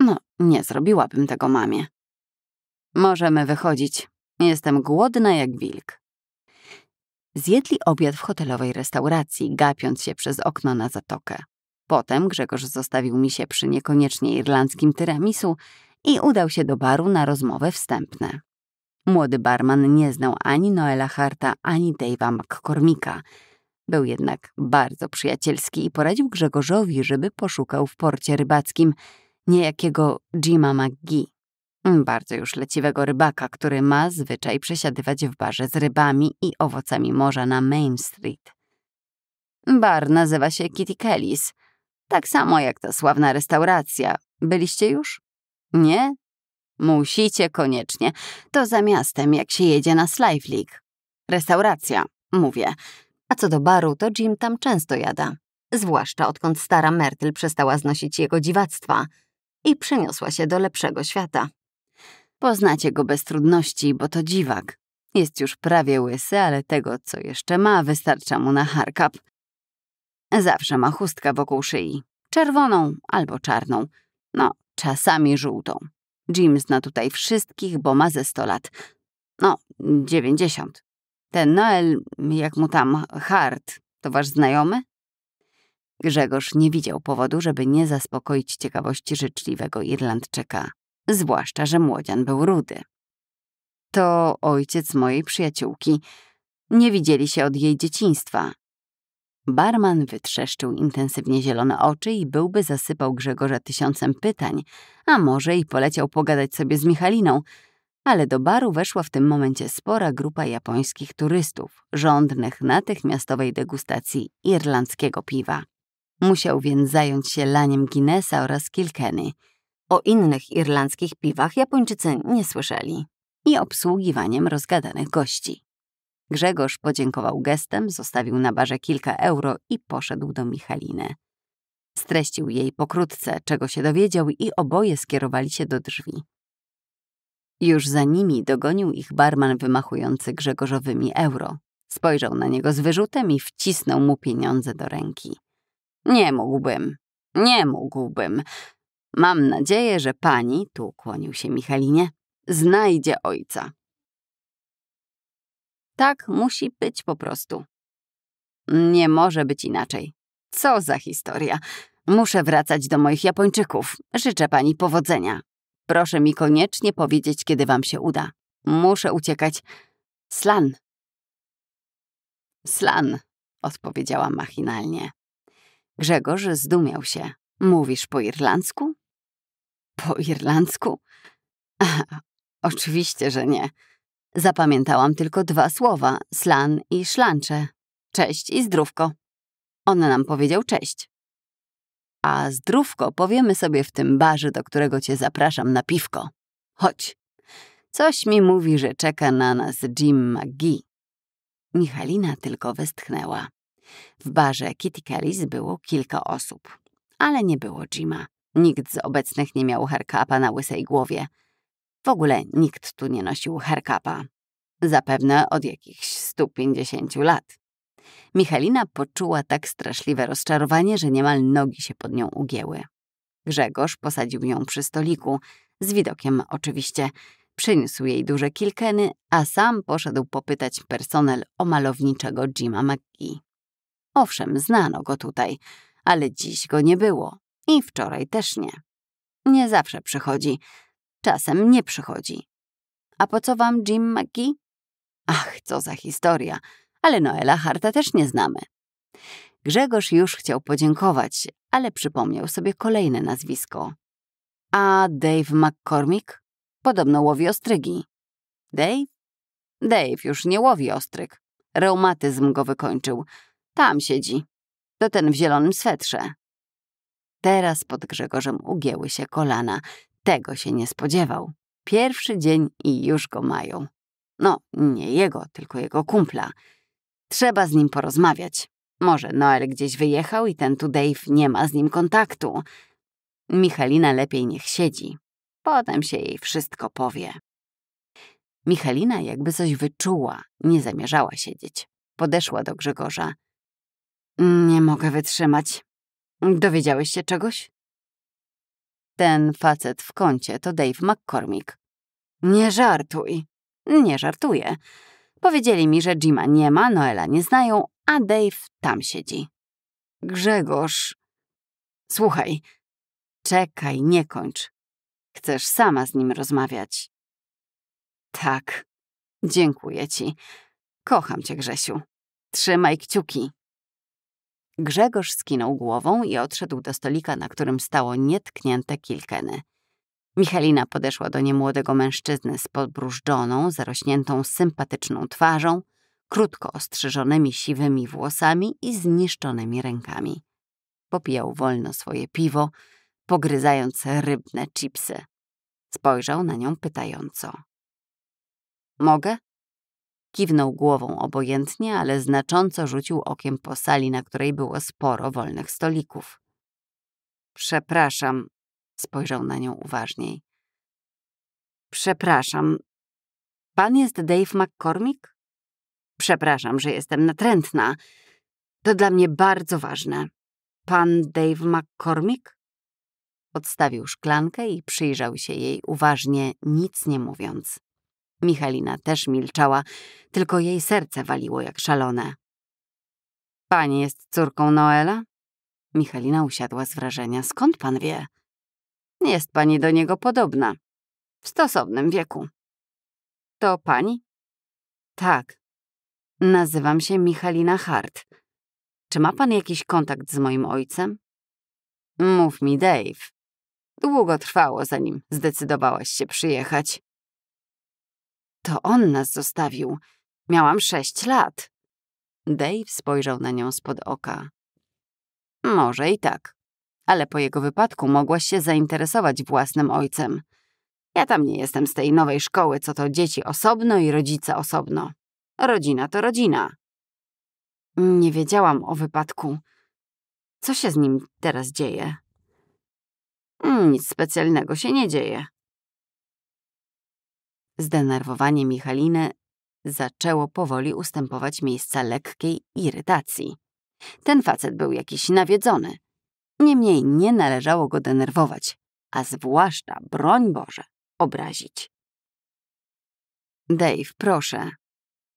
No, nie zrobiłabym tego mamie. Możemy wychodzić. Jestem głodna jak wilk. Zjedli obiad w hotelowej restauracji, gapiąc się przez okno na zatokę. Potem Grzegorz zostawił mi się przy niekoniecznie irlandzkim tyramisu i udał się do baru na rozmowy wstępne. Młody barman nie znał ani Noela Harta, ani Dave'a McCormicka. Był jednak bardzo przyjacielski i poradził Grzegorzowi, żeby poszukał w porcie rybackim niejakiego Jima McGee. Mm, bardzo już leciwego rybaka, który ma zwyczaj przesiadywać w barze z rybami i owocami morza na Main Street. Bar nazywa się Kitty Kelly's, tak samo jak ta sławna restauracja. Byliście już? Nie? Musicie koniecznie. To za miastem, jak się jedzie na Slive League. Restauracja, mówię. A co do baru, to Jim tam często jada. Zwłaszcza odkąd stara Mertyl przestała znosić jego dziwactwa i przeniosła się do lepszego świata. Poznacie go bez trudności, bo to dziwak. Jest już prawie łysy, ale tego, co jeszcze ma, wystarcza mu na harkap. Zawsze ma chustkę wokół szyi. Czerwoną albo czarną. No, czasami żółtą. Jim zna tutaj wszystkich, bo ma ze 100 lat. No, 90. Ten Noel, jak mu tam, Hart, to wasz znajomy? Grzegorz nie widział powodu, żeby nie zaspokoić ciekawości życzliwego Irlandczyka zwłaszcza, że młodzian był rudy. To ojciec mojej przyjaciółki. Nie widzieli się od jej dzieciństwa. Barman wytrzeszczył intensywnie zielone oczy i byłby zasypał Grzegorza tysiącem pytań, a może i poleciał pogadać sobie z Michaliną, ale do baru weszła w tym momencie spora grupa japońskich turystów, żądnych natychmiastowej degustacji irlandzkiego piwa. Musiał więc zająć się laniem Guinnessa oraz Kilkenny. O innych irlandzkich piwach Japończycy nie słyszeli i obsługiwaniem rozgadanych gości. Grzegorz podziękował gestem, zostawił na barze kilka euro i poszedł do Michaliny. Streścił jej pokrótce, czego się dowiedział i oboje skierowali się do drzwi. Już za nimi dogonił ich barman wymachujący Grzegorzowymi euro. Spojrzał na niego z wyrzutem i wcisnął mu pieniądze do ręki. Nie mógłbym, nie mógłbym. Mam nadzieję, że pani, tu ukłonił się Michalinie, znajdzie ojca. Tak musi być po prostu. Nie może być inaczej. Co za historia. Muszę wracać do moich Japończyków. Życzę pani powodzenia. Proszę mi koniecznie powiedzieć, kiedy wam się uda. Muszę uciekać. Slan. Slan, Odpowiedziała machinalnie. Grzegorz zdumiał się. Mówisz po irlandzku? Po irlandzku? <laughs> Aha, oczywiście, że nie. Zapamiętałam tylko dwa słowa, slan i szlancze. Cześć i zdrówko. On nam powiedział cześć. A zdrówko powiemy sobie w tym barze, do którego cię zapraszam na piwko. Chodź. Coś mi mówi, że czeka na nas Jim McGee. Michalina tylko westchnęła. W barze Kitty Kellys było kilka osób ale nie było Jima. Nikt z obecnych nie miał herkapa na łysej głowie. W ogóle nikt tu nie nosił herkapa. Zapewne od jakichś 150 lat. Michalina poczuła tak straszliwe rozczarowanie, że niemal nogi się pod nią ugięły. Grzegorz posadził ją przy stoliku, z widokiem oczywiście. Przyniósł jej duże kilkeny, a sam poszedł popytać personel o malowniczego Jima McGee. Owszem, znano go tutaj – ale dziś go nie było. I wczoraj też nie. Nie zawsze przychodzi. Czasem nie przychodzi. A po co wam Jim McGee? Ach, co za historia. Ale Noela Harta też nie znamy. Grzegorz już chciał podziękować, ale przypomniał sobie kolejne nazwisko. A Dave McCormick? Podobno łowi ostrygi. Dave? Dave już nie łowi ostryg. Reumatyzm go wykończył. Tam siedzi, to ten w zielonym swetrze. Teraz pod Grzegorzem ugięły się kolana. Tego się nie spodziewał. Pierwszy dzień i już go mają. No, nie jego, tylko jego kumpla. Trzeba z nim porozmawiać. Może Noel gdzieś wyjechał i ten tu Dave nie ma z nim kontaktu. Michalina lepiej niech siedzi. Potem się jej wszystko powie. Michalina jakby coś wyczuła, nie zamierzała siedzieć. Podeszła do Grzegorza. Nie mogę wytrzymać. Dowiedziałeś się czegoś? Ten facet w kącie to Dave McCormick. Nie żartuj. Nie żartuję. Powiedzieli mi, że Jima nie ma, Noela nie znają, a Dave tam siedzi. Grzegorz. Słuchaj. Czekaj, nie kończ. Chcesz sama z nim rozmawiać. Tak. Dziękuję ci. Kocham cię, Grzesiu. Trzymaj kciuki. Grzegorz skinął głową i odszedł do stolika, na którym stało nietknięte kilkeny. Michalina podeszła do niemłodego mężczyzny z podbrużdżoną, zarośniętą sympatyczną twarzą, krótko ostrzyżonymi siwymi włosami i zniszczonymi rękami. Popijał wolno swoje piwo, pogryzając rybne chipsy. Spojrzał na nią pytająco. Mogę? Kiwnął głową obojętnie, ale znacząco rzucił okiem po sali, na której było sporo wolnych stolików. Przepraszam, spojrzał na nią uważniej. Przepraszam. Pan jest Dave McCormick? Przepraszam, że jestem natrętna. To dla mnie bardzo ważne. Pan Dave McCormick? Odstawił szklankę i przyjrzał się jej uważnie, nic nie mówiąc. Michalina też milczała, tylko jej serce waliło jak szalone. Pani jest córką Noela? Michalina usiadła z wrażenia. Skąd pan wie? Jest pani do niego podobna. W stosownym wieku. To pani? Tak. Nazywam się Michalina Hart. Czy ma pan jakiś kontakt z moim ojcem? Mów mi, Dave. Długo trwało, zanim zdecydowałaś się przyjechać. To on nas zostawił. Miałam sześć lat. Dave spojrzał na nią spod oka. Może i tak. Ale po jego wypadku mogłaś się zainteresować własnym ojcem. Ja tam nie jestem z tej nowej szkoły, co to dzieci osobno i rodzice osobno. Rodzina to rodzina. Nie wiedziałam o wypadku. Co się z nim teraz dzieje? Nic specjalnego się nie dzieje. Zdenerwowanie Michaliny zaczęło powoli ustępować miejsca lekkiej irytacji. Ten facet był jakiś nawiedzony. Niemniej nie należało go denerwować, a zwłaszcza, broń Boże, obrazić. Dave, proszę,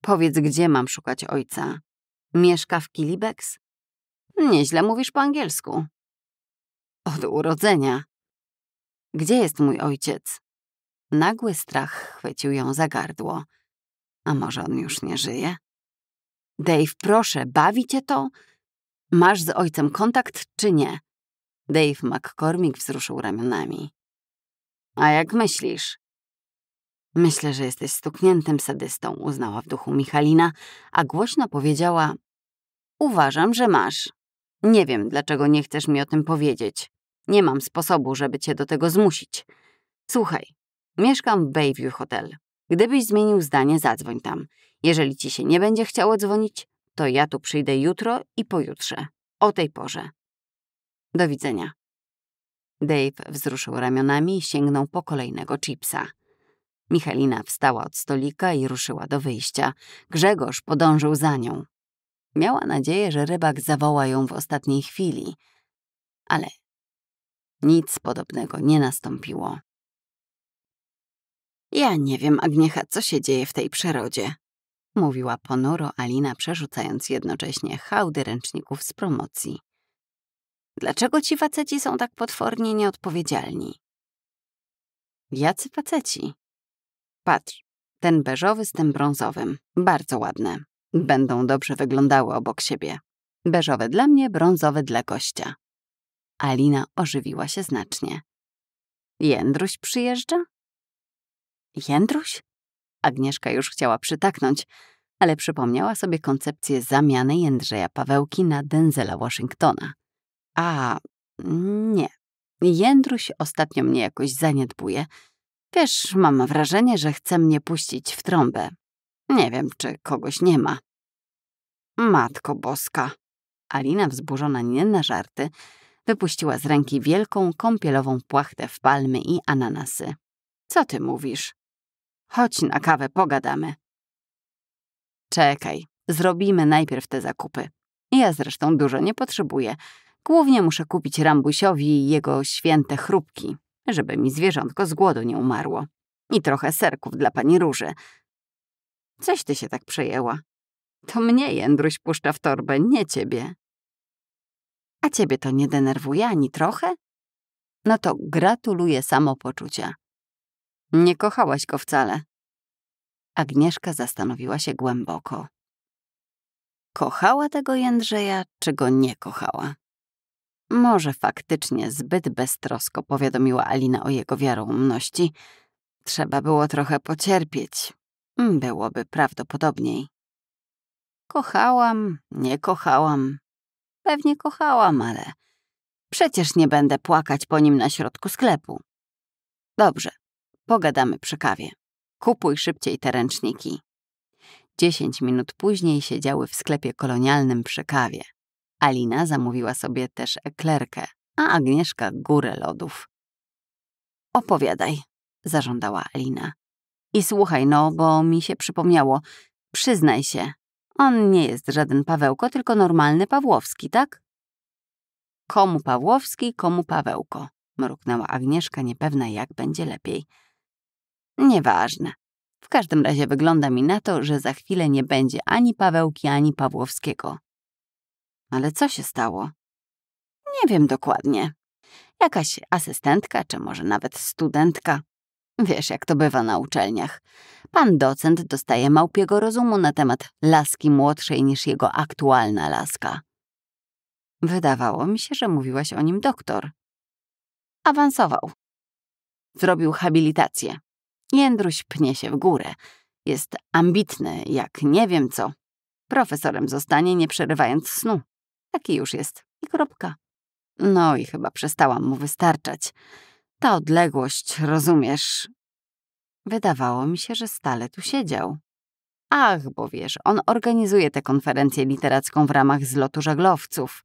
powiedz, gdzie mam szukać ojca? Mieszka w Kilibex? Nieźle mówisz po angielsku. Od urodzenia. Gdzie jest mój ojciec? Nagły strach chwycił ją za gardło. A może on już nie żyje? Dave, proszę, bawi cię to? Masz z ojcem kontakt czy nie? Dave McCormick wzruszył ramionami. A jak myślisz? Myślę, że jesteś stukniętym sadystą, uznała w duchu Michalina, a głośno powiedziała: Uważam, że masz. Nie wiem, dlaczego nie chcesz mi o tym powiedzieć. Nie mam sposobu, żeby cię do tego zmusić. Słuchaj, Mieszkam w Bayview Hotel. Gdybyś zmienił zdanie, zadzwoń tam. Jeżeli ci się nie będzie chciało dzwonić, to ja tu przyjdę jutro i pojutrze. O tej porze. Do widzenia. Dave wzruszył ramionami i sięgnął po kolejnego chipsa. Michalina wstała od stolika i ruszyła do wyjścia. Grzegorz podążył za nią. Miała nadzieję, że rybak zawoła ją w ostatniej chwili, ale nic podobnego nie nastąpiło. Ja nie wiem, Agniecha, co się dzieje w tej przyrodzie. Mówiła ponuro Alina, przerzucając jednocześnie hałdy ręczników z promocji. Dlaczego ci faceci są tak potwornie nieodpowiedzialni? Jacy faceci? Patrz, ten beżowy z tym brązowym. Bardzo ładne. Będą dobrze wyglądały obok siebie. Beżowy dla mnie, brązowy dla gościa. Alina ożywiła się znacznie. Jędruś przyjeżdża? Jędruś? Agnieszka już chciała przytaknąć, ale przypomniała sobie koncepcję zamiany Jędrzeja Pawełki na Denzela Washingtona. A, nie. Jędruś ostatnio mnie jakoś zaniedbuje. Wiesz, mam wrażenie, że chce mnie puścić w trąbę. Nie wiem, czy kogoś nie ma. Matko Boska. Alina, wzburzona nie na żarty, wypuściła z ręki wielką kąpielową płachtę w palmy i ananasy. Co ty mówisz? Chodź na kawę, pogadamy. Czekaj, zrobimy najpierw te zakupy. Ja zresztą dużo nie potrzebuję. Głównie muszę kupić Rambusiowi jego święte chrupki, żeby mi zwierzątko z głodu nie umarło. I trochę serków dla pani Róży. Coś ty się tak przejęła. To mnie Jędruś puszcza w torbę, nie ciebie. A ciebie to nie denerwuje ani trochę? No to gratuluję samopoczucia. Nie kochałaś go wcale. Agnieszka zastanowiła się głęboko. Kochała tego Jędrzeja, czy go nie kochała? Może faktycznie zbyt beztrosko powiadomiła Alina o jego wiaroumności. Trzeba było trochę pocierpieć. Byłoby prawdopodobniej. Kochałam, nie kochałam. Pewnie kochałam, ale przecież nie będę płakać po nim na środku sklepu. Dobrze, Pogadamy przy kawie. Kupuj szybciej te ręczniki. Dziesięć minut później siedziały w sklepie kolonialnym przy kawie. Alina zamówiła sobie też eklerkę, a Agnieszka górę lodów. Opowiadaj, zażądała Alina. I słuchaj, no, bo mi się przypomniało. Przyznaj się, on nie jest żaden Pawełko, tylko normalny Pawłowski, tak? Komu Pawłowski, komu Pawełko, mruknęła Agnieszka, niepewna jak będzie lepiej. Nieważne. W każdym razie wygląda mi na to, że za chwilę nie będzie ani Pawełki, ani Pawłowskiego. Ale co się stało? Nie wiem dokładnie. Jakaś asystentka, czy może nawet studentka. Wiesz, jak to bywa na uczelniach. Pan docent dostaje małpiego rozumu na temat laski młodszej niż jego aktualna laska. Wydawało mi się, że mówiłaś o nim doktor. Awansował. Zrobił habilitację. Jędruś pnie się w górę. Jest ambitny, jak nie wiem co. Profesorem zostanie, nie przerywając snu. Taki już jest. I kropka. No i chyba przestałam mu wystarczać. Ta odległość, rozumiesz? Wydawało mi się, że stale tu siedział. Ach, bo wiesz, on organizuje tę konferencję literacką w ramach zlotu żaglowców.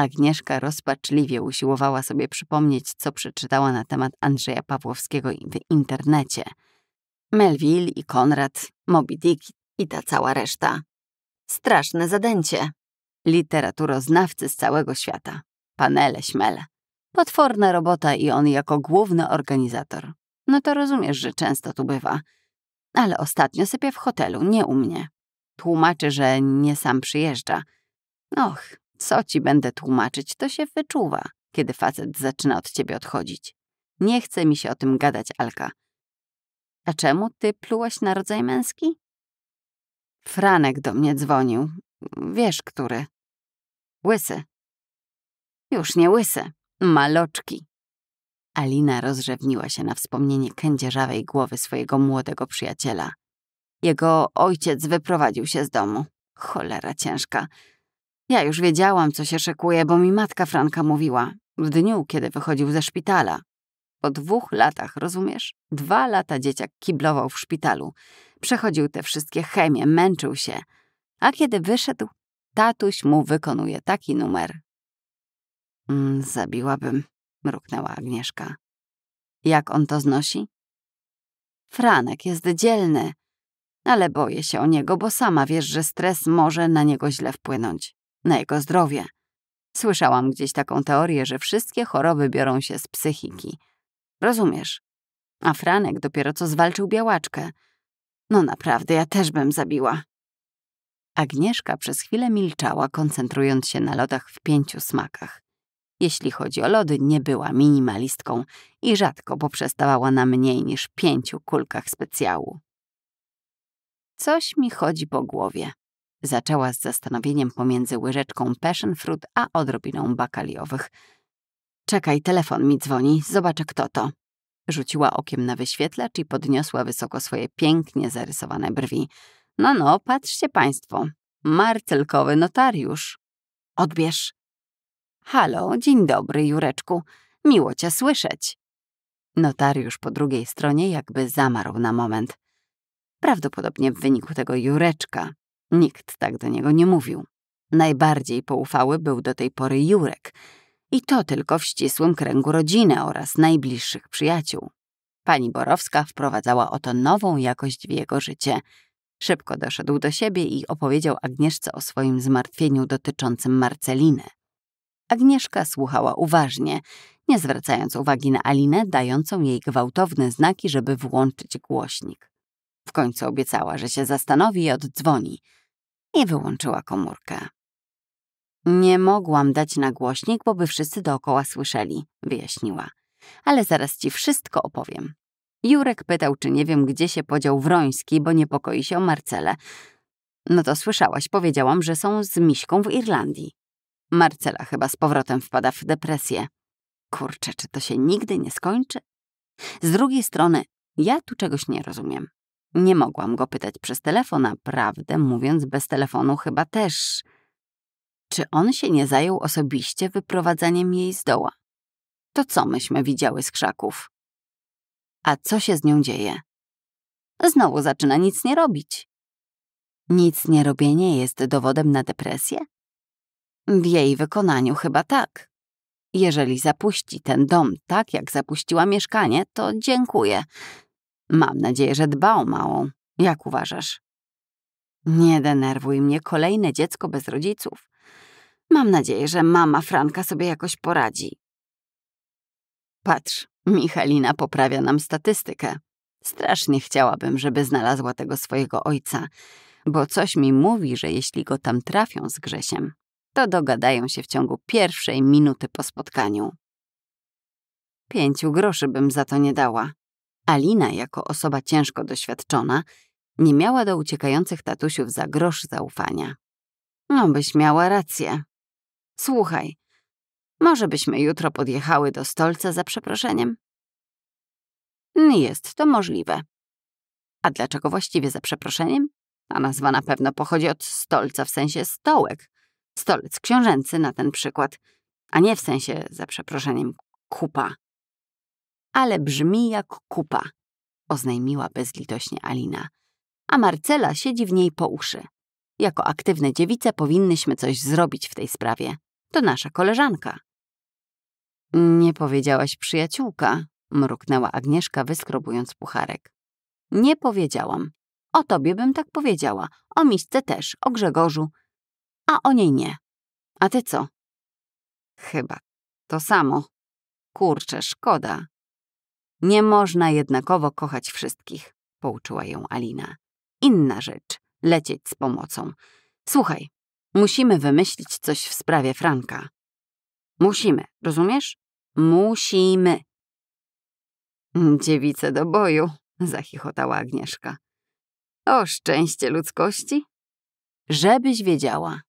Agnieszka rozpaczliwie usiłowała sobie przypomnieć, co przeczytała na temat Andrzeja Pawłowskiego w internecie. Melville i Konrad, Moby Dick i ta cała reszta. Straszne zadęcie. Literaturoznawcy z całego świata. Panele, śmele. Potworna robota i on jako główny organizator. No to rozumiesz, że często tu bywa. Ale ostatnio sypie w hotelu, nie u mnie. Tłumaczy, że nie sam przyjeżdża. Och, co ci będę tłumaczyć, to się wyczuwa, kiedy facet zaczyna od ciebie odchodzić. Nie chce mi się o tym gadać, Alka. A czemu ty plułaś na rodzaj męski? Franek do mnie dzwonił. Wiesz, który. Łysy. Już nie łysy. Maloczki. Alina rozrzewniła się na wspomnienie kędzierzawej głowy swojego młodego przyjaciela. Jego ojciec wyprowadził się z domu. Cholera ciężka. Ja już wiedziałam, co się szykuje, bo mi matka Franka mówiła. W dniu, kiedy wychodził ze szpitala. Po dwóch latach, rozumiesz? Dwa lata dzieciak kiblował w szpitalu. Przechodził te wszystkie chemie, męczył się. A kiedy wyszedł, tatuś mu wykonuje taki numer. Mm, zabiłabym, mruknęła Agnieszka. Jak on to znosi? Franek jest dzielny, ale boję się o niego, bo sama wiesz, że stres może na niego źle wpłynąć na jego zdrowie. Słyszałam gdzieś taką teorię, że wszystkie choroby biorą się z psychiki. Rozumiesz? A Franek dopiero co zwalczył białaczkę. No naprawdę, ja też bym zabiła. Agnieszka przez chwilę milczała, koncentrując się na lodach w pięciu smakach. Jeśli chodzi o lody, nie była minimalistką i rzadko poprzestawała na mniej niż pięciu kulkach specjału. Coś mi chodzi po głowie, Zaczęła z zastanowieniem pomiędzy łyżeczką passion fruit a odrobiną bakaliowych. Czekaj, telefon mi dzwoni, zobaczę kto to. Rzuciła okiem na wyświetlacz i podniosła wysoko swoje pięknie zarysowane brwi. No, no, patrzcie państwo. Marcelkowy notariusz. Odbierz. Halo, dzień dobry, Jureczku. Miło cię słyszeć. Notariusz po drugiej stronie jakby zamarł na moment. Prawdopodobnie w wyniku tego Jureczka Nikt tak do niego nie mówił. Najbardziej poufały był do tej pory Jurek. I to tylko w ścisłym kręgu rodziny oraz najbliższych przyjaciół. Pani Borowska wprowadzała oto nową jakość w jego życie. Szybko doszedł do siebie i opowiedział Agnieszce o swoim zmartwieniu dotyczącym Marceliny. Agnieszka słuchała uważnie, nie zwracając uwagi na Alinę, dającą jej gwałtowne znaki, żeby włączyć głośnik. W końcu obiecała, że się zastanowi i oddzwoni – i wyłączyła komórkę. Nie mogłam dać na głośnik, bo by wszyscy dookoła słyszeli, wyjaśniła. Ale zaraz ci wszystko opowiem. Jurek pytał, czy nie wiem, gdzie się podział Wroński, bo niepokoi się o Marcelę. No to słyszałaś, powiedziałam, że są z Miśką w Irlandii. Marcela chyba z powrotem wpada w depresję. Kurczę, czy to się nigdy nie skończy? Z drugiej strony, ja tu czegoś nie rozumiem. Nie mogłam go pytać przez telefon, a prawdę mówiąc, bez telefonu chyba też. Czy on się nie zajął osobiście wyprowadzaniem jej z doła? To co myśmy widziały z krzaków? A co się z nią dzieje? Znowu zaczyna nic nie robić. Nic nie robienie jest dowodem na depresję? W jej wykonaniu chyba tak. Jeżeli zapuści ten dom tak, jak zapuściła mieszkanie, to dziękuję. Mam nadzieję, że dba o małą. Jak uważasz? Nie denerwuj mnie, kolejne dziecko bez rodziców. Mam nadzieję, że mama Franka sobie jakoś poradzi. Patrz, Michalina poprawia nam statystykę. Strasznie chciałabym, żeby znalazła tego swojego ojca, bo coś mi mówi, że jeśli go tam trafią z Grzesiem, to dogadają się w ciągu pierwszej minuty po spotkaniu. Pięciu groszy bym za to nie dała. Alina, jako osoba ciężko doświadczona, nie miała do uciekających tatusiów za grosz zaufania. No, byś miała rację. Słuchaj, może byśmy jutro podjechały do stolca za przeproszeniem? Jest to możliwe. A dlaczego właściwie za przeproszeniem? A nazwa na pewno pochodzi od stolca w sensie stołek. Stolec książęcy na ten przykład, a nie w sensie za przeproszeniem kupa ale brzmi jak kupa, oznajmiła bezlitośnie Alina. A Marcela siedzi w niej po uszy. Jako aktywne dziewice powinnyśmy coś zrobić w tej sprawie. To nasza koleżanka. Nie powiedziałaś przyjaciółka, mruknęła Agnieszka, wyskrobując pucharek. Nie powiedziałam. O tobie bym tak powiedziała, o misce też, o Grzegorzu, a o niej nie. A ty co? Chyba to samo. Kurczę, szkoda, nie można jednakowo kochać wszystkich, pouczyła ją Alina. Inna rzecz, lecieć z pomocą. Słuchaj, musimy wymyślić coś w sprawie Franka. Musimy, rozumiesz? Musimy. Dziewice do boju, zachichotała Agnieszka. O szczęście ludzkości. Żebyś wiedziała,